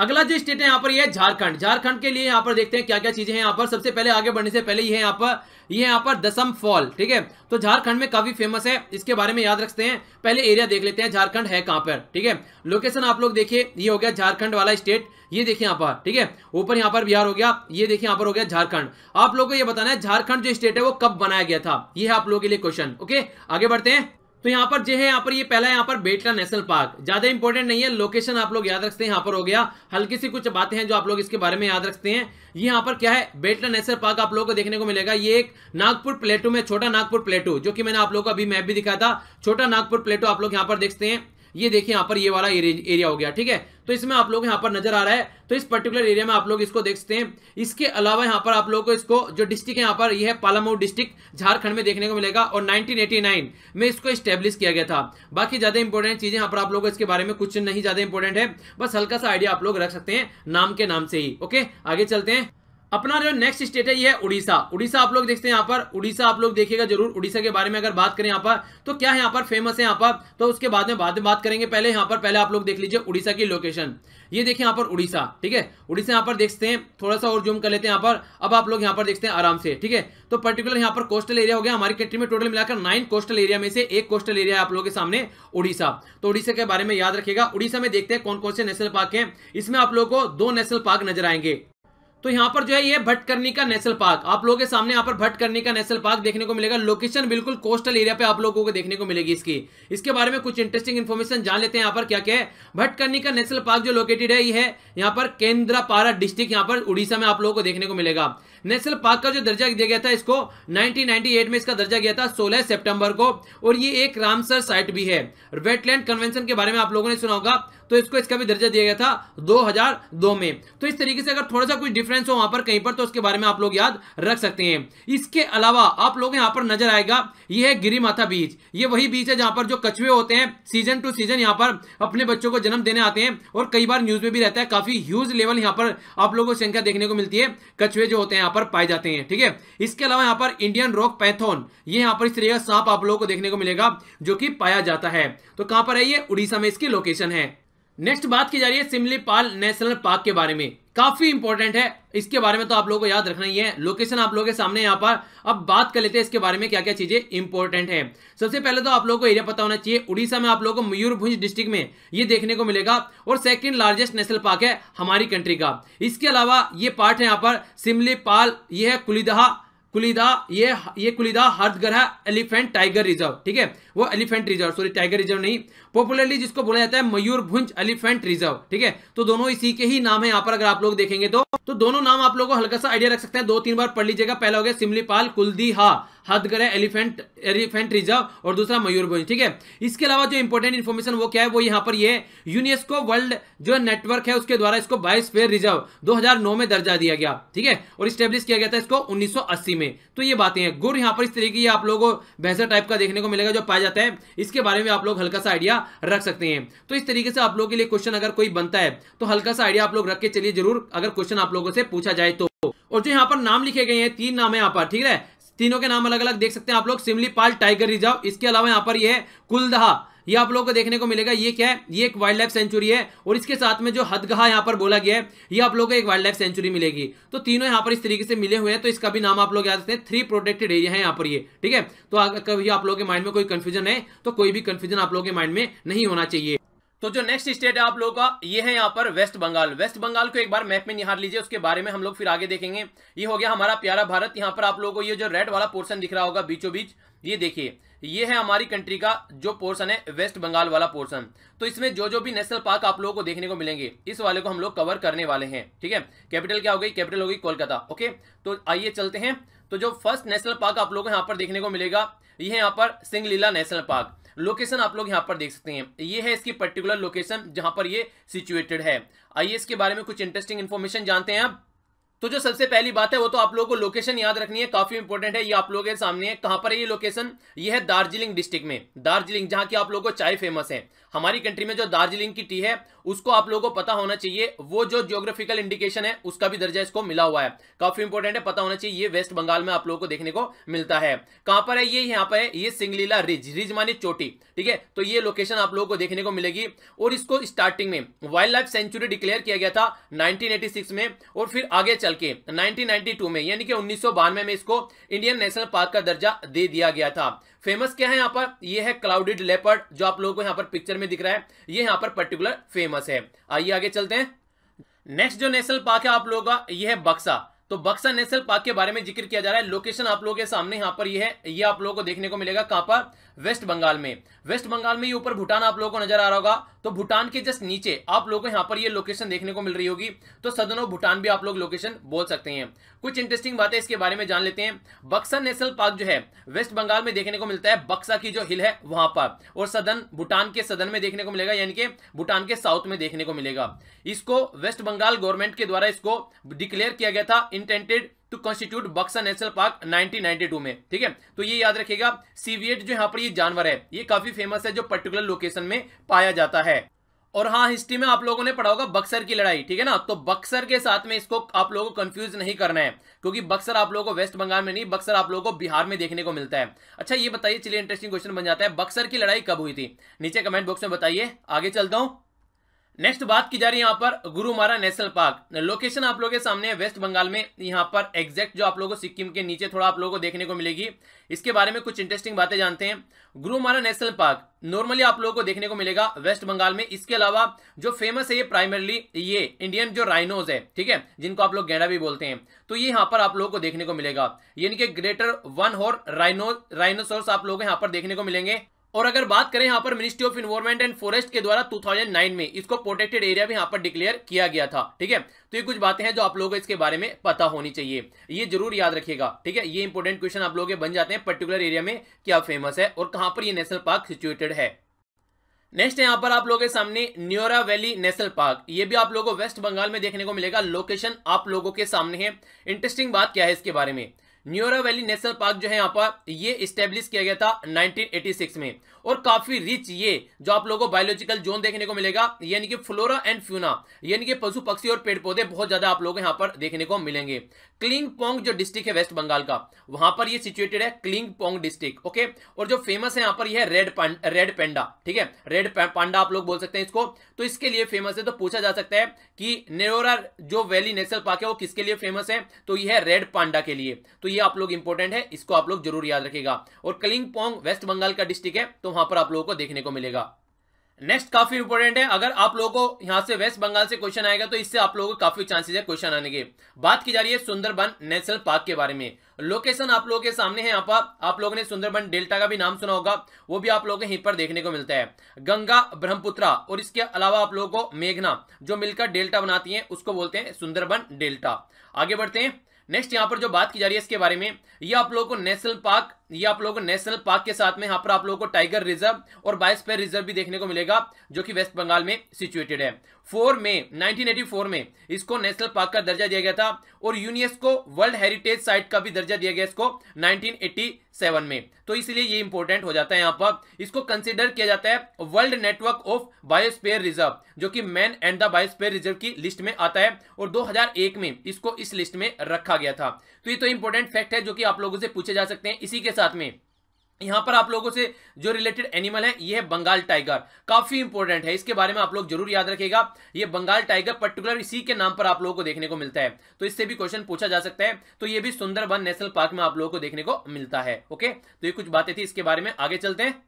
अगला जो स्टेट है यहाँ पर यह झारखंड झारखंड के लिए यहाँ पर देखते हैं क्या क्या चीजें हैं यहाँ पर सबसे पहले आगे बढ़ने से पहले ये यहाँ पर ये यहाँ पर दसम फॉल ठीक है तो झारखंड में काफी फेमस है इसके बारे में याद रखते हैं पहले एरिया देख लेते हैं झारखंड है कहाँ पर ठीक है लोकेशन आप लोग देखिए ये हो गया झारखंड वाला स्टेट ये देखिए यहाँ पर ठीक है ऊपर यहाँ पर बिहार हो गया ये देखिए यहाँ पर हो गया झारखंड आप लोग को ये बताना है झारखंड जो स्टेट है वो कब बनाया गया था ये है आप लोगों के लिए क्वेश्चन ओके आगे बढ़ते हैं तो यहाँ पर जो है यहाँ पर ये पहला यहाँ पर बेटला नेशनल पार्क ज्यादा इंपॉर्टेंट नहीं है लोकेशन आप लोग याद रखते हैं यहाँ पर हो गया हल्की सी कुछ बातें हैं जो आप लोग इसके बारे में याद रखते हैं ये यहाँ पर क्या है बेटला नेशनल पार्क आप लोगों को देखने को मिलेगा ये एक नागपुर प्लेटू में छोटा नागपुर प्लेटू जो कि मैंने आप लोग को अभी मैप भी दिखाया था छोटा नागपुर प्लेटू आप लोग यहाँ पर देखते हैं ये देखिए यहाँ पर ये वाला एरिया हो गया ठीक है तो इसमें आप लोग यहाँ पर नजर आ रहा है तो इस पर्टिकुलर एरिया में आप लोग इसको देख सकते हैं इसके अलावा यहाँ पर आप लोगों को इसको जो डिस्ट्रिक्ट यहाँ पर यह है पालामऊ डिस्ट्रिक्ट झारखंड में देखने को मिलेगा और 1989 में इसको स्टेब्लिश किया गया था बाकी ज्यादा इंपॉर्टेंट चीजें यहाँ पर आप लोगों को इसके बारे में कुछ नहीं ज्यादा इंपॉर्टेंट है बस हल्का सा आइडिया आप लोग रख सकते हैं नाम के नाम से ही ओके आगे चलते हैं अपना जो नेक्स्ट स्टेट है ये है उड़ीसा उड़ीसा आप लोग देखते हैं यहाँ पर उड़ीसा आप लोग देखिएगा जरूर उड़ीसा के बारे में अगर बात करें यहाँ पर तो क्या है यहाँ पर फेमस है यहाँ पर तो उसके बाद में बाद में बात करेंगे पहले यहाँ पर पहले आप लोग देख लीजिए उड़ीसा की लोकेशन ये देखिए यहाँ पर उड़ीसा ठीक है उड़ीसा यहाँ पर देखते हैं थोड़ा सा और जूम कर लेते हैं यहाँ पर अब आप लोग यहाँ पर देखते हैं आराम से ठीक है तो पर्टिकुलर यहाँ पर कोस्टल एरिया हो गया हमारी कंट्री में टोटल मिलाकर नाइन कोस्टल एरिया में से एक कोस्टल एरिया आप लोगों के सामने उड़ीसा तो उड़ीसा के बारे में याद रखेगा उड़ीसा में देखते हैं कौन कौन से नेशनल पार्क है इसमें आप लोग को दो नेशनल पार्क नजर आएंगे तो यहाँ पर जो है ये भटकर्नी का नेशनल पार्क आप लोगों के सामने यहाँ पर भटकर्णी का नेशनल पार्क देखने को मिलेगा लोकेशन बिल्कुल कोस्टल एरिया पे आप लोगों को देखने को मिलेगी इसकी इसके बारे में कुछ इंटरेस्टिंग इन्फॉर्मेशन जान लेते हैं यहाँ पर क्या क्या है भटकर्नी का नेशनल पार्क जो लोकेटेड है ये है यहाँ पर केंद्रापारा डिस्ट्रिक्ट यहाँ पर उड़ीसा में आप लोगों को देखने को मिलेगा नेशनल पार्क का जो दर्जा दिया गया था इसको 1998 में इसका दर्जा गया था 16 सितंबर को और ये एक रामसर साइट भी है वेटलैंड कन्वेंशन के बारे में आप लोगों ने सुना होगा तो इसको इसका भी दर्जा दिया गया था 2002 में तो इस तरीके से अगर थोड़ा सा कुछ डिफरेंस हो वहां पर कहीं पर तो उसके बारे में आप लोग याद रख सकते हैं इसके अलावा आप लोग यहां पर नजर आएगा यह है गिरी बीच ये वही बीच है जहां पर जो कछुए होते हैं सीजन टू सीजन यहाँ पर अपने बच्चों को जन्म देने आते हैं और कई बार न्यूज में भी रहता है काफी ह्यूज लेवल यहाँ पर आप लोगों को संख्या देखने को मिलती है कछुए जो होते हैं पर पाए जाते हैं ठीक है इसके अलावा यहाँ पर इंडियन रॉक पैथोन ये यहाँ पर इस तरह का सांप आप लोगों को देखने को मिलेगा जो कि पाया जाता है तो कहां पर है ये उड़ीसा में इसकी लोकेशन है नेक्स्ट बात की जा रही है सिमलीपाल नेशनल पार्क के बारे में काफी इंपॉर्टेंट है इसके बारे में तो आप लोगों को याद रखना ही है लोकेशन आप लोगों के सामने यहाँ पर अब बात कर लेते हैं इसके बारे में क्या क्या चीजें इंपॉर्टेंट है सबसे पहले तो आप लोगों को एरिया पता होना चाहिए उड़ीसा में आप लोगों को मयूरभुंज डिस्ट्रिक्ट में ये देखने को मिलेगा और सेकेंड लार्जेस्ट नेशनल पार्क है हमारी कंट्री का इसके अलावा ये पार्ट है यहाँ पर सिमलीपाल ये है कुलीदहा कुलिदा ये ये Kuldiha Hadgarh elephant tiger reserve ठीक है वो elephant reserve sorry tiger reserve नहीं पॉपुलरली जिसको बोला जाता है मयूर भुंज एलिफेंट रिजर्व ठीक है तो दोनों इसी के ही नाम है यहाँ पर अगर आप लोग देखेंगे तो तो दोनों नाम आप लोगों को हल्का सा आइडिया रख सकते हैं दो तीन बार पढ़ लीजिएगा पहला हो गया सिमलीपाल हा हदगर एलिफेंट एलिफेंट रिजर्व और दूसरा मयूर भुंज ठीक है इसके अलावा जो इंपॉर्टेंट इन्फॉर्मेशन वो क्या है वो यहाँ पर ये यूनेस्को वर्ल्ड जो नेटवर्क है उसके द्वारा इसको बाइस फेयर रिजर्व दो में दर्जा दिया गया ठीक है और स्टेब्लिश किया गया था इसको उन्नीस में तो ये बातें गुड़ यहाँ पर इस तरीके आप लोगों को बेहतर टाइप का देखने को मिलेगा जो पाया जाता है इसके बारे में आप लोग हल्का सा आइडिया रख सकते हैं तो इस तरीके से आप लोगों के लिए क्वेश्चन अगर कोई बनता है तो हल्का सा आइडिया आप लोग रख के चलिए जरूर अगर क्वेश्चन आप लोगों से पूछा जाए तो और जो यहाँ पर नाम लिखे गए हैं तीन नाम है यहाँ पर ठीक है तीनों के नाम अलग अलग देख सकते हैं आप लोग सिमलीपाल टाइगर रिजर्व इसके अलावा यहाँ पर यह कुलदहा ये आप लोगों को देखने को मिलेगा ये क्या है ये एक वाइल्ड लाइफ सेंचुरी है और इसके साथ में जो हदगहा यहाँ पर बोला गया है ये आप लोगों को एक वाइल्ड लाइफ सेंचुरी मिलेगी तो तीनों यहाँ पर इस तरीके से मिले हुए हैं तो इसका भी नाम आप लोग याद रखते हैं थ्री प्रोटेक्टेड एरिया है यहाँ पर ये ठीक है तो अगर कभी आप लोगों के माइंड में कोई कंफ्यूजन है तो कोई भी कंफ्यूजन आप लोगों के माइंड में नहीं होना चाहिए तो जो नेक्स्ट स्टेट है आप लोगों का ये है यहाँ पर वेस्ट बंगाल वेस्ट बंगाल को एक बार मैप में निहार लीजिए उसके बारे में हम लोग फिर आगे देखेंगे ये हो गया हमारा प्यारा भारत यहाँ पर आप लोगों को ये जो रेड वाला पोर्सन दिख रहा होगा बीचों बीच ये देखिए ये है हमारी कंट्री का जो पोर्सन है वेस्ट बंगाल वाला पोर्सन तो इसमें जो जो भी नेशनल पार्क आप लोगों को देखने को मिलेंगे इस वाले को हम लोग कवर करने वाले हैं ठीक है कैपिटल क्या हो गई कैपिटल हो गई कोलकाता ओके तो आइए चलते हैं तो जो फर्स्ट नेशनल पार्क आप लोगों को यहाँ पर देखने को मिलेगा ये यहाँ पर सिंगलीला नेशनल पार्क लोकेशन आप लोग यहाँ पर देख सकते हैं ये है इसकी पर्टिकुलर लोकेशन जहां पर ये सिचुएटेड है आइए इसके बारे में कुछ इंटरेस्टिंग इन्फॉर्मेशन जानते हैं आप तो जो सबसे पहली बात है वो तो आप लोगों को लोकेशन याद रखनी है काफी इंपॉर्टेंट है ये आप लोगों के सामने है कहां पर है ये लोकेशन ये है दार्जिलिंग डिस्ट्रिक्ट में दार्जिलिंग जहां की आप लोगों को चाय फेमस है हमारी कंट्री में जो दार्जिलिंग की टी है उसको आप लोगों को पता होना चाहिए वो जो जियोग्राफिकल इंडिकेशन है उसका भी दर्जा इसको मिला हुआ है काफी इंपोर्टेंट है पता होना चाहिए ये वेस्ट बंगाल में आप लोगों को देखने को मिलता है कहां पर है ये यहाँ पर है ये सिंगलीला रिज रिज मानी चोटी ठीक है तो ये लोकेशन आप लोगों को देखने को मिलेगी और इसको स्टार्टिंग में वाइल्ड लाइफ सेंचुरी डिक्लेयर किया गया था नाइनटीन में और फिर आगे चल के नाइनटीन में यानी कि उन्नीस में इसको इंडियन नेशनल पार्क का दर्जा दे दिया गया था फेमस क्या है यहाँ पर ये है क्लाउडेड लेपर्ड जो आप लोगों को यहाँ पर पिक्चर में दिख रहा है ये यहाँ पर पर्टिकुलर फेमस है आइए आगे चलते हैं नेक्स्ट जो नेशनल पार्क है आप लोगों का ये है बक्सा तो बक्सा नेशनल पार्क के बारे में जिक्र किया जा रहा है लोकेशन आप लोगों के सामने यहाँ पर ये है ये आप लोगों को देखने को मिलेगा कहां पर वेस्ट बंगाल में वेस्ट बंगाल में ये ऊपर भूटान आप लोगों को नजर आ रहा होगा तो भूटान के जस्ट नीचे आप लोगों को यहाँ पर ये लोकेशन देखने को मिल रही होगी तो सदन ऑफ भूटान भी आप लोग लोकेशन बोल सकते हैं कुछ इंटरेस्टिंग बातें इसके बारे में जान लेते हैं बक्सा नेशनल पार्क जो है वेस्ट बंगाल में देखने को मिलता है बक्सा की जो हिल है वहां पर और सदन भूटान के सदन में देखने को मिलेगा यानी कि भूटान के साउथ में देखने को मिलेगा इसको वेस्ट बंगाल गवर्नमेंट के द्वारा इसको डिक्लेयर किया गया था intended to constitute Buxa national park 1992 में ठीक है तो ये याद रखेगा सीवियट जो यहाँ पर ये जानवर है ये काफी फेमस है जो पर्टिकुलर लोकेशन में पाया जाता है और हाँ हिस्ट्री में आप लोगों ने पढ़ा होगा बक्सर की लड़ाई ठीक है ना तो बक्सर के साथ में इसको आप लोगों को कंफ्यूज नहीं करना है क्योंकि बक्सर आप लोगों को वेस्ट बंगाल में नहीं बक्सर आप लोगों को बिहार में देखने को मिलता है अच्छा ये बताइए चलिए इंटरेस्टिंग क्वेश्चन बन जाता है बक्सर की लड़ाई कब हुई थी नीचे कमेंट बॉक्स में बताइए आगे चलता हूं नेक्स्ट बात की जा रही है यहाँ पर गुरुमारा नेशनल पार्क लोकेशन आप लोगों के सामने है वेस्ट बंगाल में यहाँ पर एग्जैक्ट जो आप लोगों को सिक्किम के नीचे थोड़ा आप लोगों को देखने को मिलेगी इसके बारे में कुछ इंटरेस्टिंग बातें जानते हैं गुरुमारा नेशनल पार्क नॉर्मली आप लोगों को देखने को मिलेगा वेस्ट बंगाल में इसके अलावा जो फेमस है ये प्राइमरली ये इंडियन जो राइनोज है ठीक है जिनको आप लोग गैंडा भी बोलते हैं तो ये यहाँ पर आप लोगों को देखने को मिलेगा यानी कि ग्रेटर वन और राइनो राइनोसोर्स आप लोग यहाँ पर देखने को मिलेंगे और अगर बात करें यहाँ पर ministry of environment and forest के द्वारा 2009 में इसको प्रोटेक्टेड एरिया भी यहाँ पर डिक्लेयर किया गया था ठीक है तो ये कुछ बातें हैं जो आप लोगों को इसके बारे में पता होनी चाहिए ये जरूर याद रखिएगा ठीक है ये इंपॉर्टेंट क्वेश्चन आप लोगों के बन जाते हैं पर्टिकुलर एरिया में क्या फेमस है और कहाँ पर यह नेशनल पार्क सिचुएटेड है नेक्स्ट यहाँ पर आप लोगों के सामने न्योरा वैली नेशनल पार्क ये भी आप लोगों को वेस्ट बंगाल में देखने को मिलेगा लोकेशन आप लोगों के सामने है इंटरेस्टिंग बात क्या है इसके बारे में न्यूरा वैली नेशनल पार्क जो है यहाँ पर ये स्टेब्लिश किया गया था 1986 में और काफी रिच ये जो आप लोगों को बायोलॉजिकल जोन देखने को मिलेगा यानी कि फ्लोरा एंड फ्यूना यानी कि पशु पक्षी और पेड़ पौधे बहुत ज्यादा आप लोग यहाँ पर देखने को मिलेंगे क्लिंग पोंग जो डिस्ट्रिक्ट है वेस्ट बंगाल का वहां पर ये सिचुएटेड है क्लिंग पोंग डिस्ट्रिक्ट ओके और जो फेमस है यहाँ पर यह रेड रेड पेंडा ठीक है रेड पांडा आप लोग बोल सकते हैं इसको तो इसके लिए फेमस है तो पूछा जा सकता है कि नेरोरा जो वैली नेशनल पार्क है वो किसके लिए फेमस है तो यह है रेड पांडा के लिए तो ये आप लोग इंपॉर्टेंट है इसको आप लोग जरूर याद रखेगा और कलिंग पोंग वेस्ट बंगाल का डिस्ट्रिक्ट है तो वहां पर आप लोगों को देखने को मिलेगा नेक्स्ट काफी इंपोर्टेंट है अगर आप लोगों को यहां से वेस्ट बंगाल से क्वेश्चन आएगा तो इससे आप लोगों को काफी चांसेस है क्वेश्चन आने के बात की जा रही है सुंदरबन नेशनल पार्क के बारे में लोकेशन आप लोगों के सामने है यहाँ पर आप लोगों ने सुंदरबन डेल्टा का भी नाम सुना होगा वो भी आप लोगों को यहीं पर देखने को मिलता है गंगा ब्रह्मपुत्रा और इसके अलावा आप लोगों को मेघना जो मिलकर डेल्टा बनाती है उसको बोलते हैं सुंदरबन डेल्टा आगे बढ़ते हैं नेक्स्ट यहाँ पर जो बात की जा रही है इसके बारे में ये आप लोगों को नेशनल पार्क ये आप लोगों को नेशनल पार्क के साथ में यहाँ पर आप लोगों को टाइगर रिजर्व और बायोस्फीयर रिजर्व भी देखने को मिलेगा जो कि वेस्ट बंगाल में सिचुएटेड है 4 में 1984 में इसको नेशनल पार्क का दर्जा दिया गया था और यूनेस्को वर्ल्ड हेरिटेज साइट का भी दर्जा दिया गया इसको 1987 में तो इसलिए ये इंपॉर्टेंट हो जाता है यहाँ पर इसको कंसिडर किया जाता है world network of biosphere reserve जो कि man and the biosphere reserve की लिस्ट में आता है और 2001 में इसको इस लिस्ट में रखा गया था तो ये तो इंपॉर्टेंट फैक्ट है जो कि आप लोगों से पूछे जा सकते हैं इसी के साथ में यहां पर आप लोगों से जो रिलेटेड एनिमल है यह है बंगाल टाइगर काफी इंपॉर्टेंट है इसके बारे में आप लोग जरूर याद रखेगा यह बंगाल टाइगर पर्टिकुलर इसी के नाम पर आप लोगों को देखने को मिलता है तो इससे भी क्वेश्चन पूछा जा सकता है तो यह भी सुंदरबन नेशनल पार्क में आप लोगों को देखने को मिलता है ओके तो ये कुछ बातें थी इसके बारे में आगे चलते हैं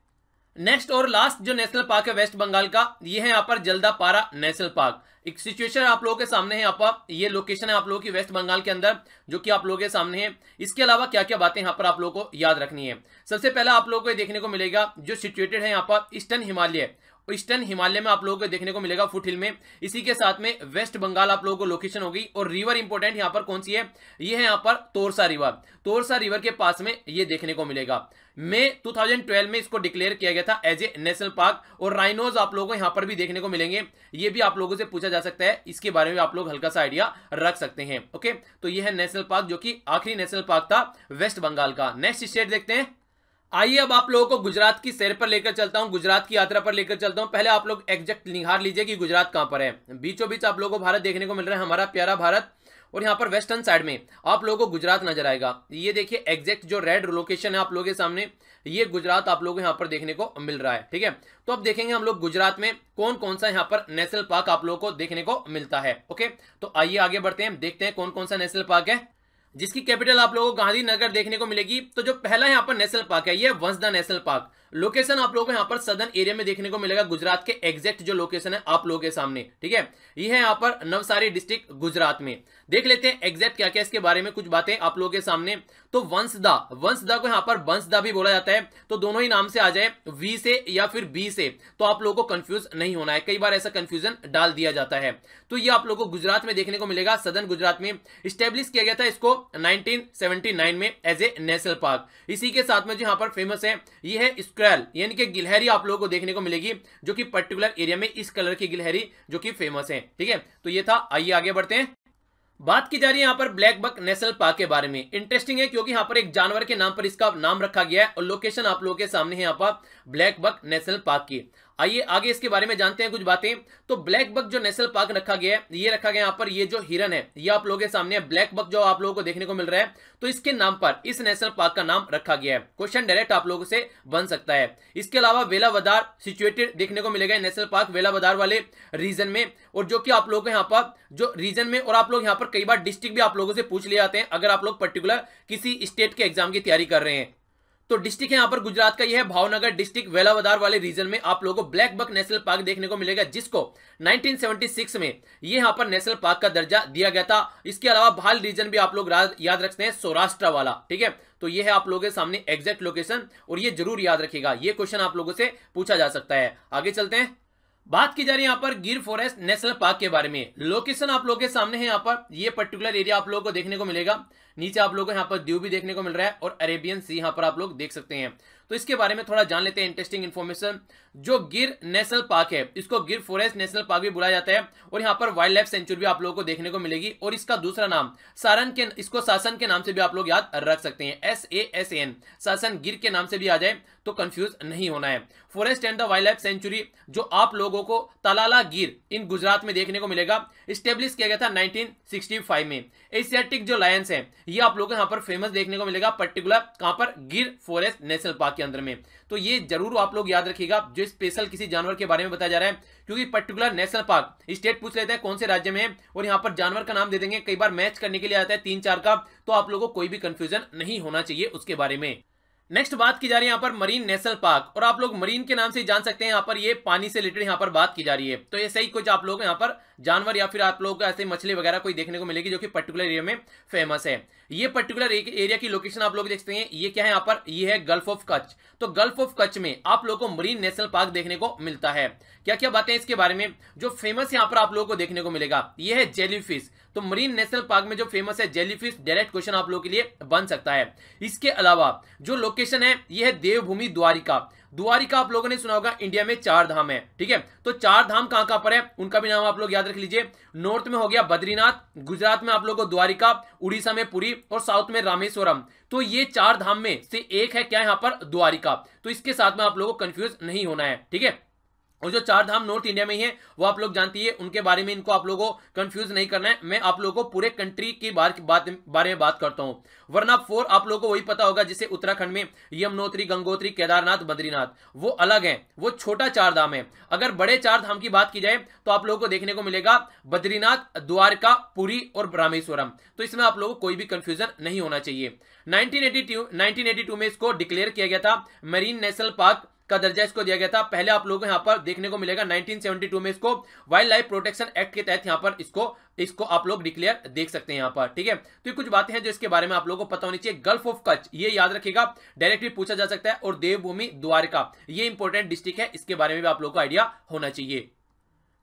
नेक्स्ट और लास्ट जो नेशनल पार्क है वेस्ट बंगाल का ये है यहाँ पर जल्दापारा नेशनल पार्क एक सिचुएशन आप लोगों के सामने है यहाँ पर ये लोकेशन है आप लोगों की वेस्ट बंगाल के अंदर जो कि आप लोगों के सामने है इसके अलावा क्या क्या बातें यहाँ पर आप लोगों को याद रखनी है सबसे पहला आप लोगों को देखने को मिलेगा जो सिचुएटेड है यहाँ पर ईस्टर्न हिमालय ईस्टर्न हिमालय में आप लोगों को देखने को मिलेगा फुट हिल में इसी के साथ में वेस्ट बंगाल आप लोगों को लोकेशन होगी और रिवर इंपोर्टेंट यहां पर कौन सी है ये है यहां पर तोरसा रिवर तोरसा रिवर के पास में ये देखने को मिलेगा मई 2012 में इसको डिक्लेयर किया गया था एज ए नेशनल पार्क और राइनोज आप लोगों को यहाँ पर भी देखने को मिलेंगे ये भी आप लोगों से पूछा जा सकता है इसके बारे में आप लोग हल्का सा आइडिया रख सकते हैं ओके तो ये है नेशनल पार्क जो कि आखिरी नेशनल पार्क था वेस्ट बंगाल का नेक्स्ट स्टेट देखते हैं आइए अब आप लोगों को गुजरात की सैर पर लेकर चलता हूं गुजरात की यात्रा पर लेकर चलता हूं पहले आप लोग एग्जैक्ट निहार लीजिए कि गुजरात कहां पर है बीचों बीच आप लोगों को भारत देखने को मिल रहा है हमारा प्यारा भारत और यहां पर वेस्टर्न साइड में आप लोगों को गुजरात नजर आएगा ये देखिए एग्जैक्ट जो रेड लोकेशन है आप लोगों के सामने ये गुजरात आप लोगों को यहाँ पर देखने को मिल रहा है ठीक है तो अब देखेंगे हम लोग गुजरात में कौन कौन सा यहाँ पर नेशनल पार्क आप लोगों को देखने को मिलता है ओके तो आइए आगे बढ़ते हैं देखते हैं कौन कौन सा नेशनल पार्क है जिसकी कैपिटल आप लोगों को गांधीनगर देखने को मिलेगी तो जो पहला यहाँ पर नेशनल पार्क है ये वंशदा नेशनल पार्क लोकेशन आप लोगों को यहां पर सदन एरिया में देखने को मिलेगा गुजरात के एग्जैक्ट जो लोकेशन है आप लोगों के सामने ठीक है ये है यहां पर नवसारी डिस्ट्रिक्ट गुजरात में देख लेते हैं एग्जैक्ट क्या क्या इसके बारे में कुछ बातें आप लोगों के सामने तो वंशदा वंशदा को यहां पर वंशदा भी बोला जाता है तो दोनों ही नाम से आ जाए वी से या फिर बी से तो आप लोगों को कंफ्यूज नहीं होना है कई बार ऐसा कंफ्यूजन डाल दिया जाता है तो ये आप लोगों को गुजरात में देखने को मिलेगा सदन गुजरात में स्टेब्लिश किया गया था इसको नाइनटीन में एज ए नेशनल पार्क इसी के साथ में जो यहाँ पर फेमस है ये है स्क्रैल यानी कि गिलहरी आप लोगों को देखने को मिलेगी जो कि पर्टिकुलर एरिया में इस कलर की गिलहरी जो कि फेमस है ठीक है तो ये था आइए आगे बढ़ते हैं बात की जा रही है यहाँ पर ब्लैक बक नेशनल पार्क के बारे में इंटरेस्टिंग है क्योंकि यहाँ पर एक जानवर के नाम पर इसका नाम रखा गया है और लोकेशन आप लोगों के सामने है यहाँ पर ब्लैक बक नेशनल पार्क की आइए आगे इसके बारे में जानते हैं कुछ बातें तो ब्लैक बक जो नेशनल पार्क रखा गया है ये रखा गया यहाँ पर ये जो हिरन है ये आप लोगों के सामने है ब्लैक बक जो आप लोगों को देखने को मिल रहा है तो इसके नाम पर इस नेशनल पार्क का नाम रखा गया है क्वेश्चन डायरेक्ट आप लोगों से बन सकता है इसके अलावा वेलावदार सिचुएटेड देखने को मिलेगा नेशनल पार्क वेलावदार वाले रीजन में और जो कि आप लोग यहाँ पर जो रीजन में और आप लोग यहाँ पर कई बार डिस्ट्रिक्ट भी आप लोगों से पूछ ले जाते हैं अगर आप लोग पर्टिकुलर किसी स्टेट के एग्जाम की तैयारी कर रहे हैं तो डिस्ट्रिक्ट यहाँ पर गुजरात का यह भावनगर डिस्ट्रिक्ट वेलावदार वाले रीजन में आप लोगों को ब्लैक बक नेशनल पार्क देखने को मिलेगा जिसको 1976 में ये यहाँ पर नेशनल पार्क का दर्जा दिया गया था इसके अलावा भाल रीजन भी आप लोग याद रखते हैं सौराष्ट्र वाला ठीक है तो ये है आप लोगों के सामने एग्जैक्ट लोकेशन और ये जरूर याद रखेगा ये क्वेश्चन आप लोगों से पूछा जा सकता है आगे चलते हैं बात की जा रही है यहाँ पर गिर फॉरेस्ट नेशनल पार्क के बारे में लोकेशन आप लोगों के सामने है यहाँ पर ये पर्टिकुलर एरिया आप लोगों को देखने को मिलेगा नीचे आप लोगों को यहाँ पर दीव भी देखने को मिल रहा है और अरेबियन सी यहाँ पर आप लोग देख सकते हैं तो इसके बारे में थोड़ा जान लेते हैं इंटरेस्टिंग इन्फॉर्मेशन जो गिर नेशनल पार्क है इसको गिर फॉरेस्ट नेशनल पार्क भी बुलाया जाता है और यहाँ पर वाइल्ड लाइफ सेंचुरी भी आप लोगों को देखने को मिलेगी और इसका दूसरा नाम सारन के इसको शासन के नाम से भी आप लोग याद रख सकते हैं एस ए एस एन शासन गिर के नाम से भी आ जाए तो कंफ्यूज नहीं होना है forest and the wild life sanctuary जो आप लोगों को तलाला गिर इन गुजरात में देखने को मिलेगा स्टेब्लिश किया गया था नाइनटीन में एशियाटिक जो लायंस है ये आप लोगों को यहाँ पर फेमस देखने को मिलेगा पर्टिकुलर कहां पर गिर फॉरेस्ट नेशनल पार्क के अंदर में तो ये जरूर आप लोग याद रखिएगा जो स्पेशल किसी जानवर के बारे में बताया जा रहा है क्योंकि पर्टिकुलर नेशनल पार्क स्टेट पूछ लेते हैं कौन से राज्य में है और यहाँ पर जानवर का नाम दे देंगे कई बार मैच करने के लिए आता है तीन चार का तो आप लोगों को कोई भी कंफ्यूजन नहीं होना चाहिए उसके बारे में नेक्स्ट बात की जा रही है यहाँ पर मरीन नेशनल पार्क और आप लोग मरीन के नाम से जान सकते हैं यहाँ पर ये पानी से रिलेटेड यहाँ पर बात की जा रही है तो ये सही कुछ आप लोग यहाँ पर जानवर या फिर आप लोग ऐसे मछली वगैरह कोई देखने को मिलेगी जो कि पर्टिकुलर एरिया में फेमस है ये पर्टिकुलर एरिया की लोकेशन आप लोग देख सकते हैं ये क्या है यहाँ पर ये है गल्फ ऑफ कच्छ तो गल्फ ऑफ कच्छ में आप लोग को मरीन नेशनल पार्क देखने को मिलता है क्या क्या बातें इसके बारे में जो फेमस यहाँ पर आप लोगों को देखने को मिलेगा ये है जेलीफिश तो मरीन नेशनल पार्क में जो फेमस है जेलीफिश डायरेक्ट क्वेश्चन आप लोगों के लिए बन सकता है इसके अलावा जो लोकेशन है यह है देवभूमि द्वारिका द्वारिका आप लोगों ने सुना होगा इंडिया में चार धाम है ठीक है तो चार धाम कहां कहां पर है उनका भी नाम आप लोग याद रख लीजिए नॉर्थ में हो गया बद्रीनाथ गुजरात में आप लोगों को द्वारिका उड़ीसा में पुरी और साउथ में रामेश्वरम तो ये चार धाम में से एक है क्या यहां पर द्वारिका तो इसके साथ में आप लोगों को कंफ्यूज नहीं होना है ठीक है और जो चार धाम नॉर्थ इंडिया में ही है वो आप लोग जानती है उनके बारे में इनको आप लोगों को कंफ्यूज नहीं करना है मैं आप लोगों को पूरे कंट्री के बारे में बात करता हूं वरना फोर आप लोगों को वही पता होगा जिसे उत्तराखंड में यमुनोत्री गंगोत्री केदारनाथ बद्रीनाथ वो अलग है वो छोटा चार धाम है अगर बड़े चार धाम की बात की जाए तो आप लोगों को देखने को मिलेगा बद्रीनाथ द्वारका पुरी और रामेश्वरम तो इसमें आप लोगों को कोई भी कंफ्यूजन नहीं होना चाहिए 1982 1982 में इसको डिक्लेयर किया गया था मरीन नेशनल पार्क का दर्जा इसको दिया गया था पहले आप लोगों को यहाँ पर देखने को मिलेगा 1972 में इसको वाइल्ड लाइफ प्रोटेक्शन एक्ट के तहत यहाँ पर इसको इसको आप लोग डिक्लेयर देख सकते हैं यहाँ पर ठीक है तो ये कुछ बातें हैं जो इसके बारे में आप लोगों को पता होनी चाहिए गल्फ ऑफ कच्छ ये याद रखिएगा डायरेक्टली पूछा जा सकता है और देवभूमि द्वारका ये इंपॉर्टेंट डिस्ट्रिक्ट है इसके बारे में भी आप लोगों को आइडिया होना चाहिए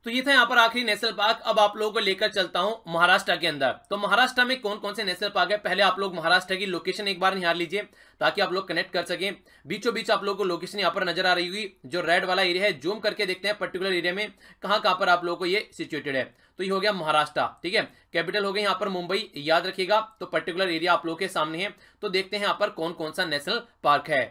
तो ये था यहाँ पर आखिरी नेशनल पार्क अब आप लोगों को लेकर चलता हूँ महाराष्ट्र के अंदर तो महाराष्ट्र में कौन कौन से नेशनल पार्क है पहले आप लोग महाराष्ट्र की लोकेशन एक बार निहार लीजिए ताकि आप लोग कनेक्ट कर सकें बीचों बीच आप लोगों को लोकेशन यहाँ पर नजर आ रही हुई जो रेड वाला एरिया है जूम करके देखते हैं पर्टिकुलर एरिया में कहाँ कहाँ पर आप लोगों को ये सिचुएटेड है तो ये हो गया महाराष्ट्र ठीक है कैपिटल हो गया यहाँ पर मुंबई याद रखिएगा तो पर्टिकुलर एरिया आप लोग के सामने है तो देखते हैं यहाँ पर कौन कौन सा नेशनल पार्क है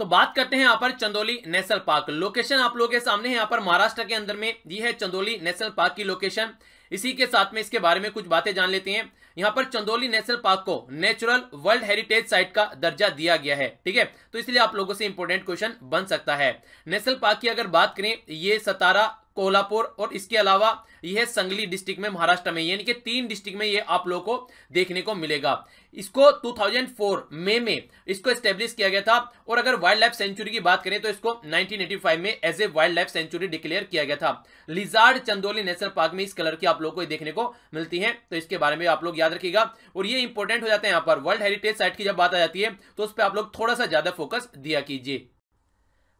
तो बात करते हैं यहाँ पर चंदोली नेशनल पार्क लोकेशन आप लोगों के सामने है यहाँ पर महाराष्ट्र के अंदर में ये है चंदोली नेशनल पार्क की लोकेशन इसी के साथ में इसके बारे में कुछ बातें जान लेते हैं यहाँ पर चंदोली नेशनल पार्क को नेचुरल वर्ल्ड हेरिटेज साइट का दर्जा दिया गया है ठीक है तो इसलिए आप लोगों से इंपोर्टेंट क्वेश्चन बन सकता है नेशनल पार्क की अगर बात करें ये सतारा कोल्हापुर और इसके अलावा यह संगली डिस्ट्रिक्ट में महाराष्ट्र में यानी कि तीन डिस्ट्रिक्ट में ये आप लोगों को देखने को मिलेगा इसको 2004 में, में इसको स्टेब्लिश किया गया था और अगर वाइल्ड लाइफ सेंचुरी की बात करें तो इसको 1985 में as a wild life sanctuary declare किया गया था लिजार्ड चंदोली नेशनल पार्क में इस कलर की आप लोग को देखने को मिलती है तो इसके बारे में आप लोग याद रखिएगा और ये इंपॉर्टेंट हो जाते हैं यहाँ पर वर्ल्ड हेरिटेज साइट की जब बात आ जाती है तो उस पर आप लोग थोड़ा सा ज्यादा फोकस दिया कीजिए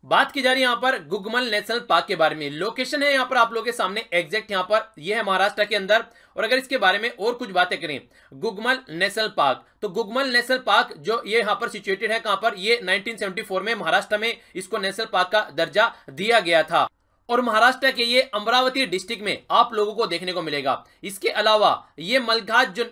बात की जा रही है यहाँ पर गुगमल नेशनल पार्क के बारे में लोकेशन है यहाँ पर आप लोगों के सामने एग्जैक्ट यहाँ पर यह है महाराष्ट्र के अंदर और अगर इसके बारे में और कुछ बातें करें गुगमल नेशनल पार्क तो गुगमल नेशनल पार्क जो ये यहाँ पर सिचुएटेड है कहाँ पर ये 1974 में महाराष्ट्र में इसको नेशनल पार्क का दर्जा दिया गया था और महाराष्ट्र के ये अमरावती डिस्ट्रिक्ट में आप लोगों को देखने को मिलेगा इसके अलावा ये मलघाट जो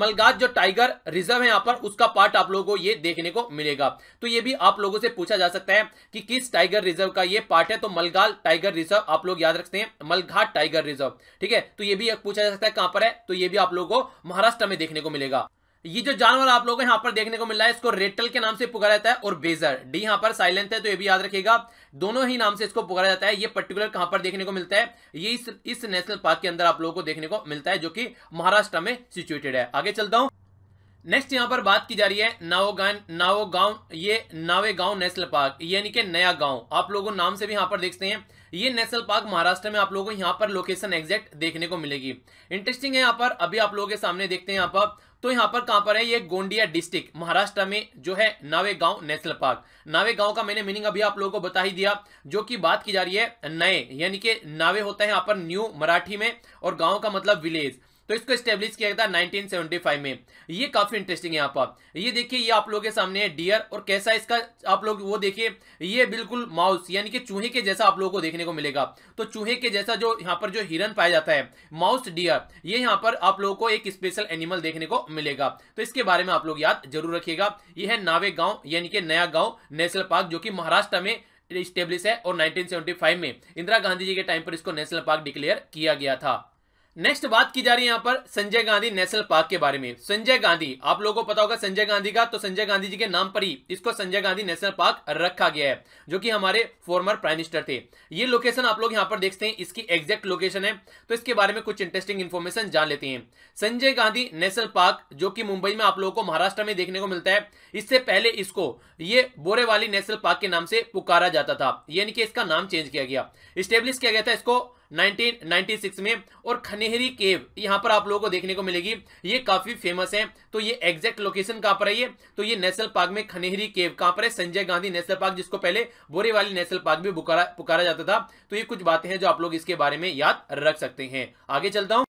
मलघाट जो टाइगर रिजर्व है यहाँ पर उसका पार्ट आप लोगों को ये देखने को मिलेगा तो ये भी आप लोगों से पूछा जा सकता है कि किस टाइगर रिजर्व का ये पार्ट है तो मलघाट टाइगर रिजर्व आप लोग याद रखते हैं मलघाट टाइगर रिजर्व ठीक है तो ये भी पूछा जा सकता है कहां पर है तो ये भी आप लोगों को महाराष्ट्र में देखने को मिलेगा ये जो जानवर आप लोगों को यहाँ पर देखने को मिल रहा है इसको रेटल के नाम से पुकारा जाता है और बेजर डी यहाँ पर साइलेंट है तो ये भी याद रखिएगा दोनों ही नाम से इसको पुकारा जाता है ये पर्टिकुलर कहां पर देखने को मिलता है ये इस इस नेशनल पार्क के अंदर आप लोगों को देखने को मिलता है जो कि महाराष्ट्र में सिचुएटेड है आगे चलता हूँ नेक्स्ट यहाँ पर बात की जा रही है नावोगान नावो गांव ये नावे गांव नेशनल पार्क यानी कि नया गांव आप लोगों नाम से भी यहाँ पर देखते हैं ये नेशनल पार्क महाराष्ट्र में आप लोगों को यहाँ पर लोकेशन एग्जैक्ट देखने को मिलेगी इंटरेस्टिंग है यहाँ पर अभी आप लोगों के सामने देखते हैं यहाँ पर तो यहाँ पर कहां पर है ये गोंडिया डिस्ट्रिक्ट महाराष्ट्र में जो है नावे गांव नेशनल पार्क नावे गांव का मैंने मीनिंग अभी आप लोगों को बता ही दिया जो कि बात की जा रही है नए यानी कि नावे होता है यहाँ पर न्यू मराठी में और गांव का मतलब विलेज तो इसको स्टेब्लिश किया था 1975 में ये काफ़ी इंटरेस्टिंग है यहाँ पर ये देखिए ये आप लोगों के सामने है डियर और कैसा इसका आप लोग वो देखिए ये बिल्कुल माउस यानी कि चूहे के जैसा आप लोगों को देखने को मिलेगा तो चूहे के जैसा जो यहाँ पर जो हिरन पाया जाता है माउस डियर ये यहाँ पर आप लोगों को एक स्पेशल एनिमल देखने को मिलेगा तो इसके बारे में आप लोग याद जरूर रखिएगा ये है नावे गांव यानी कि नया गांव नेशनल पार्क जो कि महाराष्ट्र में स्टेब्लिश है और नाइनटीन में इंदिरा गांधी जी के टाइम पर इसको नेशनल पार्क डिक्लेयर किया गया था नेक्स्ट बात की जा रही है यहाँ पर संजय गांधी नेशनल पार्क के बारे में संजय गांधी आप लोगों को पता होगा संजय गांधी का तो संजय गांधी जी के नाम पर ही इसको संजय गांधी नेशनल पार्क रखा गया है जो कि हमारे फॉर्मर प्राइम मिनिस्टर थे ये लोकेशन आप लोग यहाँ पर देखते हैं इसकी एग्जैक्ट लोकेशन है तो इसके बारे में कुछ इंटरेस्टिंग इन्फॉर्मेशन जान लेते हैं संजय गांधी नेशनल पार्क जो की मुंबई में आप लोगों को महाराष्ट्र में देखने को मिलता है इससे पहले इसको ये बोरे नेशनल पार्क के नाम से पुकारा जाता था यानी कि इसका नाम चेंज किया गया स्टेब्लिश किया गया था इसको 1996 में और खनेहरी केव यहाँ पर आप लोगों को देखने को मिलेगी ये काफी फेमस है तो ये एग्जैक्ट लोकेशन कहाँ पर है ये तो ये नेशनल पार्क में खनेहरी केव कहाँ पर है संजय गांधी नेशनल पार्क जिसको पहले बोरेवाली नेशनल पार्क भी पुकारा जाता था तो ये कुछ बातें हैं जो आप लोग इसके बारे में याद रख सकते हैं आगे चलता हूं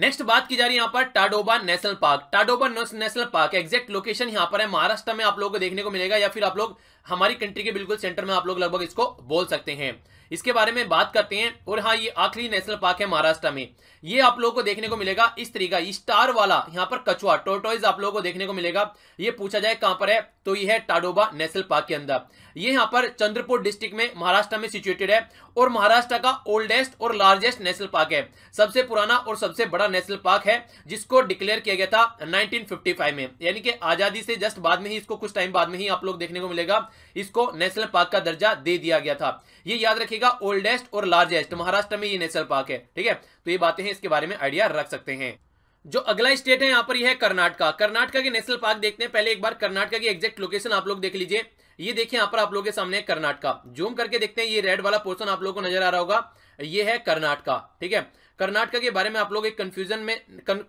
नेक्स्ट बात की जा रही है यहाँ पर Tadoba national park Tadoba national park exact location यहाँ पर है महाराष्ट्र में आप लोगों को देखने को मिलेगा या फिर आप लोग हमारी कंट्री के बिल्कुल सेंटर में आप लोग लगभग इसको बोल सकते हैं इसके बारे में बात करते हैं और हाँ ये आखिरी नेशनल पार्क है महाराष्ट्र में ये आप लोगों को देखने को मिलेगा इस तरीका स्टार वाला यहाँ पर कछुआ टोटोइज आप लोगों को देखने को मिलेगा ये पूछा जाए कहाँ पर है तो ये है टाडोबा नेशनल पार्क के अंदर ये यहाँ पर चंद्रपुर डिस्ट्रिक्ट में महाराष्ट्र में सिचुएटेड है और महाराष्ट्र का ओल्डेस्ट और लार्जेस्ट नेशनल पार्क है सबसे पुराना और सबसे बड़ा नेशनल पार्क है जिसको डिक्लेयर किया गया था 1955 में यानी कि आजादी से जस्ट बाद में ही इसको कुछ टाइम बाद में ही आप लोग देखने को मिलेगा इसको नेशनल पार्क का दर्जा दे दिया गया था ये याद रखिएगा ओल्डेस्ट और लार्जेस्ट महाराष्ट्र में ये नेशनल पार्क है ठीक है तो ये बातें हैं इसके बारे में आइडिया रख सकते हैं जो अगला स्टेट है यहाँ पर यह है कर्नाटका कर्नाटका के नेशनल पार्क देखते हैं पहले एक बार कर्नाटका की एग्जैक्ट लोकेशन आप लोग देख लीजिए ये देखिए यहाँ पर आप लोगों के सामने कर्नाटका जूम करके देखते हैं ये रेड वाला पोर्सन आप लोग को नजर आ रहा होगा ये है कर्नाटका ठीक है कर्नाटका के बारे में आप लोग एक कंफ्यूजन में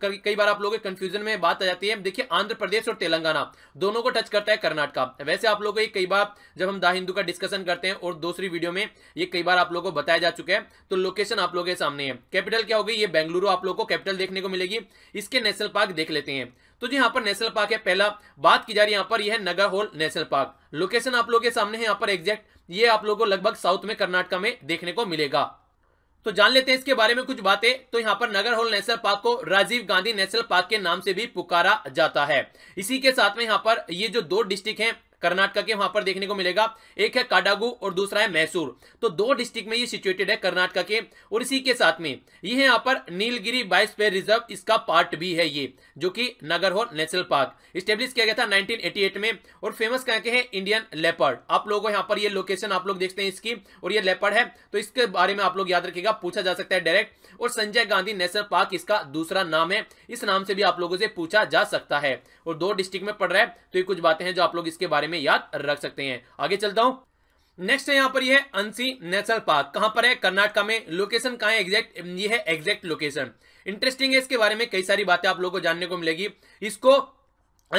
कई बार आप लोग एक कंफ्यूजन में बात आ जाती है देखिए आंध्र प्रदेश और तेलंगाना दोनों को टच करता है कर्नाटका वैसे आप लोग कई बार जब हम दा हिंदू का डिस्कशन करते हैं और दूसरी वीडियो में ये कई बार आप लोगों को बताया जा चुका है तो लोकेशन आप लोगों के सामने है कैपिटल क्या होगी ये बेंगलुरु आप लोग को कैपिटल देखने को मिलेगी इसके नेशनल पार्क देख लेते हैं तो जी यहाँ पर नेशनल पार्क है पहला बात की जा रही है यहाँ पर यह है Nagarhole national park location आप लोग के सामने है यहाँ पर एग्जैक्ट ये आप लोग को लगभग साउथ में कर्नाटका में देखने को मिलेगा तो जान लेते हैं इसके बारे में कुछ बातें तो यहाँ पर नगर होल नेशनल पार्क को राजीव गांधी नेशनल पार्क के नाम से भी पुकारा जाता है इसी के साथ में यहाँ पर ये जो दो डिस्ट्रिक्ट हैं कर्नाटका के वहां पर देखने को मिलेगा एक है काडागू और दूसरा है मैसूर तो दो डिस्ट्रिक्ट में ये सिचुएटेड है कर्नाटका के और इसी के साथ में ये है यहाँ पर नीलगिरी बायोस्फीयर रिजर्व इसका पार्ट भी है ये जो कि नगरहोर नेशनल पार्क स्टेब्लिश किया गया था 1988 में और फेमस कहा के है इंडियन लेपर्ड आप लोगों यहाँ पर ये लोकेशन आप लोग देखते हैं इसकी और ये लेपर्ड है तो इसके बारे में आप लोग याद रखेगा पूछा जा सकता है डायरेक्ट और संजय गांधी नेशनल पार्क इसका दूसरा नाम है इस नाम से भी आप लोगों से पूछा जा सकता है और दो डिस्ट्रिक्ट में पड़ रहा है तो ये कुछ बातें हैं जो आप लोग इसके बारे बारे में याद रख सकते हैं आगे चलता हूं नेक्स्ट है यहाँ पर यह है अंसी नेशनल पार्क कहाँ पर है कर्नाटका में लोकेशन कहा है एग्जैक्ट ये है एग्जैक्ट लोकेशन इंटरेस्टिंग है इसके बारे में कई सारी बातें आप लोगों को जानने को मिलेगी इसको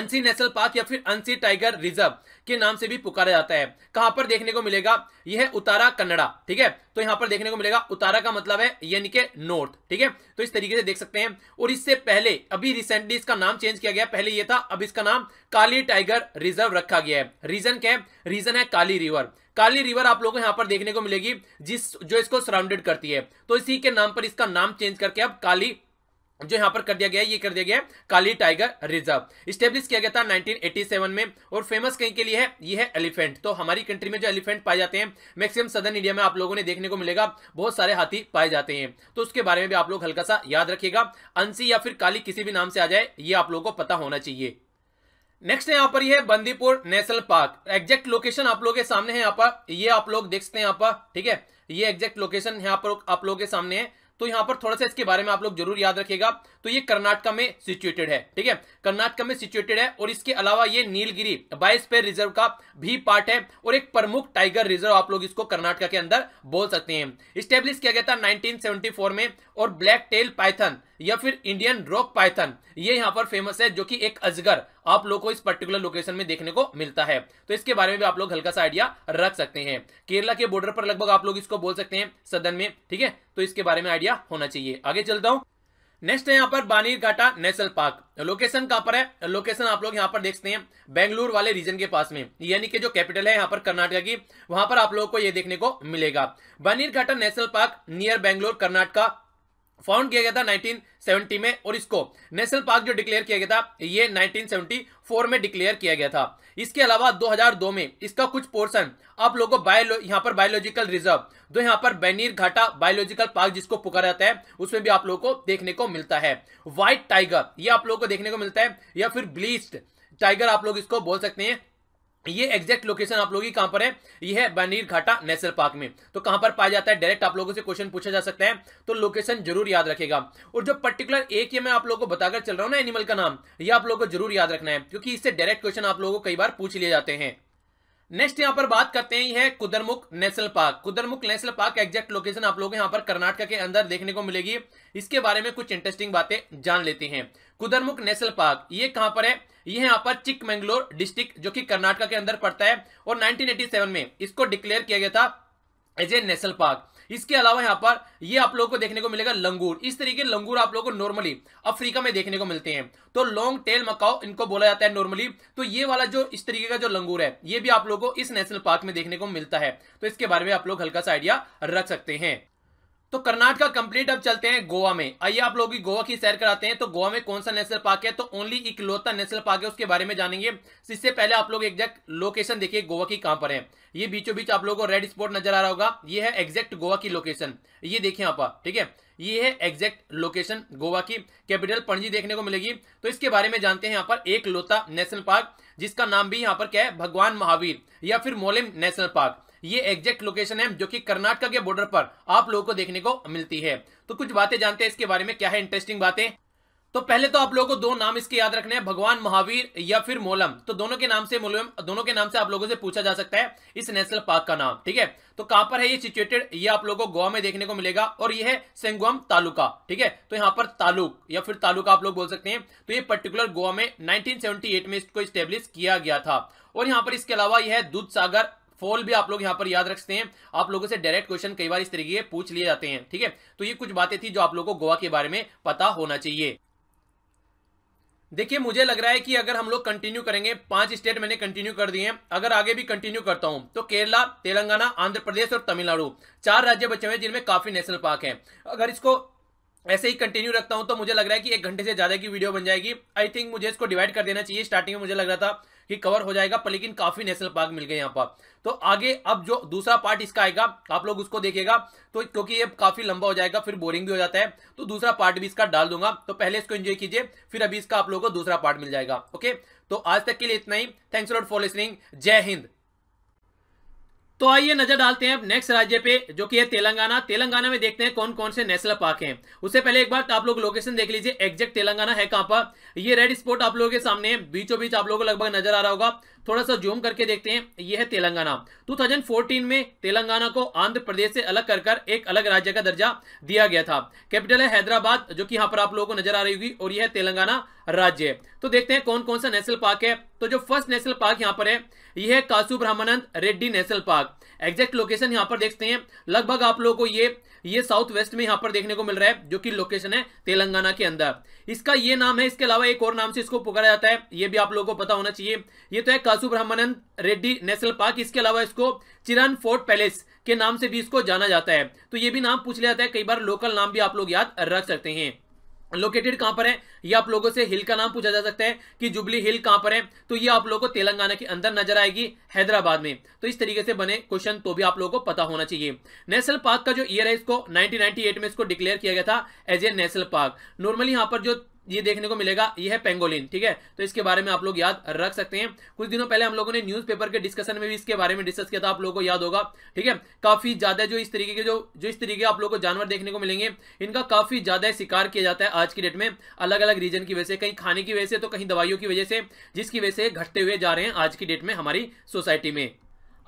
अंसी नेशनल पार्क या फिर अंसी टाइगर रिजर्व के नाम से भी पुकारा जाता है कहां पर देखने को मिलेगा यह उतारा कन्नड़ा ठीक है तो यहां पर देखने को मिलेगा उतारा का मतलब है यानी के नॉर्थ ठीक है तो इस तरीके से देख सकते हैं और इससे पहले अभी रिसेंटली इसका नाम चेंज किया गया पहले यह था अब इसका नाम काली टाइगर रिजर्व रखा गया है रीजन क्या है रीजन है काली रिवर काली रिवर आप लोगों को यहां पर देखने को मिलेगी जिस जो इसको सराउंडेड करती है तो इसी के नाम पर इसका नाम चेंज करके अब काली जो यहां पर कर दिया गया है ये कर दिया गया है काली टाइगर रिजर्व स्टेब्लिश किया गया था 1987 में और फेमस कहीं के लिए है ये है एलिफेंट तो हमारी कंट्री में जो एलिफेंट पाए जाते हैं मैक्सिमम सदर्न इंडिया में आप लोगों ने देखने को मिलेगा बहुत सारे हाथी पाए जाते हैं तो उसके बारे में भी आप लोग हल्का सा याद रखेगा अंसी या फिर काली किसी भी नाम से आ जाए ये आप लोगों को पता होना चाहिए नेक्स्ट यहाँ पर यह Bandipur national park exact location आप लोगों के सामने है यहाँ पर ये आप लोग देख सकते हैं यहाँ पर ठीक है ये एग्जैक्ट लोकेशन यहाँ पर आप लोगों के सामने है तो यहाँ पर थोड़ा सा इसके बारे में आप लोग जरूर याद रखेगा तो ये कर्नाटका में सिचुएटेड है ठीक है कर्नाटका में सिचुएटेड है और इसके अलावा ये नीलगिरी बाईस पेयर रिजर्व का भी पार्ट है और एक प्रमुख टाइगर रिजर्व आप लोग इसको कर्नाटका के अंदर बोल सकते हैं स्टेब्लिश किया गया था नाइनटीन में और ब्लैक टेल पाइथन या फिर इंडियन रॉक पाइथन ये यहाँ पर फेमस है जो कि एक अजगर आप लोग को इस पर्टिकुलर लोकेशन में देखने को मिलता है तो इसके बारे में भी आप लोग हल्का सा आइडिया रख सकते हैं केरला के बॉर्डर पर लगभग आप लोग इसको बोल सकते हैं सदन में ठीक है तो इसके बारे में आइडिया होना चाहिए आगे चलता हूँ नेक्स्ट है यहाँ पर बानीर घाटा नेशनल पार्क लोकेशन कहाँ पर है लोकेशन आप लोग यहाँ पर देखते हैं बेंगलुरु वाले रीजन के पास में यानी कि जो कैपिटल है यहाँ पर कर्नाटका की वहां पर आप लोगों को ये देखने को मिलेगा Bannerghatta national park near Bangalore Karnataka found किया गया था 1970 में और इसको नेशनल पार्क जो डिक्लेयर किया गया था ये 1974 में डिक्लेयर किया गया था इसके अलावा 2002 में इसका कुछ पोर्शन आप लोगों बायो यहाँ पर बायोलॉजिकल रिजर्व जो यहाँ पर बैनीर घाटा बायोलॉजिकल पार्क जिसको पुकारा जाता है उसमें भी आप लोगों को देखने को मिलता है व्हाइट टाइगर ये आप लोगों को देखने को मिलता है या फिर ब्लीस्ट टाइगर आप लोग इसको बोल सकते हैं ये एग्जैक्ट लोकेशन आप लोग की कहां पर है ये है बनीर घाटा नेशनल पार्क में तो कहां पर पाया जाता है डायरेक्ट आप लोगों से क्वेश्चन पूछा जा सकता है तो लोकेशन जरूर याद रखेगा और जो पर्टिकुलर एक ये मैं आप लोगों को बताकर चल रहा हूं ना एनिमल का नाम ये आप लोगों को जरूर याद रखना है क्योंकि इससे डायरेक्ट क्वेश्चन आप लोगों को कई बार पूछ लिए जाते हैं नेक्स्ट यहां पर बात करते हैं है Kudremukh national park Kudremukh national park exact location आप लोग यहां पर कर्नाटक के अंदर देखने को मिलेगी इसके बारे में कुछ इंटरेस्टिंग बातें जान लेते हैं कुदरमुख नेशनल पार्क ये कहां पर है यह यहाँ पर चिकमेंगलोर डिस्ट्रिक्ट जो कि कर्नाटक के अंदर पड़ता है और 1987 में इसको डिक्लेयर किया गया था एज ए नेशनल पार्क इसके अलावा यहाँ पर ये आप लोग को देखने को मिलेगा लंगूर इस तरीके लंगूर आप लोग को नॉर्मली अफ्रीका में देखने को मिलते हैं तो लॉन्ग टेल मकाओ इनको बोला जाता है नॉर्मली तो ये वाला जो इस तरीके का जो लंगूर है ये भी आप लोग को इस नेशनल पार्क में देखने को मिलता है तो इसके बारे में आप लोग हल्का सा आइडिया रख सकते हैं तो कर्नाटका कंप्लीट अब चलते हैं गोवा में आइए आप लोग गोवा की सैर कराते हैं तो गोवा में कौन सा नेशनल पार्क है तो ओनली इकलौता नेशनल पार्क है उसके बारे में जानेंगे इससे पहले आप लोग एग्जैक्ट लोकेशन देखिए गोवा की कहां पर है ये बीचों बीच आप लोगों को रेड स्पॉट नजर आ रहा होगा ये है एग्जैक्ट गोवा की लोकेशन ये देखिए आप ठीक है ये है एग्जैक्ट लोकेशन गोवा की कैपिटल पणजी देखने को मिलेगी तो इसके बारे में जानते हैं यहाँ पर एक लोता नेशनल पार्क जिसका नाम भी यहाँ पर क्या है भगवान महावीर या फिर मोलिम नेशनल पार्क ये एग्जैक्ट लोकेशन है जो कि कर्नाटका के बॉर्डर पर आप लोगों को देखने को मिलती है तो कुछ बातें जानते हैं इसके बारे में क्या है इंटरेस्टिंग बातें तो पहले तो आप लोगों को दो नाम इसके याद रखने हैं भगवान महावीर या फिर मोलम तो दोनों के नाम से मोलम दोनों के नाम से आप लोगों से पूछा जा सकता है इस नेशनल पार्क का नाम ठीक है तो कहां पर है ये सिचुएटेड ये आप लोगों को गोवा में देखने को मिलेगा और ये है सेंगुआम तालुका ठीक है तो यहां पर तालुक या फिर तालुका आप लोग बोल सकते हैं तो ये पर्टिकुलर गोवा में नाइनटीन में इसको स्टेब्लिश किया गया था और यहां पर इसके अलावा यह दूध सागर फॉल भी आप लोग यहाँ पर याद रखते हैं आप लोगों से डायरेक्ट क्वेश्चन कई बार इस तरीके से पूछ लिए जाते हैं ठीक है तो ये कुछ बातें थी जो आप लोगों को गोवा के बारे में पता होना चाहिए देखिए मुझे लग रहा है कि अगर हम लोग कंटिन्यू करेंगे पांच स्टेट मैंने कंटिन्यू कर दिए हैं अगर आगे भी कंटिन्यू करता हूं तो केरला तेलंगाना आंध्र प्रदेश और तमिलनाडु चार राज्य बचे हुए हैं जिनमें काफी नेशनल पार्क है अगर इसको ऐसे ही कंटिन्यू रखता हूं तो मुझे लग रहा है कि एक घंटे से ज्यादा की वीडियो बन जाएगी आई थिंक मुझे इसको डिवाइड कर देना चाहिए स्टार्टिंग में मुझे लग रहा था कि कवर हो जाएगा पर लेकिन काफी नेशनल पार्क मिल गए यहाँ पर तो आगे अब जो दूसरा पार्ट इसका आएगा आप लोग उसको देखेगा तो क्योंकि ये काफी लंबा हो जाएगा फिर बोरिंग भी हो जाता है तो दूसरा पार्ट भी इसका डाल दूंगा तो पहले इसको एंजॉय कीजिए फिर अभी इसका आप लोगों को दूसरा पार्ट मिल जाएगा ओके तो आज तक के लिए इतना ही थैंक्स लॉट फॉर लिसनिंग जय हिंद तो आइए नजर डालते हैं अब नेक्स्ट राज्य पे जो कि है तेलंगाना तेलंगाना में देखते हैं कौन कौन से नेशनल पार्क हैं उससे पहले एक बार तो आप लोग लोकेशन देख लीजिए एग्जैक्ट तेलंगाना है कहां पर ये रेड स्पॉट आप लोगों के सामने बीचों बीच आप लोगों को लगभग नजर आ रहा होगा थोड़ा सा जूम करके देखते हैं यह है तेलंगाना 2014 में तेलंगाना को आंध्र प्रदेश से अलग कर कर एक अलग राज्य का दर्जा दिया गया था कैपिटल है हैदराबाद जो कि यहाँ पर आप लोगों को नजर आ रही होगी और यह है तेलंगाना राज्य तो देखते हैं कौन कौन सा नेशनल पार्क है तो जो फर्स्ट नेशनल पार्क यहाँ पर है यह है Kasu Brahmananda Reddy national park exact location यहाँ पर देखते हैं लगभग आप लोगों को ये ये साउथ वेस्ट में यहाँ पर देखने को मिल रहा है जो कि लोकेशन है तेलंगाना के अंदर इसका ये नाम है इसके अलावा एक और नाम से इसको पुकारा जाता है ये भी आप लोगों को पता होना चाहिए ये तो है कासुब्रह्मण्यन रेड्डी नेशनल पार्क इसके अलावा इसको चिरन फोर्ट पैलेस के नाम से भी इसको जाना जाता है तो ये भी नाम पूछ लिया जाता है कई बार लोकल नाम भी आप लोग याद रख सकते हैं लोकेटेड कहां पर है ये आप लोगों से हिल का नाम पूछा जा सकता है कि जुबली हिल कहां पर है तो ये आप लोगों को तेलंगाना के अंदर नजर आएगी हैदराबाद में तो इस तरीके से बने क्वेश्चन तो भी आप लोगों को पता होना चाहिए नेशनल पार्क का जो ईयर है इसको 1998 में इसको डिक्लेयर किया गया था as a national park normally यहां पर जो ये देखने को मिलेगा ये है पेंगोलिन ठीक है तो इसके बारे में आप लोग याद रख सकते हैं कुछ दिनों पहले हम लोगों ने न्यूज़पेपर के डिस्कशन में भी इसके बारे में डिस्कस किया था आप लोगों को याद होगा ठीक है काफी ज्यादा जो इस तरीके के जो जो इस तरीके आप लोग को जानवर देखने को मिलेंगे इनका काफी ज्यादा शिकार किया जाता है आज की डेट में अलग अलग रीजन की वजह से कहीं खाने की वजह से तो कहीं दवाइयों की वजह से जिसकी वजह से घटते हुए जा रहे हैं आज की डेट में हमारी सोसाइटी में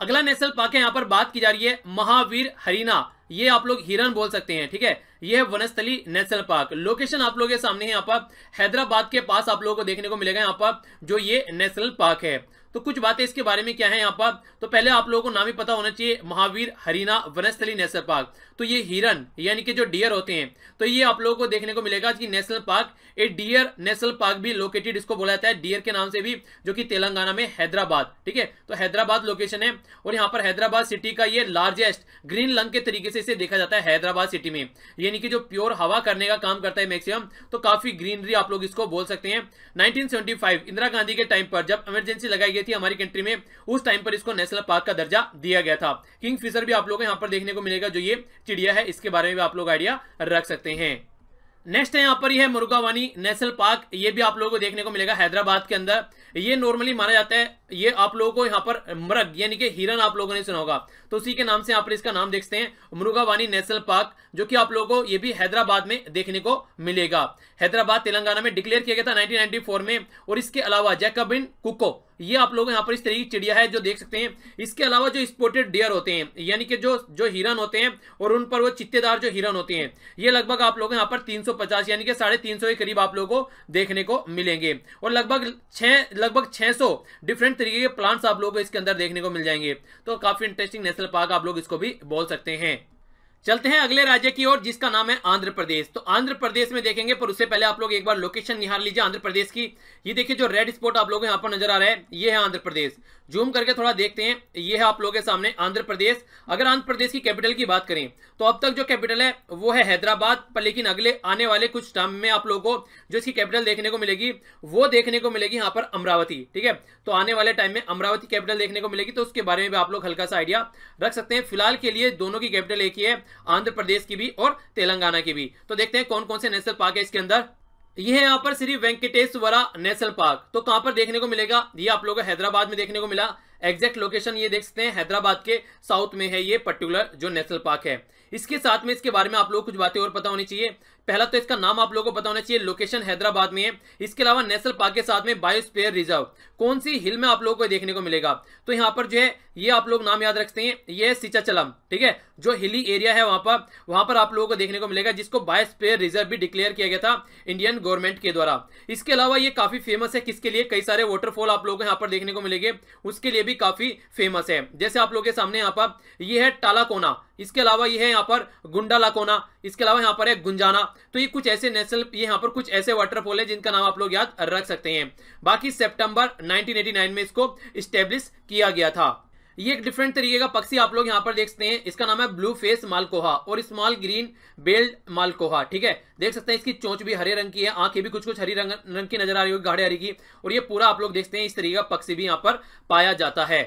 अगला नेशनल पार्क है यहाँ पर बात की जा रही है महावीर हरिना ये आप लोग हिरन बोल सकते हैं ठीक है ये है वनस्थली नेशनल पार्क लोकेशन आप लोगों के सामने है यहाँ पर हैदराबाद के पास आप लोगों को देखने को मिलेगा यहाँ पर जो ये नेशनल पार्क है तो कुछ बातें इसके बारे में क्या है यहाँ पर तो पहले आप लोगों को नाम ही पता होना चाहिए महावीर हरिना वनस्थली नेशनल पार्क तो ये हिरन यानी कि जो डियर होते हैं तो ये आप लोगों को देखने को मिलेगा कि national park a deer national park भी लोकेटेड इसको बोला जाता है डियर के नाम से भी जो कि तेलंगाना में हैदराबाद ठीक है तो हैदराबाद लोकेशन है और यहाँ पर हैदराबाद सिटी का ये लार्जेस्ट ग्रीन लंग के तरीके से इसे देखा जाता है हैदराबाद सिटी में यानी कि जो प्योर हवा करने का काम करता है मैक्सिमम तो काफी ग्रीनरी आप लोग इसको बोल सकते हैं नाइनटीन इंदिरा गांधी के टाइम पर जब इमरजेंसी लगाई गई गई थी हमारी कंट्री में उस टाइम पर इसको नेशनल पार्क का दर्जा दिया गया था किंग फिशर भी आप लोग यहाँ पर देखने को मिलेगा जो ये चिड़िया है इसके बारे में भी आप लोग आइडिया रख सकते हैं नेक्स्ट है यहाँ पर यह मुर्गावानी नेशनल पार्क ये भी आप लोगों को देखने को मिलेगा हैदराबाद के अंदर ये नॉर्मली माना जाता है ये आप लोगों को यहाँ पर मृग यानी कि हिरन आप लोगों ने सुना होगा तो उसी के नाम से यहाँ पर इसका नाम देखते हैं मुर्गावानी नेशनल पार्क जो कि आप लोगों को ये भी हैदराबाद में देखने को मिलेगा हैदराबाद तेलंगाना में डिक्लेयर किया गया था नाइनटीन में और इसके अलावा जैकबिन कुको ये आप लोग यहाँ पर इस तरीके की चिड़िया है जो देख सकते हैं इसके अलावा जो स्पोर्टेड डियर होते हैं यानी कि जो जो हिरन होते हैं और उन पर वो चित्तेदार जो हिरन होते हैं ये लगभग आप लोग यहाँ पर 350 यानी कि साढ़े तीन के करीब आप लोगों को देखने को मिलेंगे और लगभग छः लगभग 600 डिफरेंट तरीके के प्लांट्स आप लोगों को इसके अंदर देखने को मिल जाएंगे तो काफ़ी इंटरेस्टिंग नेशनल पार्क आप लोग इसको भी बोल सकते हैं चलते हैं अगले राज्य की ओर जिसका नाम है आंध्र प्रदेश तो आंध्र प्रदेश में देखेंगे पर उससे पहले आप लोग एक बार लोकेशन निहार लीजिए आंध्र प्रदेश की ये देखिए जो रेड स्पॉट आप लोग यहाँ पर नजर आ रहा है ये है आंध्र प्रदेश जूम करके थोड़ा देखते हैं ये है आप लोगों के सामने आंध्र प्रदेश अगर आंध्र प्रदेश की कैपिटल की बात करें तो अब तक जो कैपिटल है वो है हैदराबाद पर लेकिन अगले आने वाले कुछ टाइम में आप लोगों को जो इसकी कैपिटल देखने को मिलेगी वो देखने को मिलेगी यहाँ पर अमरावती ठीक है तो आने वाले टाइम में अमरावती कैपिटल देखने को मिलेगी तो उसके बारे में भी आप लोग हल्का सा आइडिया रख सकते हैं फिलहाल के लिए दोनों की कैपिटल एक ही है आंध्र प्रदेश की भी और तेलंगाना की भी तो देखते हैं कौन कौन से नेशनल पार्क है इसके अंदर ये है यहाँ पर श्री वेंकटेश्वरा नेशनल पार्क तो कहां पर देखने को मिलेगा ये आप लोगों को हैदराबाद में देखने को मिला एग्जैक्ट लोकेशन ये देख सकते हैं हैदराबाद के साउथ में है ये पर्टिकुलर जो नेशनल पार्क है इसके साथ में इसके बारे में आप लोग कुछ बातें और पता होनी चाहिए पहला तो इसका नाम आप लोगों को पता होना चाहिए लोकेशन हैदराबाद में है इसके अलावा नेशनल पार्क के साथ में बायोस्पेयर रिजर्व कौन सी हिल में आप लोगों को देखने को मिलेगा तो यहाँ पर जो है ये आप लोग नाम याद रखते हैं ये है सिचाचलम ठीक है जो हिली एरिया है वहाँ पर वहां पर आप लोगों को देखने को मिलेगा जिसको बायोस्पेयर रिजर्व भी डिक्लेयर किया गया था इंडियन गवर्नमेंट के द्वारा इसके अलावा ये काफी फेमस है किसके लिए कई सारे वाटरफॉल आप लोगों को यहाँ पर देखने को मिलेगा उसके लिए भी काफी फेमस है जैसे आप लोगों के सामने यहाँ पर ये है टालाकोना इसके अलावा ये है यहाँ पर गुंडा लाकोना इसके अलावा यहाँ पर है गुंजाना तो ये कुछ ऐसे नेशनल ये यहाँ पर कुछ ऐसे वाटरफॉल है जिनका नाम आप लोग याद रख सकते हैं बाकी सेप्टेम्बर नाइनटीन में इसको स्टेब्लिश किया गया था ये एक डिफरेंट तरीके का पक्षी आप लोग यहाँ पर देखते हैं इसका नाम है ब्लू फेस मालकोहा और स्मॉल ग्रीन बेल्ड मालकोहा ठीक है देख सकते हैं इसकी चोंच भी हरे रंग की है आंखें भी कुछ कुछ हरी रंग रंग की नजर आ रही होगी गाढ़े हरी की और ये पूरा आप लोग देखते हैं इस तरीके का पक्षी भी यहाँ पर पाया जाता है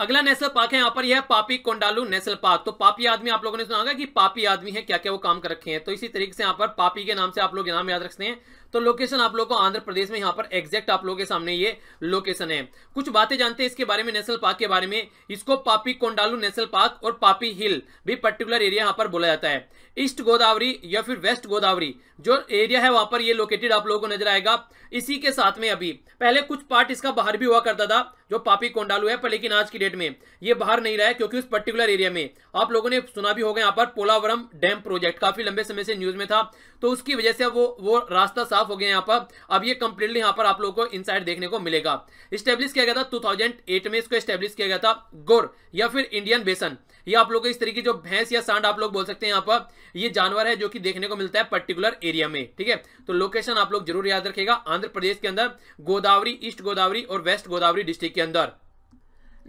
अगला नेशनल पार्क है यहाँ पर यह पापी कोंडालू नेशनल पार्क तो पापी आदमी आप लोगों ने सुना होगा कि पापी आदमी है क्या क्या वो काम कर रखे हैं तो इसी तरीके से यहाँ पर पापी के नाम से आप लोग नाम याद रखते हैं तो लोकेशन आप लोग को आंध्र प्रदेश में यहाँ पर एग्जैक्ट आप लोगों के सामने ये लोकेशन है कुछ बातें जानते हैं इसके बारे में नेशनल पार्क के बारे में इसको पापी कोंडालू नेशनल पार्क और पापी हिल भी पर्टिकुलर एरिया यहाँ पर बोला जाता है ईस्ट गोदावरी या फिर वेस्ट गोदावरी जो एरिया है वहां पर ये लोकेटेड आप लोगों को नजर आएगा इसी के साथ में अभी पहले कुछ पार्ट इसका बाहर भी हुआ करता था जो पापी कोंडालू है पर लेकिन आज की डेट में ये बाहर नहीं रहा है क्योंकि उस पर्टिकुलर एरिया में आप लोगों ने सुना भी होगा यहाँ पर पोलावरम डैम प्रोजेक्ट काफी लंबे समय से न्यूज में था तो उसकी वजह से वो वो रास्ता साफ साफ हो गया यहाँ पर अब ये कंप्लीटली यहाँ पर आप लोगों को इनसाइड देखने को मिलेगा स्टेब्लिश किया गया था 2008 में इसको स्टेब्लिश किया गया था गोर या फिर इंडियन बेसन ये आप लोग इस तरीके जो भैंस या सांड आप लोग बोल सकते हैं यहाँ पर ये जानवर है जो कि देखने को मिलता है पर्टिकुलर एरिया में ठीक है तो लोकेशन आप लोग जरूर याद रखेगा आंध्र प्रदेश के अंदर गोदावरी ईस्ट गोदावरी और वेस्ट गोदावरी डिस्ट्रिक्ट के अंदर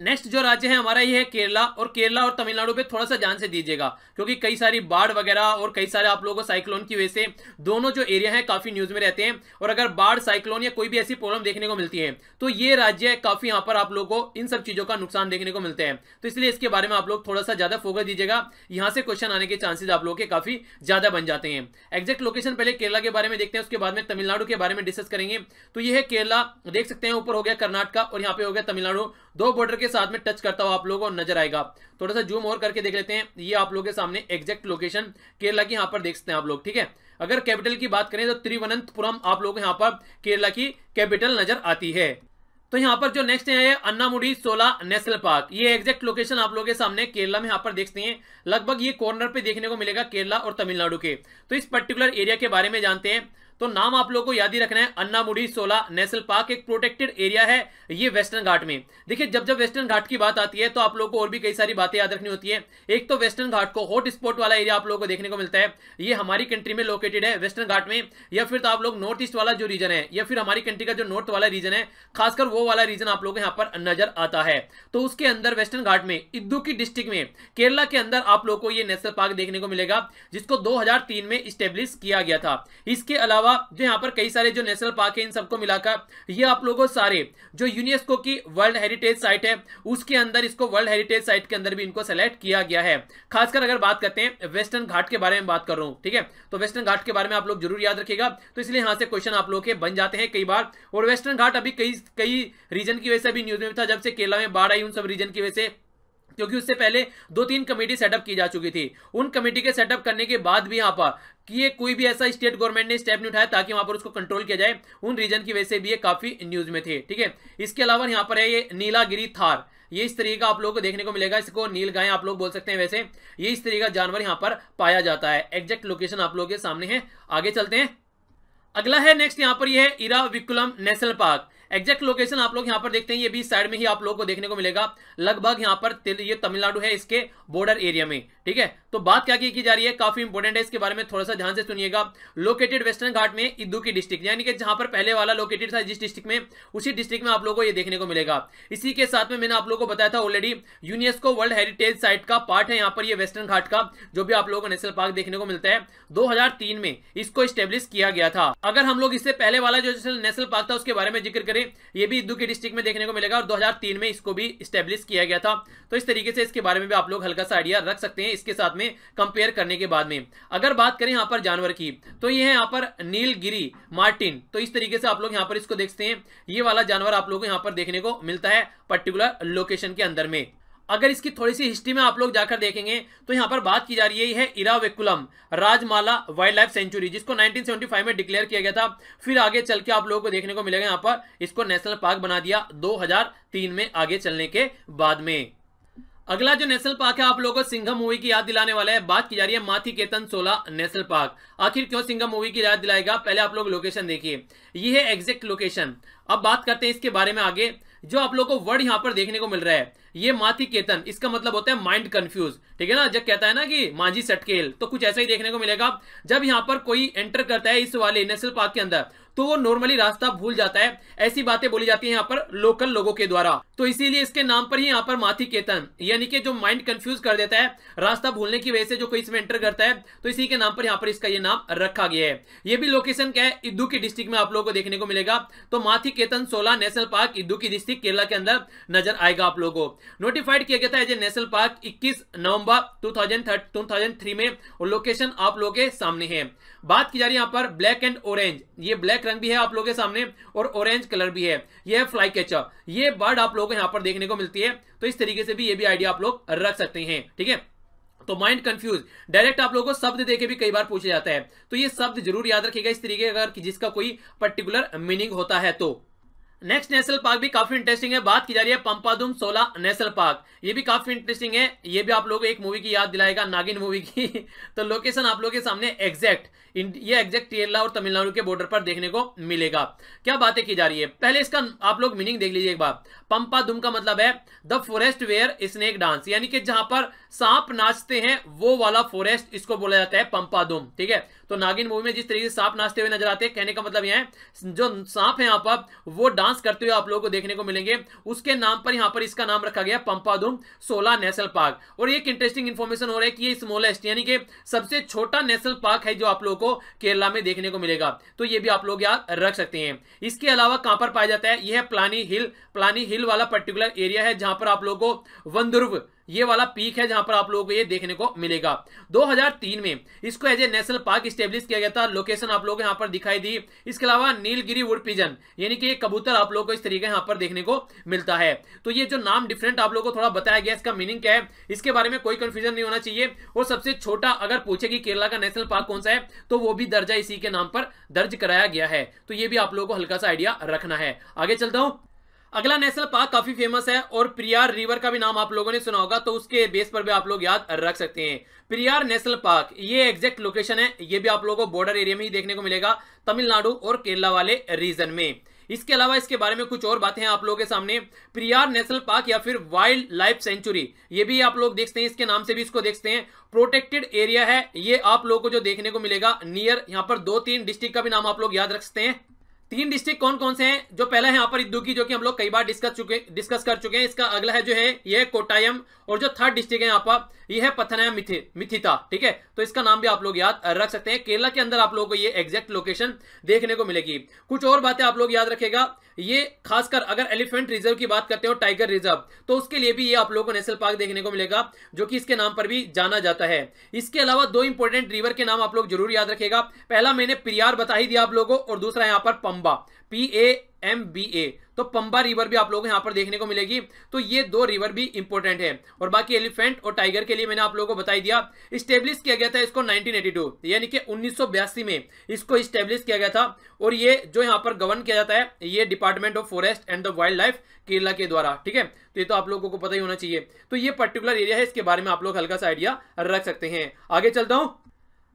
नेक्स्ट जो राज्य है हमारा ये है केरला और केरला और तमिलनाडु पे थोड़ा सा ध्यान से दीजिएगा क्योंकि कई सारी बाढ़ वगैरह और कई सारे आप लोगों को साइक्लोन की वजह से दोनों जो एरिया है काफी न्यूज में रहते हैं और अगर बाढ़ साइक्लोन या कोई भी ऐसी प्रॉब्लम देखने को मिलती है तो ये राज्य काफी यहाँ पर आप लोगों को इन सब चीजों का नुकसान देखने को मिलता है तो इसलिए इसके बारे में आप लोग थोड़ा सा ज्यादा फोकस दीजिएगा यहाँ से क्वेश्चन आने के चांसेस आप लोगों के काफी ज्यादा बन जाते हैं एग्जैक्ट लोकेशन पहले केरला के बारे में देखते हैं उसके बाद में तमिलनाडु के बारे में डिस्कस करेंगे तो ये है केरला देख सकते हैं ऊपर हो गया कर्नाटका और यहाँ पे हो गया तमिलनाडु दो बॉर्डर के साथ में टच करता हुआ आप लोगों को नजर आएगा थोड़ा सा जूम और करके देख लेते हैं ये आप लोगों के सामने एग्जैक्ट लोकेशन केरला की यहाँ पर देख सकते हैं आप लोग ठीक है अगर कैपिटल की बात करें तो त्रिवनंतपुरम आप लोग यहाँ पर केरला की कैपिटल नजर आती है तो यहाँ पर जो नेक्स्ट है अन्नामुडी सोला नेशनल पार्क ये एग्जैक्ट लोकेशन आप लोगों के सामने केरला में यहाँ पर देखते हैं लगभग ये कॉर्नर पे देखने को मिलेगा केरला और तमिलनाडु के तो इस पर्टिकुलर एरिया के बारे में जानते हैं तो नाम आप लोग को याद ही रखना है अन्नामुडी सोला नेशनल पार्क एक प्रोटेक्टेड एरिया है ये वेस्टर्न घाट में देखिए जब जब वेस्टर्न घाट की बात आती है तो आप लोगों को और भी कई सारी बातें याद रखनी होती है एक तो वेस्टर्न घाट को हॉट स्पॉट वाला एरिया आप लोगों को देखने को मिलता है ये हमारी कंट्री में लोकेटेड है वेस्टर्न घाट में या फिर तो आप लोग नॉर्थ ईस्ट वाला जो रीजन है या फिर हमारी कंट्री का जो नॉर्थ वाला रीजन है खासकर वो वाला रीजन आप लोग यहाँ पर नजर आता है तो उसके अंदर वेस्टर्न घाट में इद्दुकी डिस्ट्रिक्ट में केरला के अंदर आप लोग को ये नेशनल पार्क देखने को मिलेगा जिसको दो में स्टेब्लिश किया गया था इसके अलावा अलावा जो यहाँ पर कई सारे जो नेशनल पार्क है इन सबको मिलाकर ये आप लोगों सारे जो यूनेस्को की वर्ल्ड हेरिटेज साइट है उसके अंदर इसको वर्ल्ड हेरिटेज साइट के अंदर भी इनको सेलेक्ट किया गया है खासकर अगर बात करते हैं वेस्टर्न घाट के बारे में बात कर रहा हूँ ठीक है तो वेस्टर्न घाट के बारे में आप लोग जरूर याद रखेगा तो इसलिए यहाँ से क्वेश्चन आप लोग के बन जाते हैं कई बार और वेस्टर्न घाट अभी कई कई रीजन की वजह से अभी न्यूज में था जब से केला में बाढ़ आई उन सब रीजन की वजह से क्योंकि उससे पहले दो तीन कमेटी सेटअप की जा चुकी थी उन कमेटी के सेटअप करने के बाद भी यहाँ पर कि ये कोई भी ऐसा स्टेट गवर्नमेंट ने स्टेप नहीं उठाया ताकि वहां पर उसको कंट्रोल किया जाए उन रीजन की वजह से भी ये काफी न्यूज में थे ठीक है इसके अलावा यहाँ पर है ये नीलागिरी थार ये इस तरीके का आप लोगों को देखने को मिलेगा इसको नील गाय आप लोग बोल सकते हैं वैसे ये इस तरीके का जानवर यहाँ पर पाया जाता है एग्जैक्ट लोकेशन आप लोगों के सामने है आगे चलते हैं अगला है नेक्स्ट यहाँ पर यह है Eravikulam national park exact location आप लोग यहाँ पर देखते हैं ये भी साइड में ही आप लोग को देखने को मिलेगा लगभग यहाँ पर ये तमिलनाडु है इसके बॉर्डर एरिया में ठीक है तो बात क्या की जा रही है काफी इंपोर्टेंट है इसके बारे में थोड़ा सा ध्यान से सुनिएगा लोकेटेड वेस्टर्न घाट में इद्दू की डिस्ट्रिक्ट यानी कि जहां पर पहले वाला लोकेटेड था जिस डिस्ट्रिक्ट में उसी डिस्ट्रिक्ट में आप लोगों को यह देखने को मिलेगा इसी के साथ में मैंने आप लोगों को बताया था already UNESCO world heritage site का पार्ट है यहाँ पर यह वेस्टर्न घाट का जो भी आप लोगों को नेशनल पार्क देखने को मिलता है दो में इसको स्टेब्लिश किया गया था अगर हम लोग इससे पहले वाला जो नेशनल पार्क था उसके बारे में जिक्र करें ये भी इद्दू के डिस्ट्रिक्ट में देखने को मिलेगा और दो में इसको भी स्टेब्लिश किया गया था तो इस तरीके से इसके बारे में भी आप लोग हल्का सा आइडिया रख सकते हैं इसके साथ में में कंपेयर करने के बाद में अगर बात करें यहाँ पर जानवर की तो ये है यहाँ पर नीलगिरी मार्टिन तो इस तरीके से आप लोग यहाँ पर इसको देखते हैं ये वाला जानवर आप लोग यहाँ पर देखने को मिलता है पर्टिकुलर लोकेशन के अंदर में अगर इसकी थोड़ी सी हिस्ट्री में आप लोग जाकर देखेंगे तो यहाँ पर बात की जा रही है Eravikulam Rajamala wild life sanctuary जिसको 1975 में डिक्लेयर किया गया था फिर आगे चल के आप लोगों को देखने को मिलेगा यहाँ पर इसको नेशनल पार्क बना दिया 2003 में आगे चलने के बाद में अगला जो नेशनल पार्क है आप लोगों को सिंघम मूवी की याद दिलाने वाला है बात की जा रही है माथी केतन सोलह नेशनल पार्क आखिर क्यों सिंघम मूवी की याद दिलाएगा पहले आप लोग लोकेशन देखिए ये है एग्जैक्ट लोकेशन अब बात करते हैं इसके बारे में आगे जो आप लोग को वर्ड यहाँ पर देखने को मिल रहा है ये माथी केतन इसका मतलब होता है माइंड कंफ्यूज ठीक है ना जब कहता है ना कि मांझी सटकेल तो कुछ ऐसा ही देखने को मिलेगा जब यहाँ पर कोई एंटर करता है इस वाले नेशनल पार्क के अंदर तो वो नॉर्मली रास्ता भूल जाता है ऐसी बातें बोली जाती है यहाँ पर लोकल लोगों के द्वारा तो इसीलिए इसके नाम पर ही यहाँ पर माथी केतन यानी कि जो माइंड कंफ्यूज कर देता है रास्ता भूलने की वजह से जो कोई इसमें एंटर करता है तो इसी के नाम पर यहाँ पर इसका ये नाम रखा गया है ये भी लोकेशन क्या है इद्दू की डिस्ट्रिक्ट में आप लोगों को देखने को मिलेगा तो माथी केतन सोलह नेशनल पार्क इद्दू की डिस्ट्रिक्ट केरला के अंदर नजर आएगा आप लोगों को नोटिफाइड किया गया था एज नेशनल पार्क इक्कीस नवम्बर टू थाउजेंड में और लोकेशन आप लोगों के सामने है बात की जा रही है यहाँ पर ब्लैक एंड ऑरेंज ये ब्लैक रंग भी है आप लोगों के सामने और ऑरेंज कलर भी है ये है फ्लाई कैचर ये बर्ड आप लोगों को यहाँ पर देखने को मिलती है तो इस तरीके से भी ये भी आइडिया आप लोग रख सकते हैं ठीक है तो माइंड कंफ्यूज डायरेक्ट आप लोगों को शब्द देके भी कई बार पूछा जाता है तो ये शब्द जरूर याद रखिएगा इस तरीके अगर जिसका कोई पर्टिकुलर मीनिंग होता है तो नेक्स्ट नेशनल पार्क भी काफी इंटरेस्टिंग है बात की जा रही है पंपादुम सोला नेशनल पार्क ये भी काफी इंटरेस्टिंग है ये भी आप लोग एक मूवी की याद दिलाएगा नागिन मूवी की तो लोकेशन आप लोग के सामने एग्जैक्ट ये एग्जैक्ट केरला और तमिलनाडु के बॉर्डर पर देखने को मिलेगा क्या बातें की जा रही है पहले इसका आप लोग मीनिंग देख लीजिए एक बार पंपादुम का मतलब है the forest where snake dance यानी कि जहां पर सांप नाचते हैं वो वाला फॉरेस्ट इसको बोला जाता है पंपादुम ठीक है तो नागिन मूवी में जिस तरीके से सांप नाचते हुए नजर आते हैं कहने का मतलब यह है जो सांप है यहाँ पर वो डांस करते हुए आप लोगों को देखने को मिलेंगे उसके नाम पर यहाँ पर इसका नाम रखा गया पंपादुम सोला नेशनल पार्क और एक इंटरेस्टिंग इन्फॉर्मेशन हो रहा है कि ये स्मॉलेस्ट यानी कि सबसे छोटा नेशनल पार्क है जो आप लोगों को केरला में देखने को मिलेगा तो ये भी आप लोग याद रख सकते हैं इसके अलावा कहां पर पाया जाता है यह प्लानी हिल प्लानी हिल वाला पर्टिकुलर एरिया है जहां पर आप लोगों को वंदुर्व ये वाला पीक है जहां पर आप लोगों को ये देखने को मिलेगा 2003 में इसको as a national park establish किया गया था लोकेशन आप लोगों को यहाँ पर दिखाई दी इसके अलावा नीलगिरी वुड पिजन यानी कि कबूतर आप लोगों को इस तरीके यहाँ पर देखने को मिलता है तो ये जो नाम डिफरेंट आप लोगों को थोड़ा बताया गया इसका मीनिंग क्या है इसके बारे में कोई कंफ्यूजन नहीं होना चाहिए और सबसे छोटा अगर पूछे कि केरला का नेशनल पार्क कौन सा है तो वो भी दर्जा इसी के नाम पर दर्ज कराया गया है तो ये भी आप लोगों को हल्का सा आइडिया रखना है आगे चलता हूँ अगला नेशनल पार्क काफी फेमस है और प्रियार रिवर का भी नाम आप लोगों ने सुना होगा तो उसके बेस पर भी आप लोग याद रख सकते हैं प्रियार नेशनल पार्क ये एग्जैक्ट लोकेशन है ये भी आप लोगों को बॉर्डर एरिया में ही देखने को मिलेगा तमिलनाडु और केरला वाले रीजन में इसके अलावा इसके बारे में कुछ और बातें हैं आप लोगों के सामने प्रियार नेशनल पार्क या फिर वाइल्ड लाइफ सेंचुरी ये भी आप लोग देखते हैं इसके नाम से भी इसको देखते हैं प्रोटेक्टेड एरिया है ये आप लोगों को जो देखने को मिलेगा नियर यहाँ पर दो तीन डिस्ट्रिक्ट का भी नाम आप लोग याद रख सकते हैं तीन डिस्ट्रिक्ट कौन कौन से हैं जो पहला है यहाँ पर इद्दुकी जो कि हम लोग कई बार डिस्कस चुके डिस्कस कर चुके हैं इसका अगला है जो है ये है कोटायम और जो थर्ड डिस्ट्रिक्ट है यहाँ पर यह है पथनाया मिथि मिथिता ठीक है तो इसका नाम भी आप लोग याद रख सकते हैं केरला के अंदर आप लोगों को ये एग्जैक्ट लोकेशन देखने को मिलेगी कुछ और बातें आप लोग याद रखेगा ये खासकर अगर एलिफेंट रिजर्व की बात करते हो टाइगर रिजर्व तो उसके लिए भी ये आप लोगों को नेशनल पार्क देखने को मिलेगा जो कि इसके नाम पर भी जाना जाता है इसके अलावा दो इंपॉर्टेंट रिवर के नाम आप लोग जरूर याद रखेगा पहला मैंने प्रियार बता ही दिया आप लोगों को और दूसरा यहाँ पर Pamba P A M B A तो पंबा रिवर भी आप लोगों को यहाँ पर देखने को मिलेगी तो ये दो रिवर भी इंपॉर्टेंट है और बाकी एलिफेंट और टाइगर के लिए मैंने आप लोगों को बताई दिया स्टेब्लिश किया गया था इसको 1982 यानी कि उन्नीस में इसको स्टेब्लिश किया गया था और ये जो यहाँ पर गवर्न किया जाता है ये department of forest and the wild wildlife Kerala के द्वारा ठीक है तो ये तो आप लोगों को पता ही होना चाहिए तो ये पर्टिकुलर एरिया है इसके बारे में आप लोग हल्का सा आइडिया रख सकते हैं आगे चलता हूँ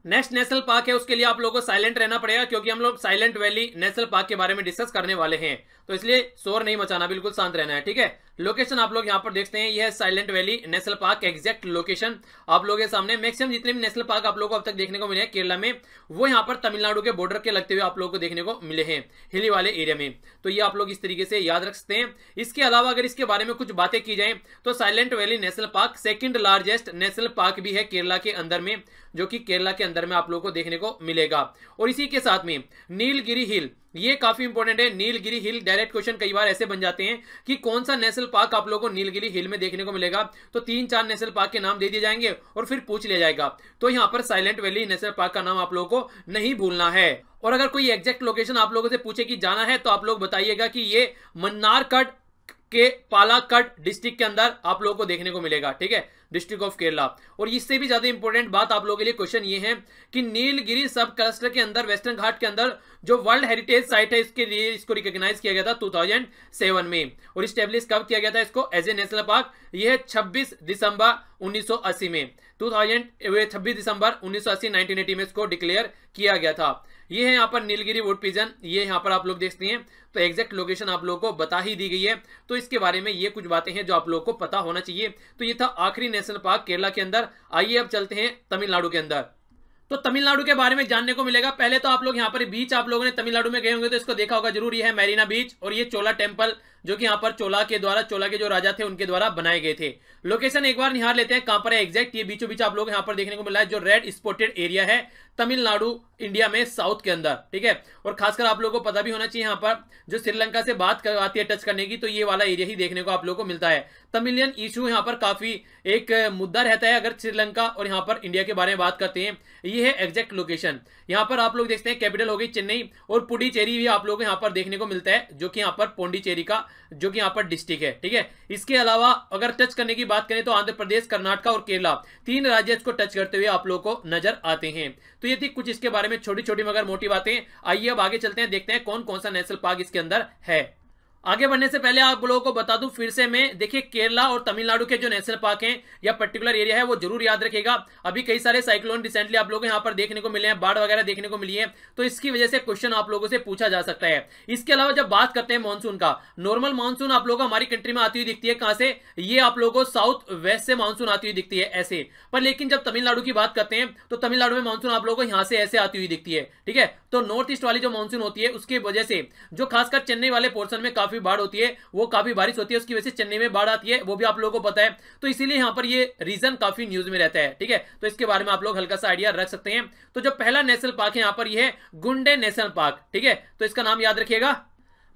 नेक्स्ट नेशनल पार्क है उसके लिए आप लोगों को साइलेंट रहना पड़ेगा क्योंकि हम लोग साइलेंट वैली नेशनल पार्क के बारे में डिस्कस करने वाले हैं तो इसलिए शोर नहीं मचाना बिल्कुल शांत रहना है ठीक है लोकेशन आप लोग यहाँ पर देखते हैं यह है silent valley national park exact location आप लोगों के सामने मैक्सिमम जितने भी नेशनल पार्क आप लोगों को अब तक देखने को मिले हैं केरला में वो यहाँ पर तमिलनाडु के बॉर्डर के लगते हुए आप लोगों को देखने को मिले हैं हिली वाले एरिया में तो ये आप लोग इस तरीके से याद रख सकते हैं इसके अलावा अगर इसके बारे में कुछ बातें की जाए तो silent valley national park second largest national park भी है केरला के अंदर में जो कि केरला के अंदर में आप लोगों को देखने को मिलेगा और इसी के साथ में नीलगिरी हिल ये काफी इंपॉर्टेंट है नीलगिरी हिल डायरेक्ट क्वेश्चन कई बार ऐसे बन जाते हैं कि कौन सा नेशनल पार्क आप लोगों को नीलगिरी हिल में देखने को मिलेगा तो तीन चार नेशनल पार्क के नाम दे दिए जाएंगे और फिर पूछ लिया जाएगा तो यहाँ पर साइलेंट वैली नेशनल पार्क का नाम आप लोगों को नहीं भूलना है और अगर कोई एग्जैक्ट लोकेशन आप लोगों से पूछे कि जाना है तो आप लोग बताइएगा कि ये मन्नारकट के पालाकट डिस्ट्रिक्ट के अंदर आप लोगों को देखने को मिलेगा ठीक है डिस्ट्रिक्ट ऑफ केरला और इससे भी ज्यादा इंपॉर्टेंट बात आप लोगों के लिए क्वेश्चन ये है कि नीलगिरी सब क्लस्टर के अंदर वेस्टर्न घाट के अंदर जो वर्ल्ड हेरिटेज साइट है इसके लिए इसको रिकॉग्नाइज किया गया था 2007 में और स्टेब्लिश कब किया गया था इसको एज ए नेशनल पार्क यह है 26 दिसंबर उन्नीस में 2000 26 दिसंबर उन्नीस सौ में इसको डिक्लेयर किया गया था ये है यहाँ पर नीलगिरी वुड पिजन ये यहाँ पर आप लोग देखते हैं तो एग्जैक्ट लोकेशन आप लोगों को बता ही दी गई है तो इसके बारे में ये कुछ बातें हैं जो आप लोगों को पता होना चाहिए तो ये था आखिरी नेशनल पार्क केरला के अंदर आइए अब चलते हैं तमिलनाडु के अंदर तो तमिलनाडु के बारे में जानने को मिलेगा पहले तो आप लोग यहाँ पर बीच आप लोगों ने तमिलनाडु में गए होंगे तो इसको देखा होगा जरूर ये है मैरीना बीच और ये चोला टेम्पल जो कि यहाँ पर चोला के द्वारा चोला के जो राजा थे उनके द्वारा बनाए गए थे लोकेशन एक बार निहार लेते हैं कहाँ पर है एग्जैक्ट ये बीचों बीच आप लोग यहाँ पर देखने को मिला है जो रेड स्पॉटेड एरिया है तमिलनाडु इंडिया में साउथ के अंदर ठीक है और खासकर आप लोगों को पता भी होना चाहिए यहाँ पर जो श्रीलंका से बात कर, आती है टच करने की तो ये वाला एरिया ही देखने को आप लोगों को मिलता है तमिलियन इशू यहाँ पर काफी एक मुद्दा रहता है अगर श्रीलंका और यहाँ पर इंडिया के बारे में बात करते हैं ये है एग्जैक्ट लोकेशन यहाँ पर आप लोग देखते हैं कैपिटल हो गई चेन्नई और पुडीचेरी भी आप लोग यहाँ पर देखने को मिलता है जो कि यहाँ पर पोंडीचेरी का जो कि यहाँ पर डिस्ट्रिक्ट है ठीक है इसके अलावा अगर टच करने की बात करें तो आंध्र प्रदेश कर्नाटक और केरला तीन राज्य इसको टच करते हुए आप लोगों को नजर आते हैं तो ये थी कुछ इसके बारे में छोटी छोटी मगर मोटी बातें आइए अब आगे चलते हैं देखते हैं कौन कौन सा नेशनल पार्क इसके अंदर है आगे बढ़ने से पहले आप लोगों को बता दूं फिर से मैं देखिए केरला और तमिलनाडु के जो नेशनल पार्क हैं या पर्टिकुलर एरिया है वो जरूर याद रखेगा अभी कई सारे साइक्लोन रिसेंटली आप लोगों को यहाँ पर देखने को मिले हैं बाढ़ वगैरह देखने को मिली है तो इसकी वजह से क्वेश्चन आप लोगों से पूछा जा सकता है इसके अलावा जब बात करते हैं मानसून का नॉर्मल मानसून आप लोगों हमारी कंट्री में आती हुई दिखती है कहां से ये आप लोगों को साउथ वेस्ट से मानसून आती हुई दिखती है ऐसे पर लेकिन जब तमिलनाडु की बात करते हैं तो तमिलनाडु में मानसून आप लोगों को यहाँ से ऐसे आती हुई दिखती है ठीक है तो नॉर्थ ईस्ट वाली जो मानसून होती है उसकी वजह से जो खासकर चेन्नई वाले पोर्सन में काफी काफ़ी बाढ़ होती है वो काफ़ी बारिश होती है उसकी वजह से चेन्नई में बाढ़ आती है वो भी आप लोगों को पता है तो इसीलिए यहाँ पर ये रीज़न काफ़ी न्यूज़ में रहता है ठीक है तो इसके बारे में आप लोग हल्का सा आइडिया रख सकते हैं तो जो पहला नेशनल पार्क है यहाँ पर यह है गुंडे नेशनल पार्क ठीक है तो इसका नाम याद रखिएगा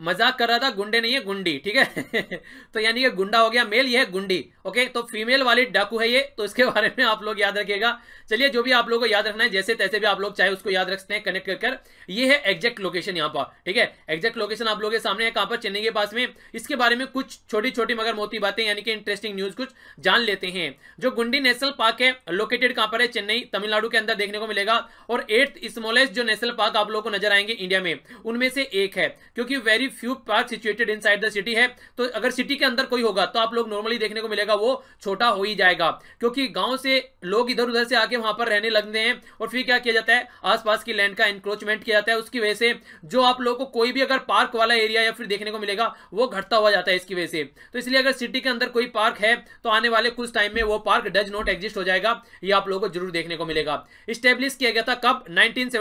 मजाक कर रहा था गुंडे नहीं है गुंडी ठीक है तो यानी कि गुंडा हो गया मेल ये है गुंडी ओके तो फीमेल वाली डाकू है ये तो इसके बारे में आप लोग याद रखिएगा चलिए जो भी आप लोगों को याद रखना है जैसे तैसे भी आप लोग चाहे उसको याद रखते हैं कनेक्ट कर, कर ये है एग्जैक्ट लोकेशन यहाँ पर ठीक है एग्जैक्ट लोकेशन आप लोग के सामने कहां कहाँ पर चेन्नई के पास में इसके बारे में कुछ छोटी छोटी मगर मोती बातें यानी कि इंटरेस्टिंग न्यूज कुछ जान लेते हैं जो गुंडी नेशनल पार्क है लोकेटेड कहाँ पर है चेन्नई तमिलनाडु के अंदर देखने को मिलेगा और एट्थ स्मोलेस्ट जो नेशनल पार्क आप लोग को नजर आएंगे इंडिया में उनमें से एक है क्योंकि very very few park situated inside the city है तो अगर सिटी के अंदर कोई होगा तो आप लोग नॉर्मली देखने को मिलेगा वो छोटा हो ही जाएगा क्योंकि गांव से लोग इधर उधर से आके वहां पर रहने लगते हैं और फिर क्या किया जाता है आसपास की लैंड का इंक्रोचमेंट किया जाता है उसकी वजह से जो आप लोगों को कोई भी अगर पार्क वाला एरिया या फिर देखने को मिलेगा वो घटता हुआ जाता है इसकी वजह से तो इसलिए अगर सिटी के अंदर कोई पार्क है तो आने वाले कुछ टाइम में वो पार्क डज नॉट एग्जिस्ट हो जाएगा ये आप लोगों को जरूर देखने को मिलेगा स्टेब्लिश किया गया था कब नाइनटीन